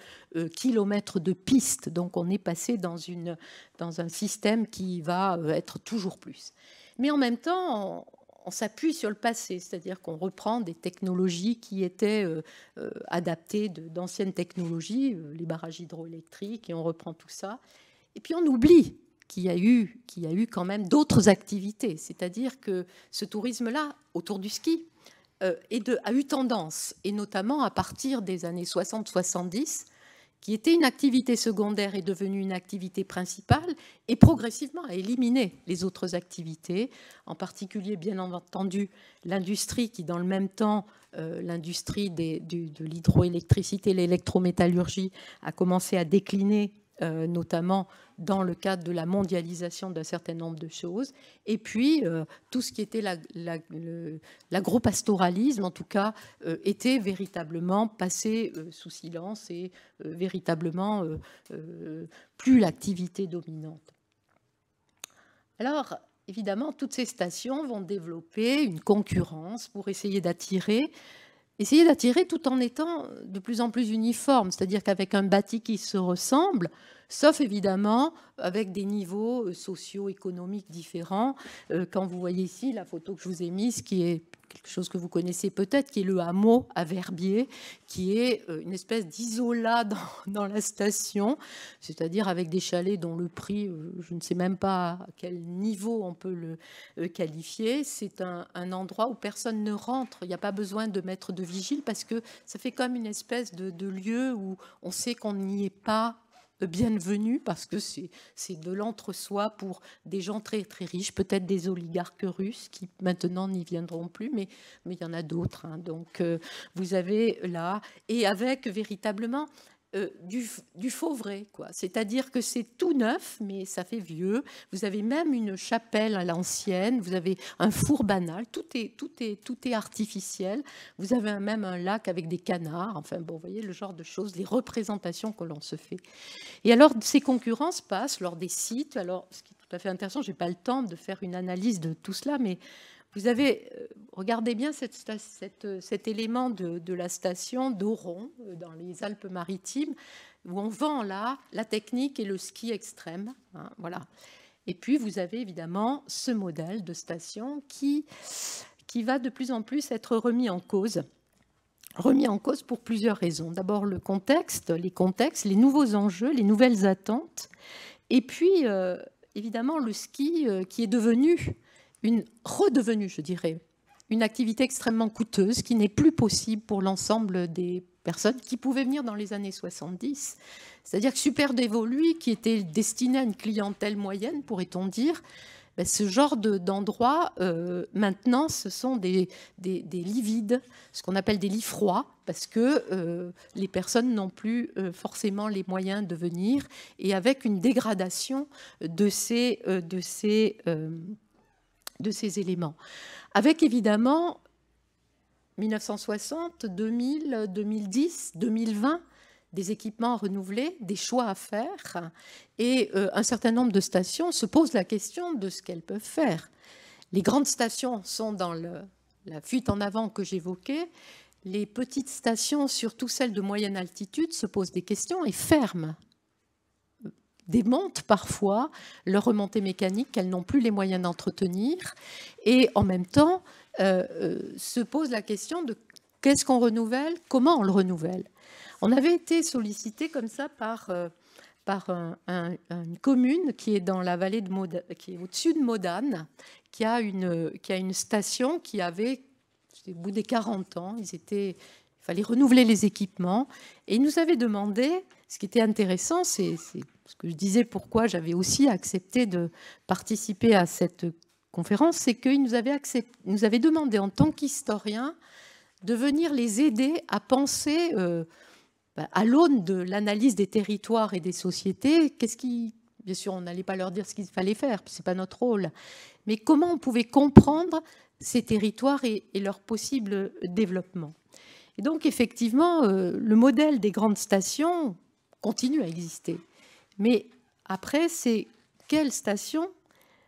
kilomètres de pistes. Donc, on est passé dans, une, dans un système qui va être toujours plus. Mais en même temps, on, s'appuie sur le passé, c'est-à-dire qu'on reprend des technologies qui étaient euh, euh, adaptées d'anciennes technologies, euh, les barrages hydroélectriques, et on reprend tout ça. Et puis on oublie qu'il y a eu, y a eu quand même d'autres activités, c'est-à-dire que ce tourisme-là, autour du ski, de, a eu tendance, et notamment à partir des années 60-70, qui était une activité secondaire est devenue une activité principale et progressivement a éliminé les autres activités, en particulier bien entendu l'industrie qui dans le même temps, euh, l'industrie de l'hydroélectricité, l'électrométallurgie a commencé à décliner euh, notamment dans le cadre de la mondialisation d'un certain nombre de choses, et puis euh, tout ce qui était l'agropastoralisme, la, en tout cas, euh, était véritablement passé sous silence et véritablement plus l'activité dominante. Alors, évidemment, toutes ces stations vont développer une concurrence pour essayer d'attirer essayer d'attirer tout en étant de plus en plus uniforme, c'est-à-dire qu'avec un bâti qui se ressemble, sauf évidemment avec des niveaux euh, sociaux, économiques différents. Euh, quand vous voyez ici la photo que je vous ai mise, qui est quelque chose que vous connaissez peut-être, qui est le hameau à Verbier, qui est euh, une espèce d'isola dans, la station, c'est-à-dire avec des chalets dont le prix, euh, je ne sais même pas à quel niveau on peut le euh, qualifier. C'est un, endroit où personne ne rentre. Il n'y a pas besoin de mettre de vigile parce que ça fait comme une espèce de lieu où on sait qu'on n'y est pas bienvenue parce que c'est de l'entre-soi pour des gens très très riches, peut-être des oligarques russes qui maintenant n'y viendront plus, mais il y en a d'autres. Hein. Donc euh, vous avez là et avec véritablement euh, du, faux vrai, quoi. C'est-à-dire que c'est tout neuf, mais ça fait vieux. Vous avez même une chapelle à l'ancienne, vous avez un four banal, tout est, tout est, tout est artificiel. Vous avez même un lac avec des canards, enfin bon, vous voyez le genre de choses, les représentations que l'on se fait. Et alors, ces concurrences passent lors des sites. Alors, ce qui est tout à fait intéressant, je n'ai pas le temps de faire une analyse de tout cela, mais vous avez, euh, regardez bien cette, euh, cet élément de, la station d'Oron, euh, dans les Alpes-Maritimes, où on vend là la technique et le ski extrême. Hein, voilà. Et puis, vous avez évidemment ce modèle de station qui, qui va de plus en plus être remis en cause remis en cause pour plusieurs raisons. D'abord le contexte, les contextes, les nouveaux enjeux, les nouvelles attentes, et puis évidemment le ski qui est devenu une redevenue, je dirais, une activité extrêmement coûteuse qui n'est plus possible pour l'ensemble des personnes qui pouvaient venir dans les années 70. C'est-à-dire que Super qui était destiné à une clientèle moyenne, pourrait-on dire, ben, ce genre d'endroits, euh, maintenant, ce sont des, des, lits vides, ce qu'on appelle des lits froids, parce que euh, les personnes n'ont plus euh, forcément les moyens de venir, et avec une dégradation de ces... de ces de ces éléments. Avec évidemment 1960, 2000, 2010, 2020, des équipements renouvelés, des choix à faire. Et euh, un certain nombre de stations se posent la question de ce qu'elles peuvent faire. Les grandes stations sont dans la fuite en avant que j'évoquais. Les petites stations, surtout celles de moyenne altitude, se posent des questions et ferment démontent parfois leur remontée mécanique qu'elles n'ont plus les moyens d'entretenir. Et en même temps, euh, euh, se pose la question de qu'est-ce qu'on renouvelle, comment on le renouvelle. On avait été sollicité comme ça par, euh, par une commune qui est dans la vallée de qui est au-dessus de Modane, qui a, une, qui a une station qui avait, au bout des 40 ans, ils étaient, il fallait renouveler les équipements. Et ils nous avaient demandé ce qui était intéressant, c'est ce que je disais, pourquoi j'avais aussi accepté de participer à cette conférence, c'est qu'ils nous, avaient nous avaient demandé en tant qu'historiens de venir les aider à penser euh, bah, à l'aune de l'analyse des territoires et des sociétés, qu'est-ce qui... Bien sûr, on n'allait pas leur dire ce qu'il fallait faire, ce n'est pas notre rôle, mais comment on pouvait comprendre ces territoires et, leur possible développement. Et donc, effectivement, euh, le modèle des grandes stations, continue à exister. Mais après, c'est quelle station,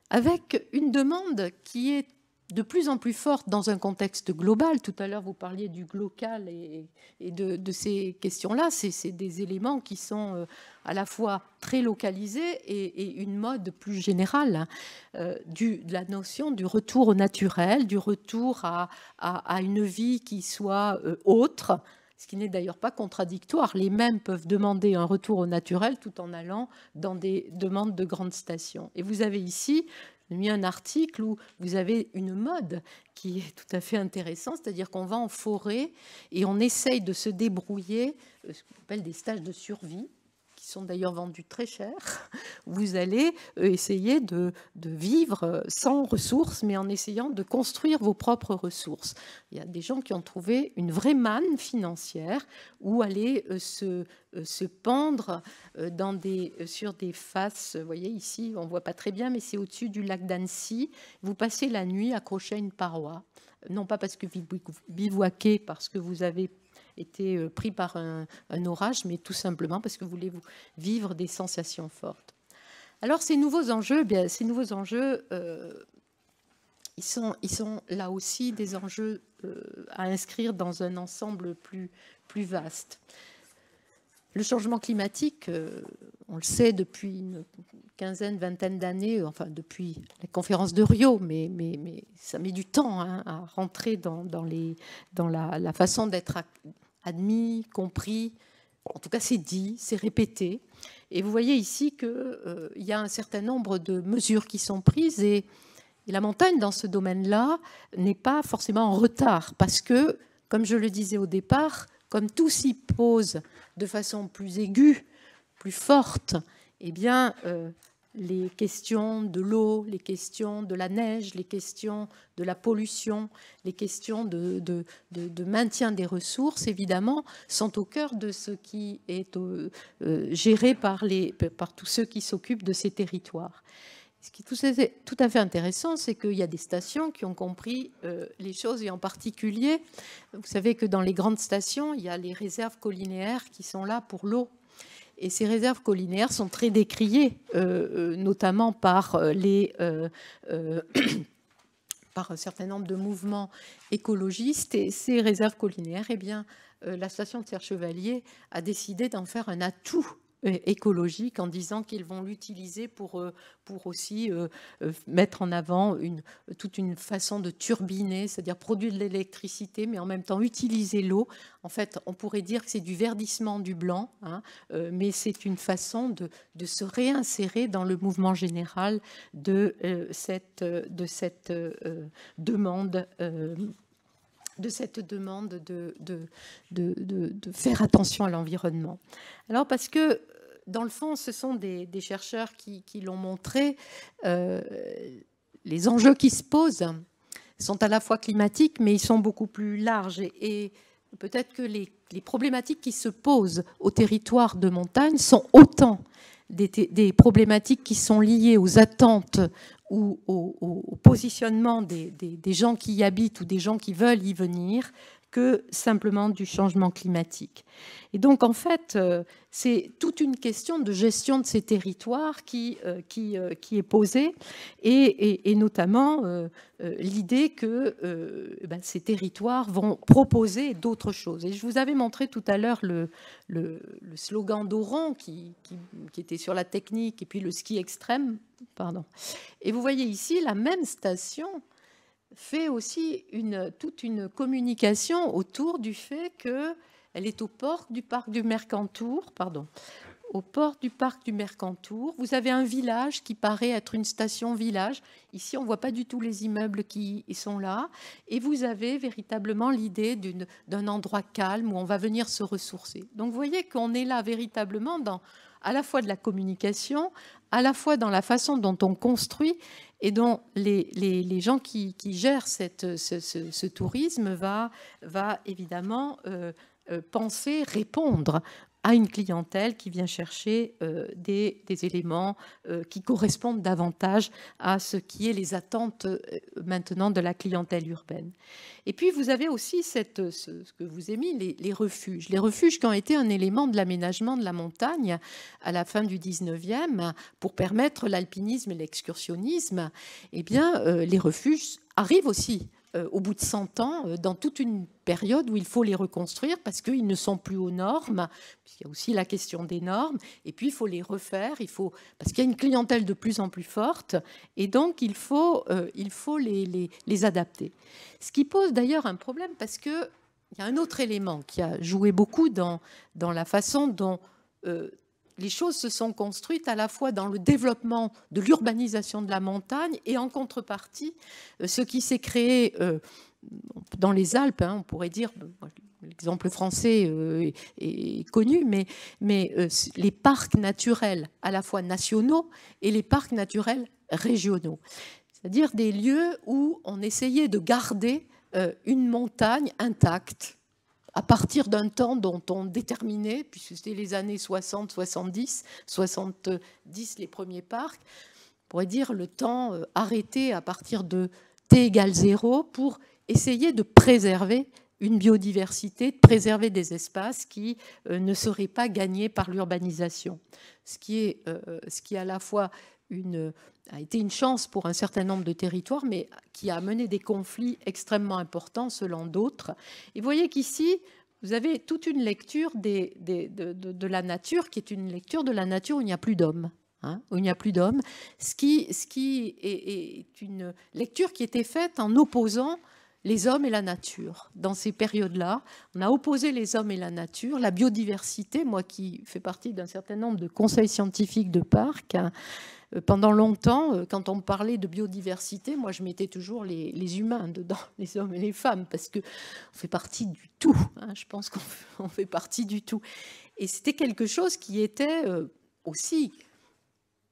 avec une demande qui est de plus en plus forte dans un contexte global. Tout à l'heure, vous parliez du local et, de, ces questions-là. C'est des éléments qui sont euh, à la fois très localisés et, une mode plus générale hein, euh, du, de la notion du retour au naturel, du retour à une vie qui soit euh, autre, ce qui n'est d'ailleurs pas contradictoire. Les mêmes peuvent demander un retour au naturel tout en allant dans des demandes de grandes stations. Et vous avez ici mis un article où vous avez une mode qui est tout à fait intéressante, c'est-à-dire qu'on va en forêt et on essaye de se débrouiller, euh, ce qu'on appelle des stages de survie, sont d'ailleurs vendus très cher, vous allez euh, essayer de, de, vivre sans ressources, mais en essayant de construire vos propres ressources. Il y a des gens qui ont trouvé une vraie manne financière où aller euh, se, euh, se pendre dans des, sur des faces. Vous voyez ici, on ne voit pas très bien, mais c'est au-dessus du lac d'Annecy. Vous passez la nuit accroché à une paroi non pas parce que vous bivouaquez, parce que vous avez été euh, pris par un, orage, mais tout simplement parce que vous voulez vous vivre des sensations fortes. Alors ces nouveaux enjeux, bien, ces nouveaux enjeux, euh, ils, sont, ils, sont, là aussi des enjeux euh, à inscrire dans un ensemble plus, plus vaste. Le changement climatique, on le sait depuis une quinzaine, vingtaine d'années, enfin depuis la conférence de Rio, mais, mais, mais ça met du temps hein, à rentrer dans, dans, dans la, la façon d'être admis, compris, en tout cas c'est dit, c'est répété. Et vous voyez ici qu'il euh, y a un certain nombre de mesures qui sont prises et, la montagne dans ce domaine-là n'est pas forcément en retard parce que, comme je le disais au départ, comme tout s'y pose de façon plus aiguë, plus forte, eh bien, euh, les questions de l'eau, les questions de la neige, les questions de la pollution, les questions de, maintien des ressources, évidemment, sont au cœur de ce qui est euh, euh, géré par, les, par tous ceux qui s'occupent de ces territoires. Ce qui est tout à fait intéressant, c'est qu'il y a des stations qui ont compris euh, les choses, et en particulier, vous savez que dans les grandes stations, il y a les réserves collinéaires qui sont là pour l'eau et ces réserves collinaires sont très décriées, euh, euh, notamment euh, par un certain nombre de mouvements écologistes et ces réserves collinaires, eh bien, la station de Serre-Chevalier a décidé d'en faire un atout écologique en disant qu'ils vont l'utiliser pour, euh, pour aussi euh, euh, mettre en avant une, toute une façon de turbiner, c'est-à-dire produire de l'électricité, mais en même temps utiliser l'eau. En fait, on pourrait dire que c'est du verdissement du blanc, hein, mais c'est une façon de, se réinsérer dans le mouvement général de cette, de cette demande de cette demande de, de, de, faire attention à l'environnement. Alors parce que, euh, dans le fond, ce sont des, chercheurs qui, l'ont montré, euh, les enjeux qui se posent sont à la fois climatiques, mais ils sont beaucoup plus larges. Et, peut-être que les, problématiques qui se posent au territoire de montagne sont autant des, problématiques qui sont liées aux attentes ou au, positionnement des, gens qui y habitent ou des gens qui veulent y venir que simplement du changement climatique. Et donc, en fait, euh, c'est toute une question de gestion de ces territoires qui, euh, euh, qui, est posée, et, notamment l'idée que ben, ces territoires vont proposer d'autres choses. Et je vous avais montré tout à l'heure le, slogan d'Oran qui, qui, était sur la technique, et puis le ski extrême. Pardon. Et vous voyez ici la même station fait aussi toute une communication autour du fait qu'elle est au port du parc du Mercantour, pardon, au port du parc du Mercantour. Vous avez un village qui paraît être une station village. Ici, on ne voit pas du tout les immeubles qui sont là. Et vous avez véritablement l'idée d'un endroit calme où on va venir se ressourcer. Donc vous voyez qu'on est là véritablement dans à la fois de la communication, à la fois dans la façon dont on construit et dont les, les, gens qui, gèrent cette, ce, tourisme va, va évidemment euh, euh, penser, répondre à une clientèle qui vient chercher euh, des, éléments euh, qui correspondent davantage à ce qui est les attentes euh, maintenant de la clientèle urbaine. Et puis vous avez aussi ce, que vous aimez, les, les refuges. Les refuges qui ont été un élément de l'aménagement de la montagne à la fin du 19e pour permettre l'alpinisme et l'excursionnisme, eh bien les refuges arrivent aussi euh, au bout de 100 ans, euh, dans toute une période où il faut les reconstruire parce qu'ils ne sont plus aux normes. puisqu'il y a aussi la question des normes. Et puis, il faut les refaire. Il faut, parce qu'il y a une clientèle de plus en plus forte. Et donc, il faut, euh, il faut les, les, adapter. Ce qui pose d'ailleurs un problème parce qu'il y a un autre élément qui a joué beaucoup dans, dans la façon dont les choses se sont construites à la fois dans le développement de l'urbanisation de la montagne et en contrepartie, euh, ce qui s'est créé euh, dans les Alpes, hein, on pourrait dire, euh, l'exemple français est, connu, mais, les parcs naturels à la fois nationaux et les parcs naturels régionaux. C'est-à-dire des lieux où on essayait de garder une montagne intacte à partir d'un temps dont on déterminait, puisque c'était les années 60, 70, 70 les premiers parcs, on pourrait dire le temps euh, arrêté à partir de t égale 0 pour essayer de préserver une biodiversité, de préserver des espaces qui euh, ne seraient pas gagnés par l'urbanisation. Ce, qui est, euh, ce qui à la fois une, a été une chance pour un certain nombre de territoires, mais qui a amené des conflits extrêmement importants selon d'autres. Et vous voyez qu'ici, vous avez toute une lecture des, de, la nature qui est une lecture de la nature où il n'y a plus d'hommes. Hein, où il n'y a plus d'hommes, ce qui, ce qui est, est, une lecture qui était faite en opposant les hommes et la nature. Dans ces périodes-là, on a opposé les hommes et la nature, la biodiversité, moi qui fais partie d'un certain nombre de conseils scientifiques de parcs, hein, euh, pendant longtemps, euh, quand on parlait de biodiversité, moi je mettais toujours les, humains dedans, les hommes et les femmes, parce que on fait partie du tout. Hein. je pense qu'on fait partie du tout. Et c'était quelque chose qui était euh, aussi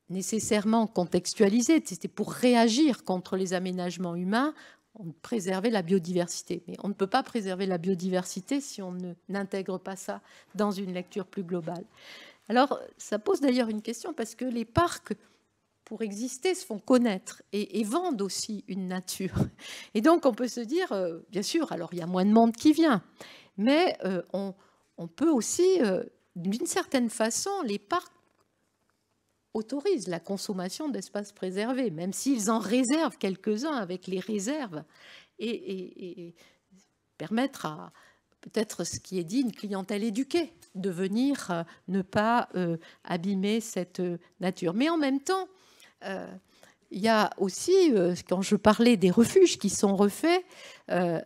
nécessairement contextualisé. C'était pour réagir contre les aménagements humains, on préservait la biodiversité. Mais on ne peut pas préserver la biodiversité si on n'intègre pas ça dans une lecture plus globale. Alors, ça pose d'ailleurs une question parce que les parcs pour exister, se font connaître et, vendent aussi une nature. Et donc on peut se dire, euh, bien sûr, alors il y a moins de monde qui vient, mais euh, on, peut aussi, euh, d'une certaine façon, les parcs autorisent la consommation d'espaces préservés, même s'ils en réservent quelques-uns avec les réserves, et, et permettre à peut-être ce qui est dit, une clientèle éduquée, de venir ne pas abîmer cette nature. Mais en même temps, euh, il y a aussi, euh, quand je parlais des refuges qui sont refaits, euh,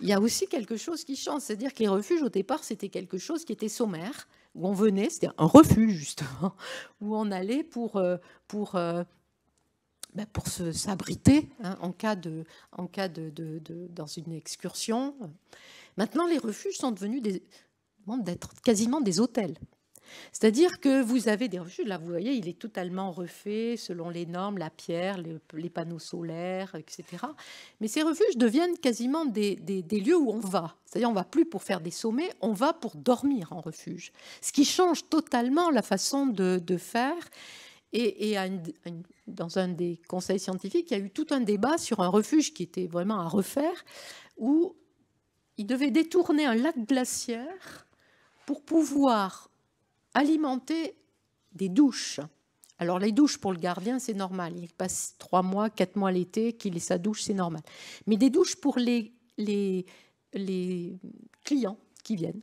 il y a aussi quelque chose qui change. C'est-à-dire que les refuges, au départ, c'était quelque chose qui était sommaire, où on venait, c'était un refuge, justement, où on allait pour, pour, ben, pour se s'abriter hein, en cas, de, en cas de, dans une excursion. Maintenant, les refuges sont devenus des, d'être quasiment des hôtels. C'est-à-dire que vous avez des refuges, là vous voyez, il est totalement refait selon les normes, la pierre, les, panneaux solaires, etc. Mais ces refuges deviennent quasiment des, lieux où on va. C'est-à-dire on va plus pour faire des sommets, on va pour dormir en refuge. Ce qui change totalement la façon de, faire. Et, dans un des conseils scientifiques, il y a eu tout un débat sur un refuge qui était vraiment à refaire, où il devait détourner un lac glaciaire pour pouvoir alimenter des douches. Alors les douches pour le gardien, c'est normal. Il passe trois mois, quatre mois l'été, qu'il ait sa douche, c'est normal. Mais des douches pour les, les, les clients qui viennent.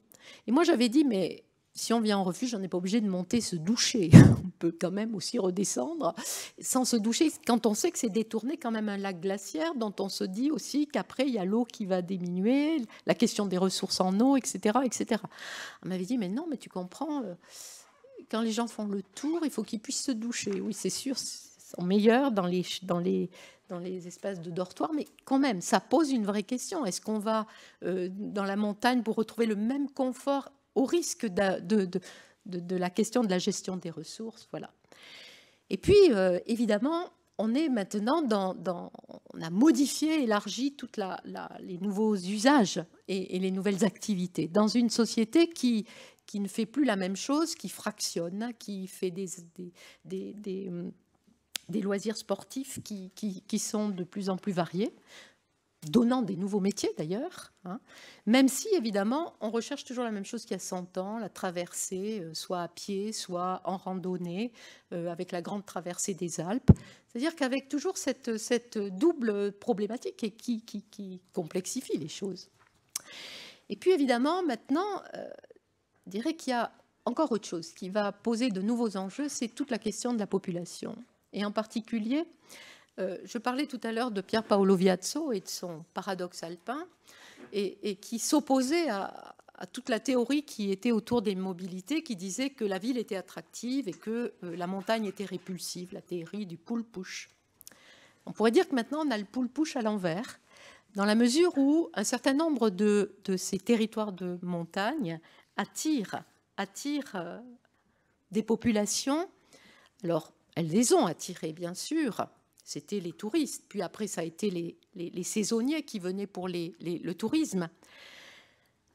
Et moi, j'avais dit, mais si on vient en refuge, on n'est pas obligé de monter se doucher. On peut quand même aussi redescendre sans se doucher. Quand on sait que c'est détourné quand même un lac glaciaire, dont on se dit aussi qu'après il y a l'eau qui va diminuer, la question des ressources en eau, etc., etc. On m'avait dit mais non, mais tu comprends. Euh, quand les gens font le tour, il faut qu'ils puissent se doucher. Oui, c'est sûr, sont meilleurs dans les, dans les, dans les espaces de dortoir, mais quand même, ça pose une vraie question. Est-ce qu'on va euh, dans la montagne pour retrouver le même confort au risque de, la question de la gestion des ressources. Voilà. Et puis, euh, évidemment, on est maintenant dans, on a modifié, élargi toutes les nouveaux usages et, les nouvelles activités dans une société qui ne fait plus la même chose, qui fractionne, qui fait des, des, loisirs sportifs qui, qui, sont de plus en plus variés donnant des nouveaux métiers d'ailleurs, hein, même si évidemment on recherche toujours la même chose qu'il y a 100 ans, la traversée, euh, soit à pied, soit en randonnée, euh, avec la grande traversée des Alpes. C'est-à-dire qu'avec toujours cette, cette, double problématique et qui, qui, complexifie les choses. Et puis évidemment maintenant, euh, je dirais qu'il y a encore autre chose qui va poser de nouveaux enjeux, c'est toute la question de la population. Et en particulier, euh, je parlais tout à l'heure de Pierre Paolo Viazzo et de son paradoxe alpin, et, qui s'opposait à, toute la théorie qui était autour des mobilités, qui disait que la ville était attractive et que euh, la montagne était répulsive, la théorie du pull-push. On pourrait dire que maintenant on a le pull-push à l'envers, dans la mesure où un certain nombre de, ces territoires de montagne attirent, attirent euh, des populations. Alors, elles les ont attirées, bien sûr, c'était les touristes. Puis après, ça a été les, saisonniers qui venaient pour le tourisme.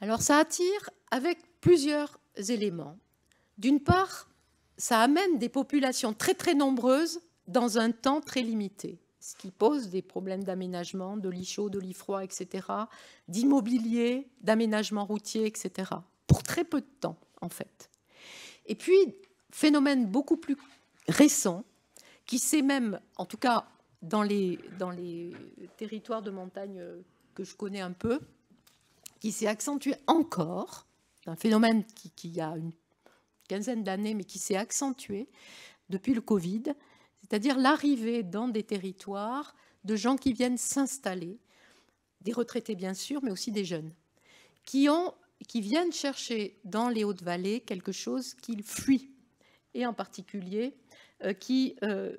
Alors ça attire avec plusieurs éléments. D'une part, ça amène des populations très très nombreuses dans un temps très limité, ce qui pose des problèmes d'aménagement, de lits chauds, de lit froid, etc., d'immobilier, d'aménagement routier, etc., pour très peu de temps en fait. Et puis, phénomène beaucoup plus récent, qui s'est même, en tout cas dans les, territoires de montagne euh, que je connais un peu, qui s'est accentué encore, un phénomène qui, a une quinzaine d'années, mais qui s'est accentué depuis le Covid, c'est-à-dire l'arrivée dans des territoires de gens qui viennent s'installer, des retraités bien sûr, mais aussi des jeunes, qui viennent chercher dans les Hautes-Vallées quelque chose qu'ils fuient, et en particulier euh, qui euh,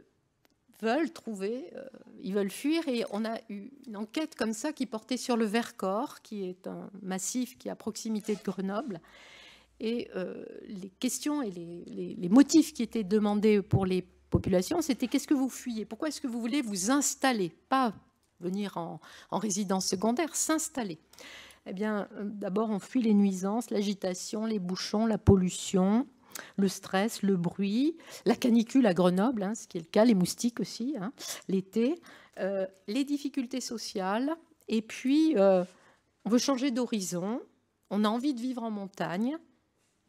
veulent trouver, euh, ils veulent fuir. Et on a eu une enquête comme ça qui portait sur le Vercors, qui est un massif qui est à proximité de Grenoble. Et les questions et les, motifs qui étaient demandés pour les populations, c'était qu'est-ce que vous fuyez Pourquoi est-ce que vous voulez vous installer Pas venir en, en résidence secondaire, s'installer. Eh bien, d'abord, on fuit les nuisances, l'agitation, les bouchons, la pollution, le stress, le bruit, la canicule à Grenoble, hein, ce qui est le cas, les moustiques aussi, hein, l'été, euh, les difficultés sociales, et puis euh, on veut changer d'horizon, on a envie de vivre en montagne,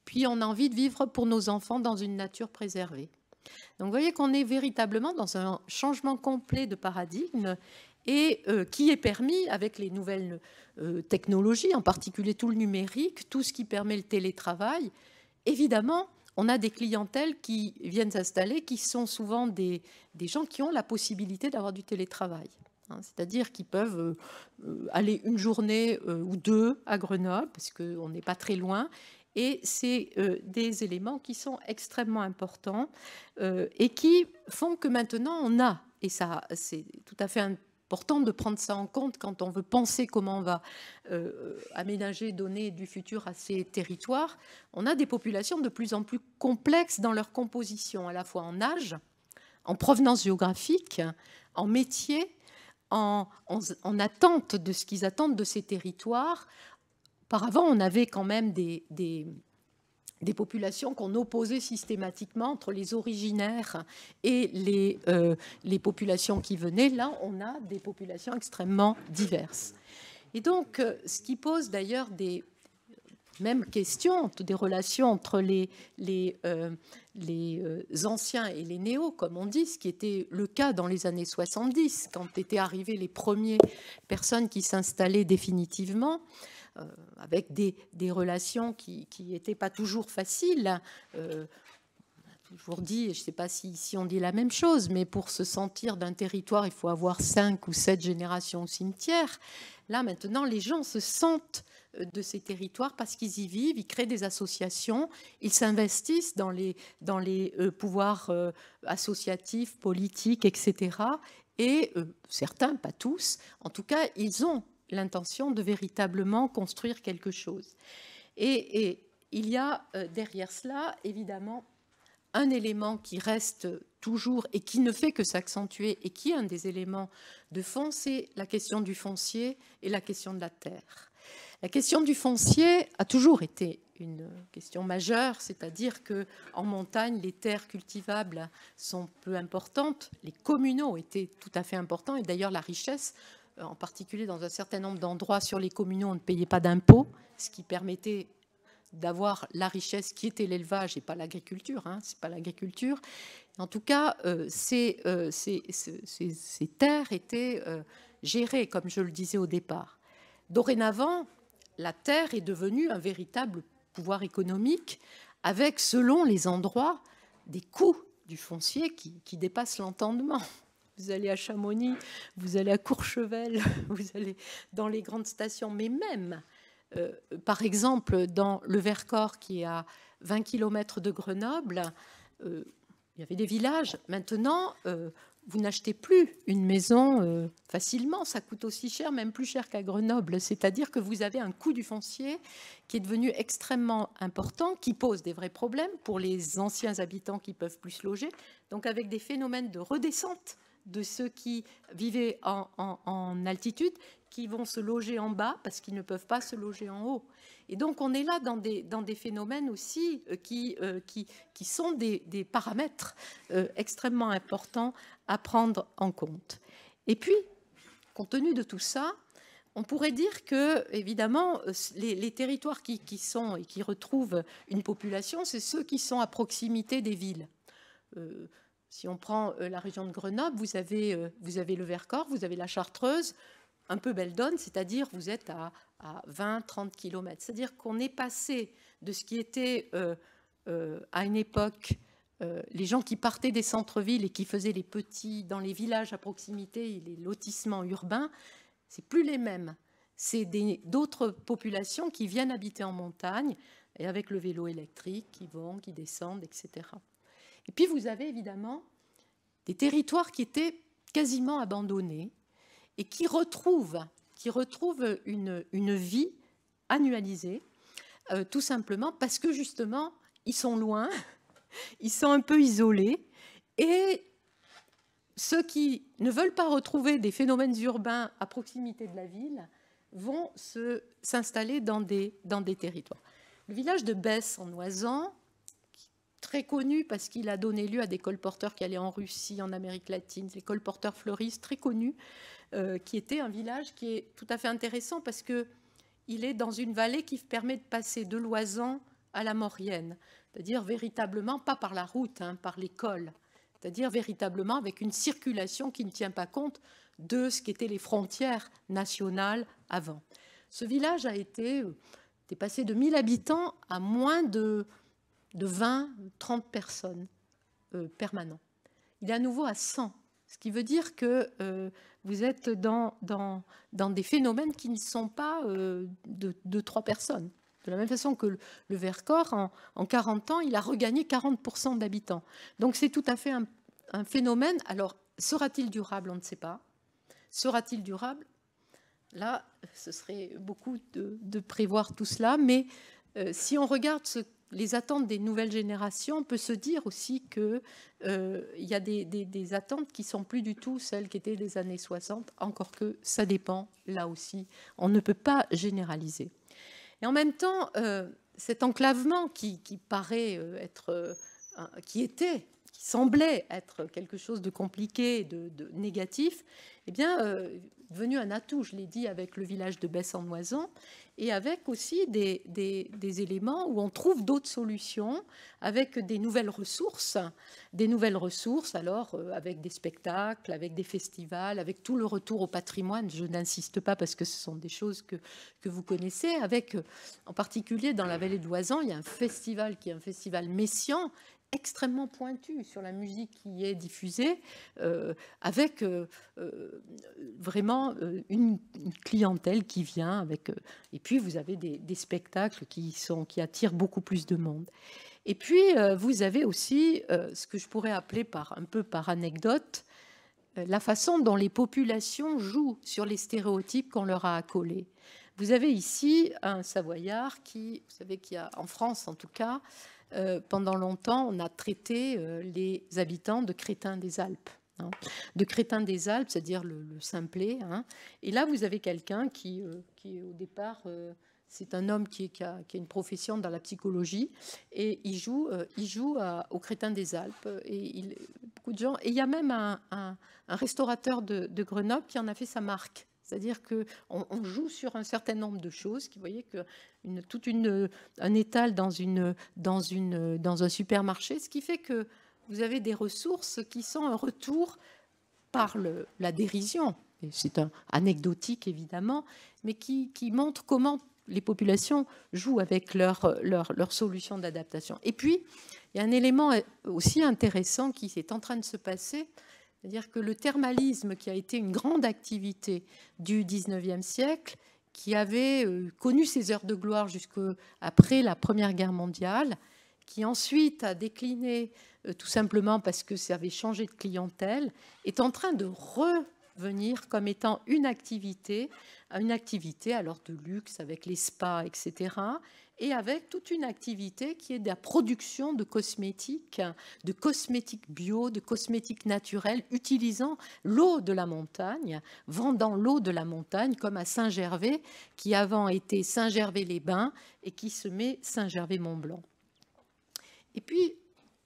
puis on a envie de vivre pour nos enfants dans une nature préservée. Donc vous voyez qu'on est véritablement dans un changement complet de paradigme et euh, qui est permis avec les nouvelles technologies, en particulier tout le numérique, tout ce qui permet le télétravail. Évidemment, on a des clientèles qui viennent s'installer, qui sont souvent des, gens qui ont la possibilité d'avoir du télétravail. Hein. C'est-à-dire qui peuvent euh, aller une journée euh, ou deux à Grenoble, parce qu'on n'est pas très loin. Et c'est euh, des éléments qui sont extrêmement importants et qui font que maintenant on a, et ça c'est tout à fait un important de prendre ça en compte quand on veut penser comment on va euh, aménager, donner du futur à ces territoires. On a des populations de plus en plus complexes dans leur composition, à la fois en âge, en provenance géographique, en métier, en, attente de ce qu'ils attendent de ces territoires. Auparavant, on avait quand même des des populations qu'on opposait systématiquement entre les originaires et les, euh, les populations qui venaient. Là, on a des populations extrêmement diverses. Et donc, euh, ce qui pose d'ailleurs des mêmes questions, des relations entre les, les, euh, les anciens et les néos, comme on dit, ce qui était le cas dans les années 70, quand étaient arrivées les premières personnes qui s'installaient définitivement. Euh, avec des, relations qui n'étaient pas toujours faciles euh, On a toujours dit, et je ne sais pas si, ici on dit la même chose, mais pour se sentir d'un territoire, il faut avoir cinq ou sept générations au cimetière. Là, maintenant, les gens se sentent euh, de ces territoires parce qu'ils y vivent, ils créent des associations, ils s'investissent dans les, dans les pouvoirs associatifs, politiques, etc. Et certains, pas tous, en tout cas, ils ont l'intention de véritablement construire quelque chose. Et, il y a euh, derrière cela, évidemment, un élément qui reste toujours et qui ne fait que s'accentuer et qui est un des éléments de fond, c'est la question du foncier et la question de la terre. La question du foncier a toujours été une question majeure, c'est-à-dire que en montagne, les terres cultivables sont peu importantes, les communaux étaient tout à fait importants, et d'ailleurs la richesse en particulier dans un certain nombre d'endroits sur les communaux, on ne payait pas d'impôts, ce qui permettait d'avoir la richesse qui était l'élevage et pas l'agriculture. Hein, c'est pas l'agriculture. En tout cas, euh, euh, ces, terres étaient euh, gérées, comme je le disais au départ. Dorénavant, la terre est devenue un véritable pouvoir économique, avec, selon les endroits, des coûts du foncier qui, qui dépassent l'entendement vous allez à Chamonix, vous allez à Courchevel, vous allez dans les grandes stations, mais même, euh, par exemple, dans le Vercors qui est à 20 km de Grenoble, euh, il y avait des villages. Maintenant, euh, vous n'achetez plus une maison facilement, ça coûte aussi cher, même plus cher qu'à Grenoble. C'est-à-dire que vous avez un coût du foncier qui est devenu extrêmement important, qui pose des vrais problèmes pour les anciens habitants qui peuvent plus loger, donc avec des phénomènes de redescente de ceux qui vivaient en, altitude, qui vont se loger en bas parce qu'ils ne peuvent pas se loger en haut. Et donc on est là dans des, dans des phénomènes aussi euh, euh, qui, qui, sont des, paramètres euh, extrêmement importants à prendre en compte. Et puis, compte tenu de tout ça, on pourrait dire que, évidemment, les, territoires qui, sont et qui retrouvent une population, c'est ceux qui sont à proximité des villes. Si on prend euh, la région de Grenoble, euh, vous avez, le Vercors, vous avez la Chartreuse, un peu Beldonne, c'est-à-dire vous êtes à, 20-30 km. C'est-à-dire qu'on est passé de ce qui était euh, à une époque les gens qui partaient des centres-villes et qui faisaient les petits dans les villages à proximité, les lotissements urbains, c'est plus les mêmes. C'est d'autres populations qui viennent habiter en montagne et avec le vélo électrique, qui vont, qui descendent, etc. Et puis vous avez évidemment des territoires qui étaient quasiment abandonnés et qui retrouvent, qui retrouvent une, vie annualisée, euh, tout simplement parce que justement, ils sont loin, ils sont un peu isolés, et ceux qui ne veulent pas retrouver des phénomènes urbains à proximité de la ville vont s'installer dans des, dans des territoires. Le village de Besse en oisant très connu parce qu'il a donné lieu à des colporteurs qui allaient en Russie, en Amérique latine, les colporteurs fleuristes très connus, euh, qui était un village qui est tout à fait intéressant parce que il est dans une vallée qui permet de passer de l'Oisan à la Maurienne, c'est-à-dire véritablement pas par la route, hein, par les cols, c'est-à-dire véritablement avec une circulation qui ne tient pas compte de ce qu'étaient les frontières nationales avant. Ce village a été, euh, dépassé passé de 1000 habitants à moins de de 20, 30 personnes euh, permanents. Il est à nouveau à 100, ce qui veut dire que euh, vous êtes dans, des phénomènes qui ne sont pas euh, de, 3 personnes. De la même façon que le, Vercors, en, 40 ans, il a regagné 40% d'habitants. Donc c'est tout à fait un, phénomène. Alors, sera-t-il durable On ne sait pas. Sera-t-il durable Là, ce serait beaucoup de, prévoir tout cela, mais euh, si on regarde ce les attentes des nouvelles générations, on peut se dire aussi qu'il euh, y a des, attentes qui sont plus du tout celles qui étaient des années 60, encore que ça dépend là aussi. On ne peut pas généraliser. Et en même temps, euh, cet enclavement qui, paraît euh, être, euh, qui était, qui semblait être quelque chose de compliqué, de négatif, eh bien, venu un atout, je l'ai dit, avec le village de Besse-en-Oison, et avec aussi des, des, éléments où on trouve d'autres solutions, avec des nouvelles ressources, des nouvelles ressources, alors euh, avec des spectacles, avec des festivals, avec tout le retour au patrimoine, je n'insiste pas parce que ce sont des choses que, que vous connaissez, avec, euh, en particulier dans la vallée de l'Oison, il y a un festival qui est un festival messian, extrêmement pointu sur la musique qui est diffusée, euh, avec euh, euh, vraiment une, clientèle qui vient avec. et puis vous avez des, des, spectacles qui sont qui attirent beaucoup plus de monde. Et puis vous avez aussi ce que je pourrais appeler par un peu par anecdote la façon dont les populations jouent sur les stéréotypes qu'on leur a accolés. Vous avez ici un Savoyard qui, vous savez qu'il y a en France en tout cas euh, pendant longtemps, on a traité euh, les habitants de crétins des Alpes. Hein. de crétins des Alpes, c'est-à-dire le, simplet. Hein. Et là, vous avez quelqu'un qui, euh, qui, au départ, c'est un homme qui, a, une profession dans la psychologie, et il joue, il joue au des Alpes. Et il, beaucoup de gens. Et il y a même un, restaurateur de Grenoble qui en a fait sa marque c'est-à-dire qu'on joue sur un certain nombre de choses. Vous voyez que toute une, un étal dans, une, dans, une, dans un supermarché, ce qui fait que vous avez des ressources qui sont un retour par la dérision. C'est anecdotique évidemment, mais qui, montre comment les populations jouent avec leurs solutions d'adaptation. Et puis, il y a un élément euh, aussi intéressant qui est en train de se passer, c'est-à-dire que le thermalisme, qui a été une grande activité du XIXe siècle, qui avait euh, connu ses heures de gloire jusqu'après la Première Guerre mondiale, qui ensuite a décliné euh, tout simplement parce que ça avait changé de clientèle, est en train de revenir comme étant une activité, une activité alors de luxe avec les spas, etc., et avec toute une activité qui est de la production de cosmétiques, de cosmétiques bio, de cosmétiques naturels, utilisant l'eau de la montagne, vendant l'eau de la montagne, comme à Saint-Gervais, qui avant était Saint-Gervais-les-Bains et qui se met Saint-Gervais-Mont-Blanc. Et puis,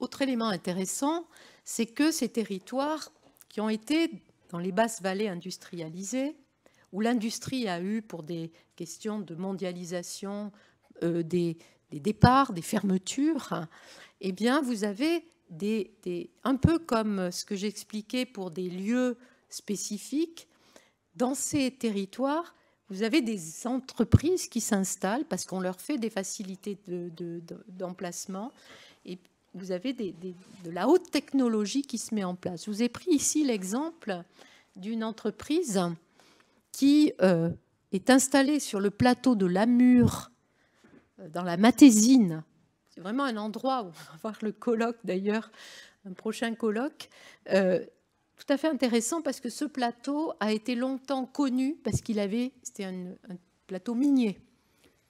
autre élément intéressant, c'est que ces territoires qui ont été dans les basses vallées industrialisées, où l'industrie a eu, pour des questions de mondialisation, euh, des, départs, des fermetures, hein, eh bien, vous avez un peu comme ce que j'expliquais pour des lieux spécifiques, dans ces territoires, vous avez des entreprises qui s'installent parce qu'on leur fait des facilités d'emplacement. et vous avez de la haute technologie qui se met en place. Je vous ai pris ici l'exemple d'une entreprise qui euh, est installée sur le plateau de l'Amur. Euh, dans la Matésine. C'est vraiment un endroit où on va voir le colloque d'ailleurs, un prochain colloque. Euh, tout à fait intéressant parce que ce plateau a été longtemps connu parce qu'il avait, c'était un, plateau minier,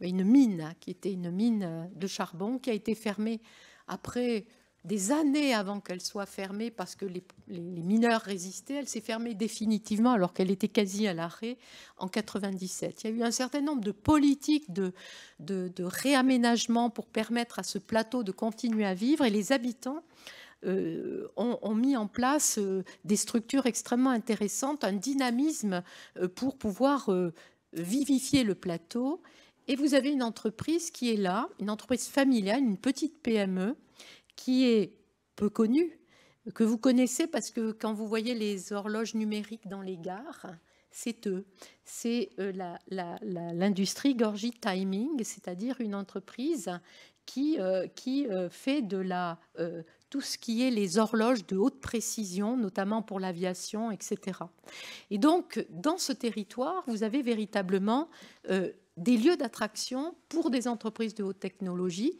une mine hein, qui était une mine euh, de charbon qui a été fermée après des années avant qu'elle soit fermée parce que les, mineurs résistaient. Elle s'est fermée définitivement alors qu'elle était quasi à l'arrêt en 97. Il y a eu un certain nombre de politiques de, réaménagement pour permettre à ce plateau de continuer à vivre et les habitants euh, ont, mis en place euh, des structures extrêmement intéressantes, un dynamisme euh, pour pouvoir vivifier le plateau. Et vous avez une entreprise qui est là, une entreprise familiale, une petite PME, qui est peu connu, que vous connaissez parce que quand vous voyez les horloges numériques dans les gares, c'est eux. C'est euh, l'industrie Gorgie Timing, c'est-à-dire une entreprise qui, euh, qui euh, fait de la, tout ce qui est les horloges de haute précision, notamment pour l'aviation, etc. Et donc, dans ce territoire, vous avez véritablement des lieux d'attraction pour des entreprises de haute technologie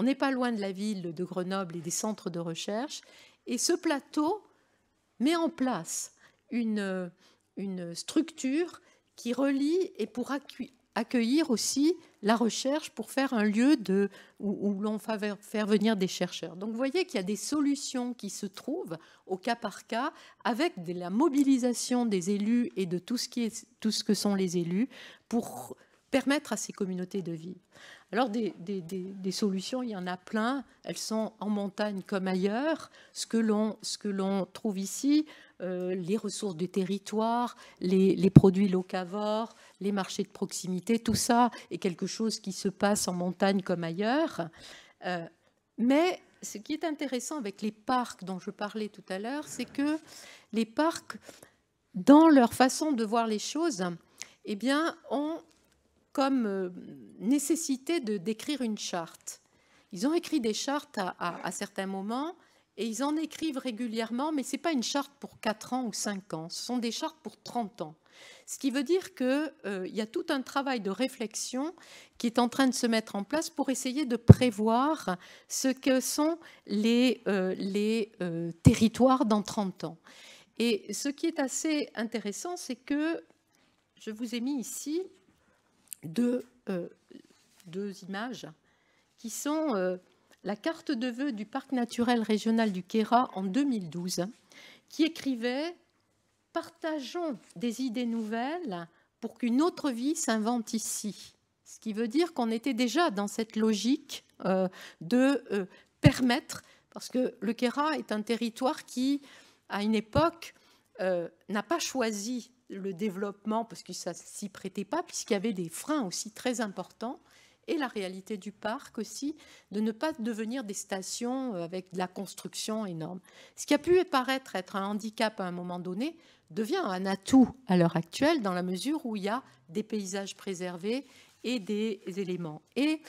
on n'est pas loin de la ville de Grenoble et des centres de recherche. Et ce plateau met en place une, structure qui relie et pour accueillir aussi la recherche pour faire un lieu de, où, l'on va faire venir des chercheurs. Donc vous voyez qu'il y a des solutions qui se trouvent au cas par cas avec de la mobilisation des élus et de tout ce, qui est, tout ce que sont les élus pour permettre à ces communautés de vivre. Alors des, solutions, il y en a plein. Elles sont en montagne comme ailleurs. Ce que l'on trouve ici, euh, les ressources du territoire, les, produits locavores, les marchés de proximité, tout ça est quelque chose qui se passe en montagne comme ailleurs. Euh, mais ce qui est intéressant avec les parcs dont je parlais tout à l'heure, c'est que les parcs, dans leur façon de voir les choses, eh bien, ont comme euh, nécessité de d'écrire une charte. Ils ont écrit des chartes à, certains moments et ils en écrivent régulièrement, mais ce n'est pas une charte pour 4 ans ou 5 ans, ce sont des chartes pour 30 ans. Ce qui veut dire qu'il euh, y a tout un travail de réflexion qui est en train de se mettre en place pour essayer de prévoir ce que sont les, euh, les territoires dans 30 ans. Et ce qui est assez intéressant, c'est que je vous ai mis ici deux, euh, deux images qui sont euh, la carte de vœux du parc naturel régional du Quéra en 2012, qui écrivait Partageons des idées nouvelles pour qu'une autre vie s'invente ici. Ce qui veut dire qu'on était déjà dans cette logique euh, de permettre, parce que le Quéra est un territoire qui, à une époque, n'a pas choisi le développement, parce que ça s'y prêtait pas, puisqu'il y avait des freins aussi très importants, et la réalité du parc aussi, de ne pas devenir des stations euh, avec de la construction énorme. Ce qui a pu paraître être un handicap à un moment donné devient un atout à l'heure actuelle, dans la mesure où il y a des paysages préservés et des éléments. Et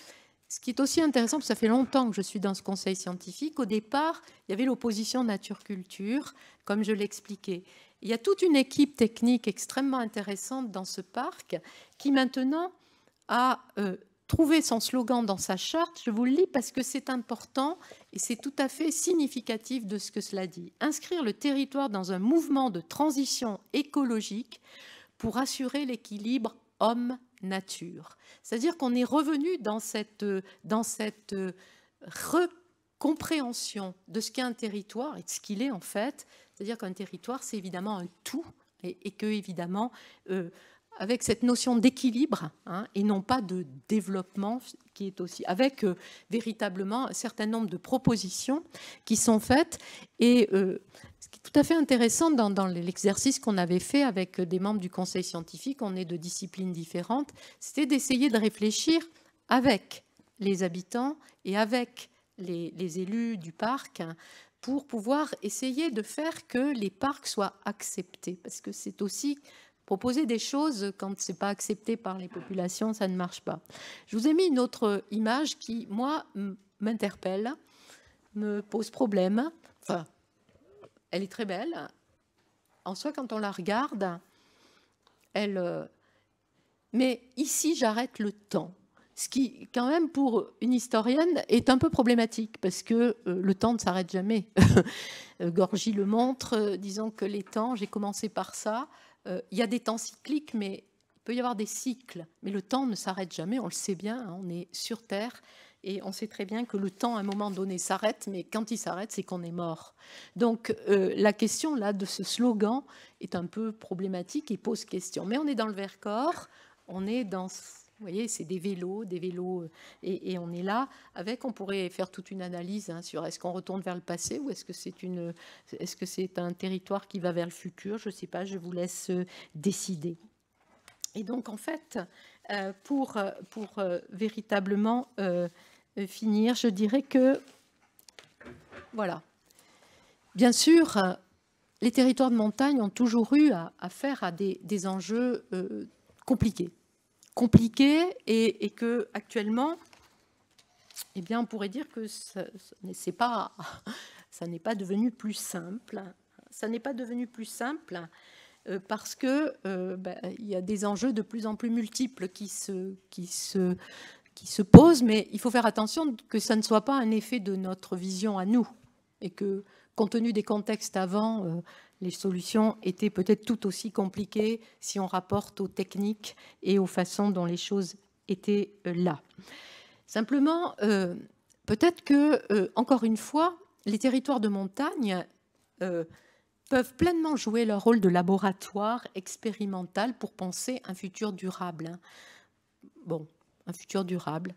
ce qui est aussi intéressant, parce que ça fait longtemps que je suis dans ce conseil scientifique, au départ, il y avait l'opposition nature-culture, comme je l'expliquais. Il y a toute une équipe technique extrêmement intéressante dans ce parc qui maintenant a euh, trouvé son slogan dans sa charte. Je vous le lis parce que c'est important et c'est tout à fait significatif de ce que cela dit. Inscrire le territoire dans un mouvement de transition écologique pour assurer l'équilibre homme-nature. C'est-à-dire qu'on est revenu dans cette, euh, dans cette euh, compréhension de ce qu'est un territoire et de ce qu'il est en fait. C'est-à-dire qu'un territoire, c'est évidemment un tout et, et que, évidemment, euh, avec cette notion d'équilibre hein, et non pas de développement qui est aussi avec euh, véritablement un certain nombre de propositions qui sont faites et euh, ce qui est tout à fait intéressant dans l'exercice qu'on avait fait avec des membres du conseil scientifique, on est de disciplines différentes, c'était d'essayer de réfléchir avec les habitants et avec les, élus du parc pour pouvoir essayer de faire que les parcs soient acceptés. Parce que c'est aussi proposer des choses quand ce n'est pas accepté par les populations, ça ne marche pas. Je vous ai mis une autre image qui, moi, m'interpelle, me pose problème. Enfin, elle est très belle. En soi, quand on la regarde, elle... Euh, mais ici, j'arrête le temps. Ce qui, quand même, pour une historienne, est un peu problématique, parce que euh, le temps ne s'arrête jamais. Euh, Gorgie le montre, euh, disons que les temps, j'ai commencé par ça, il y a des temps cycliques, mais il peut y avoir des cycles. Mais le temps ne s'arrête jamais, on le sait bien, hein, on est sur Terre, et on sait très bien que le temps, à un moment donné, s'arrête, mais quand il s'arrête, c'est qu'on est mort. Donc la question là de ce slogan est un peu problématique et pose question. Mais on est dans le Vercors, on est dans vous voyez, c'est des vélos, des vélos, euh, et, on est là. Avec, on pourrait faire toute une analyse hein, sur est-ce qu'on retourne vers le passé ou est-ce que c'est une, est-ce que c'est un territoire qui va vers le futur Je ne sais pas. Je vous laisse euh, décider. Et donc, en fait, euh, pour pour véritablement finir, je dirais que voilà. Bien sûr, les territoires de montagne ont toujours eu affaire à, des, enjeux compliqués compliqué et, et, que actuellement, eh bien, on pourrait dire que ça, pas, ça n'est pas devenu plus simple. Ça n'est pas devenu plus simple euh, parce que euh, ben, il y a des enjeux de plus en plus multiples qui se, qui se, qui se posent, mais il faut faire attention que ça ne soit pas un effet de notre vision à nous et que compte tenu des contextes avant, euh, les solutions étaient peut-être tout aussi compliquées si on rapporte aux techniques et aux façons dont les choses étaient euh, là. Simplement, euh, peut-être que, euh, encore une fois, les territoires de montagne peuvent pleinement jouer leur rôle de laboratoire expérimental pour penser un futur durable. Hein. Bon, un futur durable,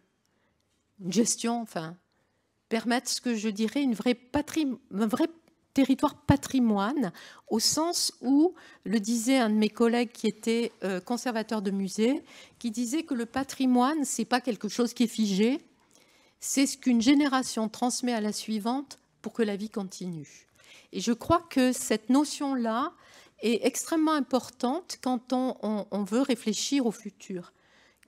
une gestion, enfin, permettre ce que je dirais une vraie patrie, un vrai territoire patrimoine, au sens où le disait un de mes collègues qui était euh, conservateur de musée, qui disait que le patrimoine, c'est pas quelque chose qui est figé, c'est ce qu'une génération transmet à la suivante pour que la vie continue. Et je crois que cette notion-là est extrêmement importante quand on veut réfléchir au futur.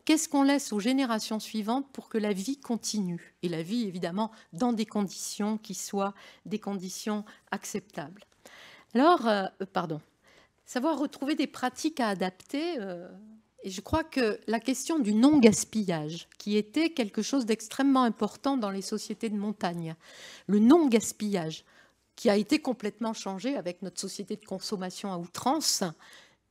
Qu'est-ce qu'on laisse aux générations suivantes pour que la vie continue Et la vie, évidemment, dans des conditions qui soient des conditions acceptables. Alors, euh, pardon, savoir retrouver des pratiques à adapter. Euh, et je crois que la question du non-gaspillage, qui était quelque chose d'extrêmement important dans les sociétés de montagne, le non-gaspillage, qui a été complètement changé avec notre société de consommation à outrance,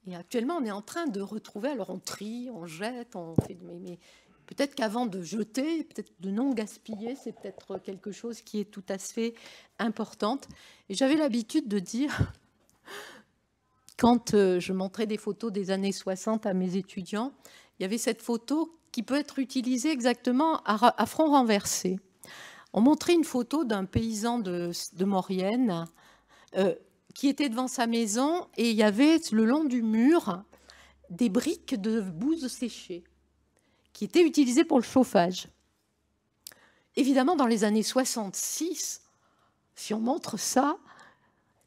et actuellement, on est en train de retrouver, alors on trie, on jette, on fait, mais, peut-être qu'avant de jeter, peut-être de non gaspiller, c'est peut-être quelque chose qui est tout à fait importante. Et j'avais l'habitude de dire, quand euh, je montrais des photos des années 60 à mes étudiants, il y avait cette photo qui peut être utilisée exactement à, front renversé. On montrait une photo d'un paysan de, de Maurienne euh, qui était devant sa maison et il y avait le long du mur des briques de bouse séchée qui étaient utilisées pour le chauffage. Évidemment, dans les années 66, si on montre ça,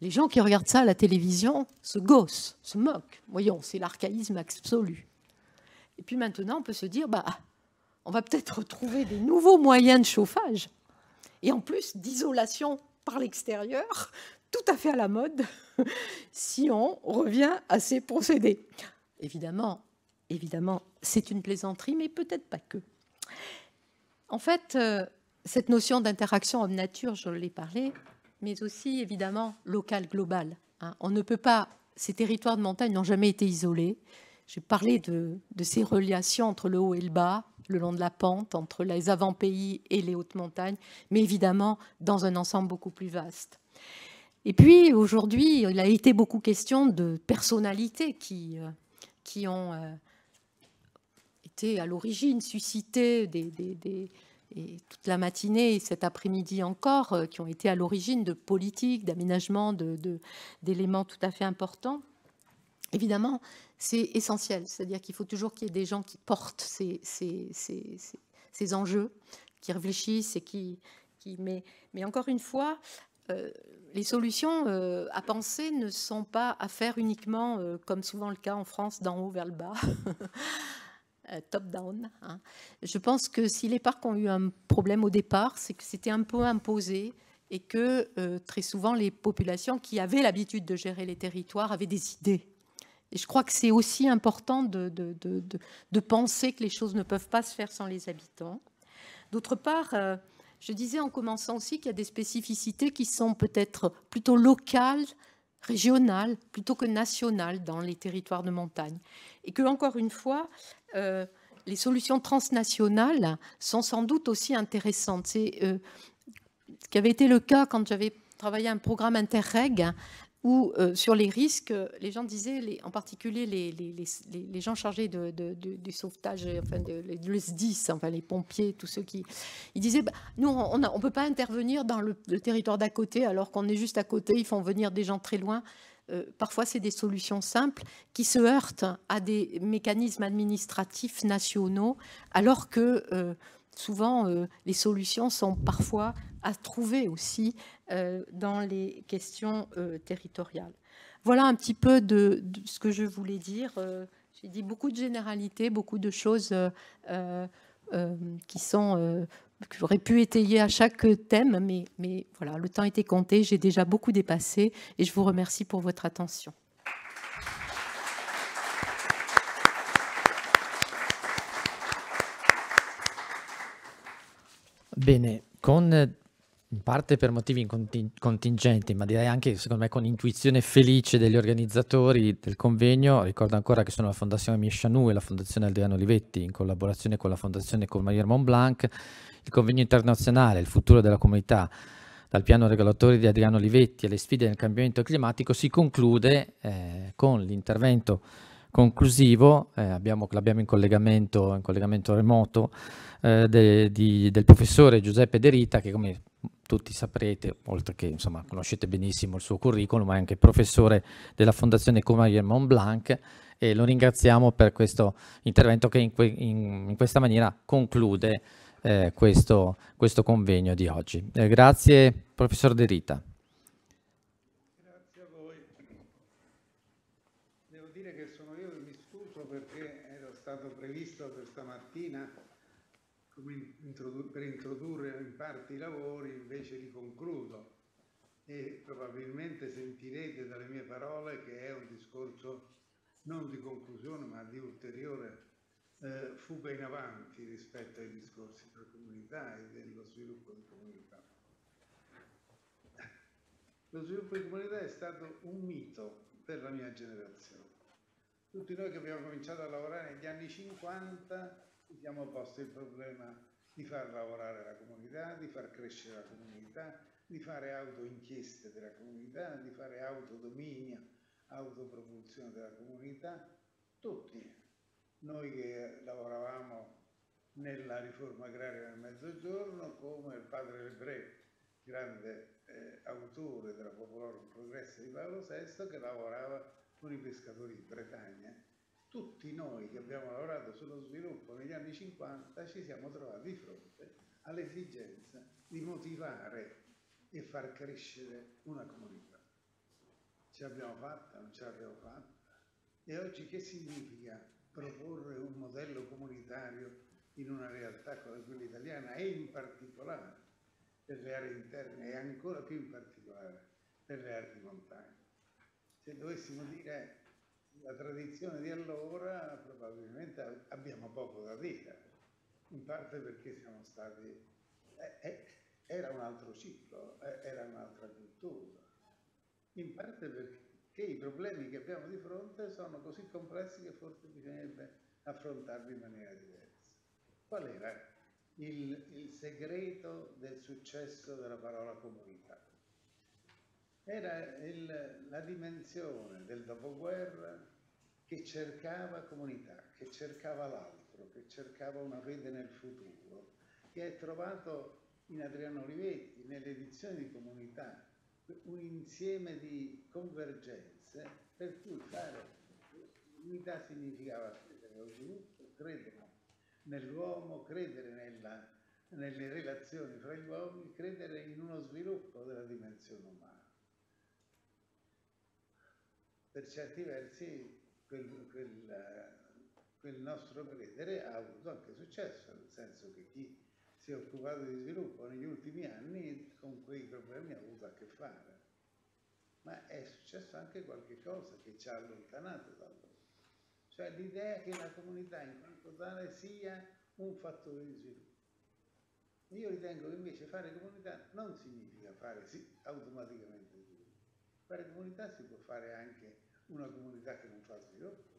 les gens qui regardent ça à la télévision se gossent, se moquent. Voyons, c'est l'archaïsme absolu. Et puis maintenant, on peut se dire, bah, on va peut-être trouver des nouveaux moyens de chauffage, et en plus d'isolation par l'extérieur, tout à fait à la mode si on revient à ces procédés. Évidemment, évidemment, c'est une plaisanterie, mais peut-être pas que. En fait, euh, cette notion d'interaction homme-nature, je l'ai parlé, mais aussi évidemment locale, global hein. On ne peut pas, ces territoires de montagne n'ont jamais été isolés. J'ai parlé de, ces relations entre le haut et le bas, le long de la pente, entre les avant-pays et les hautes montagnes, mais évidemment dans un ensemble beaucoup plus vaste. Et puis aujourd'hui, il a été beaucoup question de personnalités qui, euh, qui ont euh, été à l'origine, suscitées des, et toute la matinée et cet après-midi encore, euh, qui ont été à l'origine de politiques, d'aménagements, d'éléments de, tout à fait importants. Évidemment, c'est essentiel, c'est-à-dire qu'il faut toujours qu'il y ait des gens qui portent ces, ces, ces, ces enjeux, qui réfléchissent et qui... qui met. mais encore une fois, les solutions euh, à penser ne sont pas à faire uniquement, euh, comme souvent le cas en France, d'en haut vers le bas, euh, top-down. Hein. Je pense que si les parcs ont eu un problème au départ, c'est que c'était un peu imposé et que très souvent les populations qui avaient l'habitude de gérer les territoires avaient des idées. Et je crois que c'est aussi important de, de, de, penser que les choses ne peuvent pas se faire sans les habitants. D'autre part, je disais en commençant aussi qu'il y a des spécificités qui sont peut-être plutôt locales, régionales, plutôt que nationales dans les territoires de montagne. Et que, encore une fois, euh, les solutions transnationales sont sans doute aussi intéressantes. C'est euh, ce qui avait été le cas quand j'avais travaillé un programme Interreg où euh, sur les risques, euh, les gens disaient, en particulier les, les, gens chargés de, du sauvetage, euh, enfin de, SDIS, enfin les pompiers, tous ceux qui, ils disaient, bah, nous on ne peut pas intervenir dans le, territoire d'à côté alors qu'on est juste à côté, ils font venir des gens très loin. parfois, c'est des solutions simples qui se heurtent à des mécanismes administratifs nationaux, alors que souvent, euh, les solutions sont parfois à trouver aussi euh, dans les questions euh, territoriales. Voilà un petit peu de, ce que je voulais dire. J'ai dit beaucoup de généralités, beaucoup de choses qui sont... que J'aurais pu étayer à chaque thème, mais, mais voilà, le temps était compté, j'ai déjà beaucoup dépassé et je vous remercie pour votre attention. Bene, con in parte per motivi contingenti, ma direi anche secondo me con intuizione felice degli organizzatori del convegno, ricordo ancora che sono la Fondazione Miescianu e la Fondazione Aldeano Olivetti in collaborazione con la Fondazione Colmarier Montblanc, il convegno internazionale Il futuro della comunità dal piano regolatore di Adriano Olivetti alle sfide del cambiamento climatico si conclude eh, con l'intervento conclusivo, eh, abbiamo, l'abbiamo in collegamento, in collegamento remoto, eh, de, di, del professore Giuseppe Derita che come tutti saprete, oltre che insomma, conoscete benissimo il suo curriculum, è anche professore della Fondazione Comayer Blanc, e lo ringraziamo per questo intervento che in, que, in, in questa maniera conclude eh, questo, questo, convegno di oggi. Eh, grazie professor Derita. certi lavori invece li concludo e probabilmente sentirete dalle mie parole che è un discorso non di conclusione ma di ulteriore eh, fuga in avanti rispetto ai discorsi della comunità e dello sviluppo di comunità. Lo sviluppo di comunità è stato un mito per la mia generazione. Tutti noi che abbiamo cominciato a lavorare negli anni 50 siamo posti il problema di far lavorare la comunità, di far crescere la comunità, di fare autoinchieste della comunità, di fare autodominio, autopropulsione della comunità, tutti. Noi che lavoravamo nella riforma agraria del Mezzogiorno come il padre Lebretti, grande eh, autore della Popolare Progresso di Paolo VI che lavorava con i pescatori in Bretagna tutti noi che abbiamo lavorato sullo sviluppo negli anni 50 ci siamo trovati di fronte all'esigenza di motivare e far crescere una comunità. Ce l'abbiamo fatta, non ce l'abbiamo fatta. E oggi che significa proporre un modello comunitario in una realtà come quella italiana e in particolare per le aree interne e ancora più in particolare per le aree di montagna? Se dovessimo dire la tradizione di allora probabilmente abbiamo poco da dire, in parte perché siamo stati... Eh, eh, era un altro ciclo, eh, era un'altra cultura, in parte perché i problemi che abbiamo di fronte sono così complessi che forse bisognerebbe affrontarli in maniera diversa. Qual era il, il segreto del successo della parola comunità? Era il, la dimensione del dopoguerra che cercava comunità, che cercava l'altro, che cercava una fede nel futuro, che è trovato in Adriano Olivetti, nelle edizioni di comunità, un insieme di convergenze per cui fare unità significava credere nello sviluppo, credere nell'uomo, credere nella, nelle relazioni fra gli uomini, credere in uno sviluppo della dimensione umana per certi versi quel, quel, quel nostro credere ha avuto anche successo, nel senso che chi si è occupato di sviluppo negli ultimi anni con quei problemi ha avuto a che fare. Ma è successo anche qualche cosa che ci ha allontanato da loro. Cioè l'idea che la comunità in quanto tale sia un fattore di sviluppo. Io ritengo che invece fare comunità non significa fare sì, automaticamente sviluppo. Fare comunità si può fare anche una comunità che non fa sviluppo,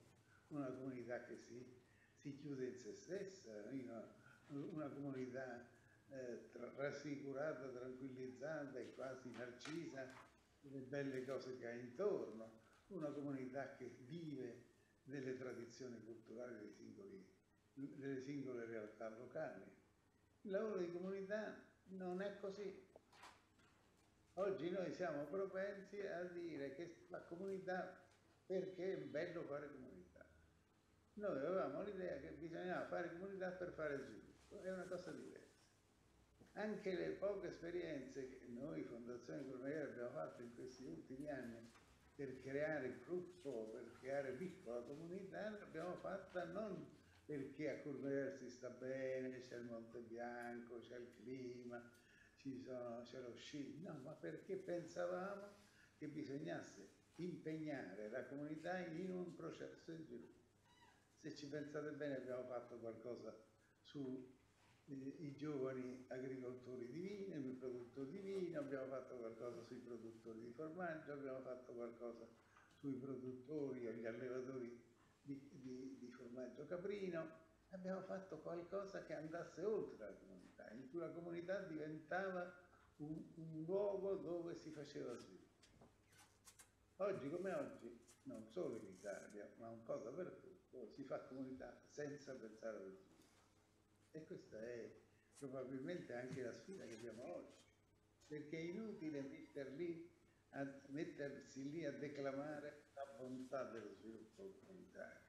una comunità che si, si chiude in se stessa, una, una comunità eh, tra, rassicurata, tranquillizzata e quasi narcisa delle belle cose che ha intorno, una comunità che vive delle tradizioni culturali singoli, delle singole realtà locali. Il lavoro di comunità non è così. Oggi noi siamo propensi a dire che la comunità perché è bello fare comunità. Noi avevamo l'idea che bisognava fare comunità per fare sviluppo, è una cosa diversa. Anche le poche esperienze che noi Fondazione Colmeiere abbiamo fatto in questi ultimi anni per creare gruppo, per creare piccola comunità, l'abbiamo fatta non perché a Colmeiere si sta bene, c'è il Monte Bianco, c'è il clima, c'è lo sci, no, ma perché pensavamo che bisognasse impegnare la comunità in un processo di sviluppo. Se ci pensate bene abbiamo fatto qualcosa sui eh, giovani agricoltori di vino, i produttori di vino, abbiamo fatto qualcosa sui produttori di formaggio, abbiamo fatto qualcosa sui produttori o gli allevatori di, di, di formaggio caprino, abbiamo fatto qualcosa che andasse oltre la comunità, in cui la comunità diventava un, un luogo dove si faceva sviluppo. Oggi come oggi, non solo in Italia, ma un po' dappertutto, si fa comunità senza pensare al futuro. E questa è probabilmente anche la sfida che abbiamo oggi, perché è inutile metter lì a, mettersi lì a declamare la bontà dello sviluppo comunitario,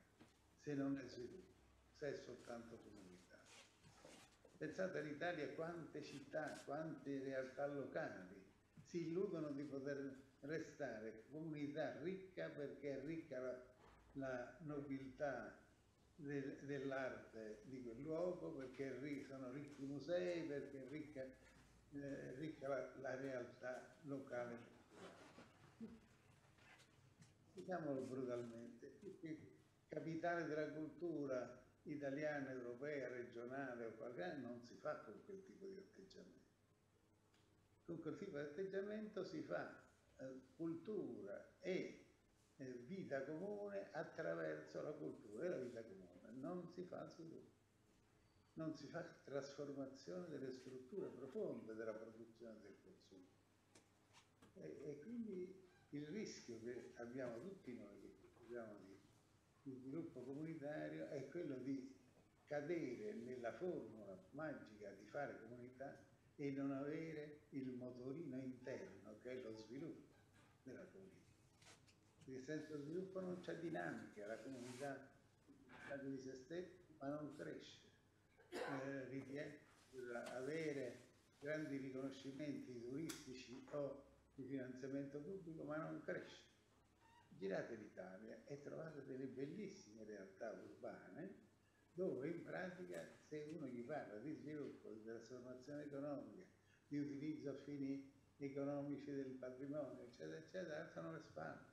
se non è sviluppo, se è soltanto comunità. Pensate all'Italia quante città, quante realtà locali si illudono di poter restare comunità ricca perché è ricca la, la nobiltà del, dell'arte di quel luogo, perché sono ricchi i musei, perché è ricca, eh, ricca la, la, realtà locale. Diciamolo brutalmente, capitale della cultura italiana, europea, regionale o qualche non si fa con quel tipo di atteggiamento. Con quel tipo di atteggiamento si fa eh, cultura e eh, vita comune attraverso la cultura e la vita comune. Non si fa sviluppo, non si fa trasformazione delle strutture profonde della produzione e del consumo. E, e, quindi il rischio che abbiamo tutti noi, che abbiamo di, di sviluppo comunitario, è quello di cadere nella formula magica di fare comunità e non avere il motorino interno che è lo sviluppo nella politica. Perché senza sviluppo non c'è dinamica, la comunità sta di se stessa ma non cresce. Eh, avere grandi riconoscimenti turistici o di finanziamento pubblico ma non cresce. Girate l'Italia e trovate delle bellissime realtà urbane dove in pratica se uno gli parla di sviluppo, di trasformazione economica, di utilizzo a fini economici del patrimonio, eccetera, eccetera, alzano le spalle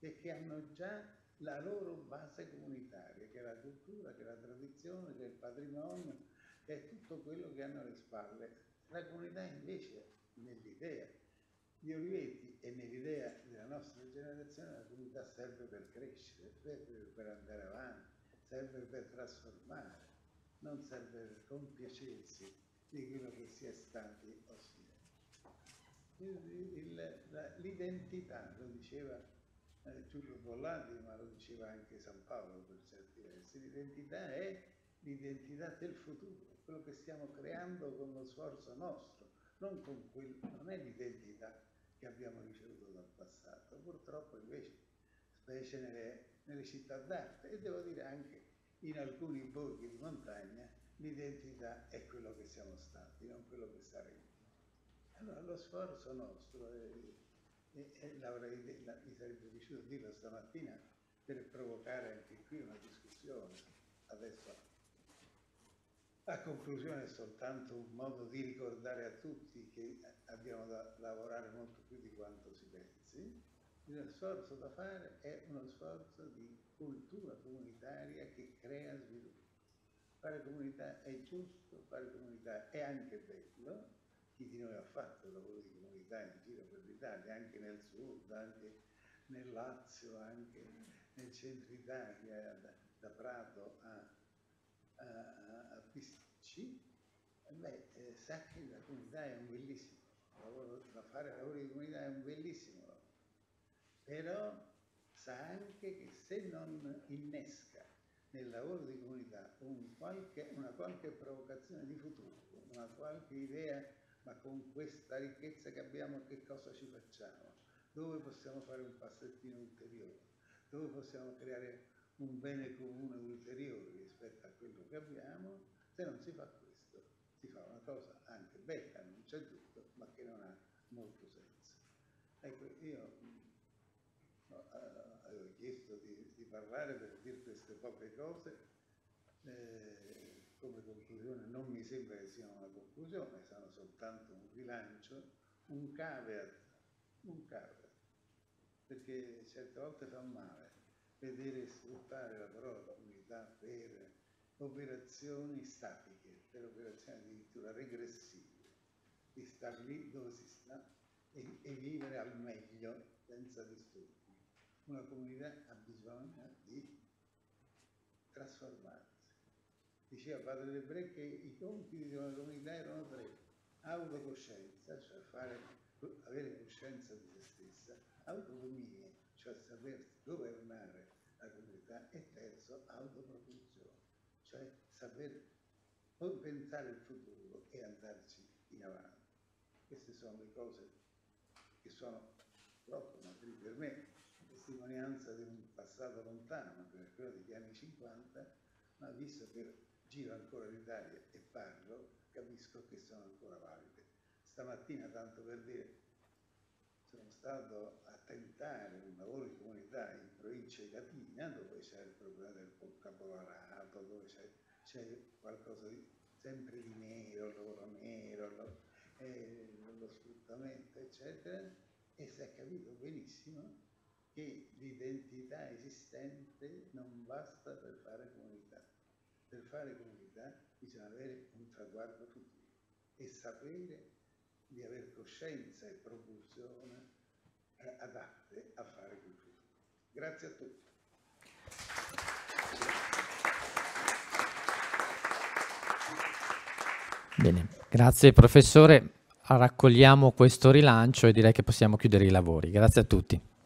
e che hanno già la loro base comunitaria, che è la cultura, che è la tradizione, che è il patrimonio, che è tutto quello che hanno alle spalle. La comunità invece, nell'idea di Olivetti e nell'idea della nostra generazione, la comunità serve per crescere, serve per andare avanti, serve per trasformare, non serve per compiacersi di quello che si è stati o si l'identità, lo diceva eh, Giulio Bollati, ma lo diceva anche San Paolo per certi versi, l'identità è l'identità del futuro, quello che stiamo creando con lo sforzo nostro, non, con quel, non è l'identità che abbiamo ricevuto dal passato, purtroppo invece, specie nelle, nelle città d'arte e devo dire anche in alcuni borghi di montagna, l'identità è quello che siamo stati, non quello che saremo. Allora lo sforzo nostro, e, e, e l'avrei, la, mi sarebbe piaciuto dirlo stamattina, per provocare anche qui una discussione, adesso a conclusione è soltanto un modo di ricordare a tutti che abbiamo da lavorare molto più di quanto si pensi. Lo sforzo da fare è uno sforzo di cultura comunitaria che crea sviluppo. Fare comunità è giusto, fare comunità è anche bello, chi di noi ha fatto il lavoro di comunità in giro per l'Italia, anche nel sud, anche nel Lazio, anche nel centro Italia, da, da Prato a, a, a Pisticci, beh, eh, sa che la comunità è un bellissimo lavoro, da fare lavoro di comunità è un bellissimo lavoro, però sa anche che se non innesca nel lavoro di comunità un qualche, una qualche provocazione di futuro, una qualche idea ma con questa ricchezza che abbiamo che cosa ci facciamo? Dove possiamo fare un passettino ulteriore? Dove possiamo creare un bene comune ulteriore rispetto a quello che abbiamo? Se non si fa questo, si fa una cosa anche bella, non c'è dubbio, ma che non ha molto senso. Ecco, io eh, avevo chiesto di, di, parlare per dire queste poche cose. Eh, come conclusione non mi sembra che sia una conclusione, sono soltanto un rilancio, un caveat, un caveat, perché certe volte fa male vedere sfruttare la parola comunità per operazioni statiche, per operazioni addirittura regressive, di star lì dove si sta e, e vivere al meglio senza disturbi. Una comunità ha bisogno di trasformare diceva padre Lebre che i compiti di una comunità erano tre, autocoscienza, cioè fare, avere coscienza di se stessa, autonomia, cioè sapersi governare la comunità e terzo, autoproduzione, cioè saper pensare il futuro e andarci in avanti. Queste sono le cose che sono troppo maturi per me, testimonianza di un passato lontano, quello degli anni 50, ma visto che giro ancora l'Italia e parlo, capisco che sono ancora valide. Stamattina, tanto per dire, sono stato a tentare un lavoro di comunità in provincia di Latina, dove c'è il problema del caporalato, dove c'è, qualcosa di, sempre di nero, il lavoro nero, lo, eh, lo sfruttamento, eccetera, e si è capito benissimo che l'identità esistente non basta per fare comunità per fare comunità bisogna avere un traguardo tutti e sapere di avere coscienza e propulsione eh, adatte a fare cultura. Grazie a tutti. Bene, grazie professore. Raccogliamo questo rilancio e direi che possiamo chiudere i lavori. Grazie a tutti.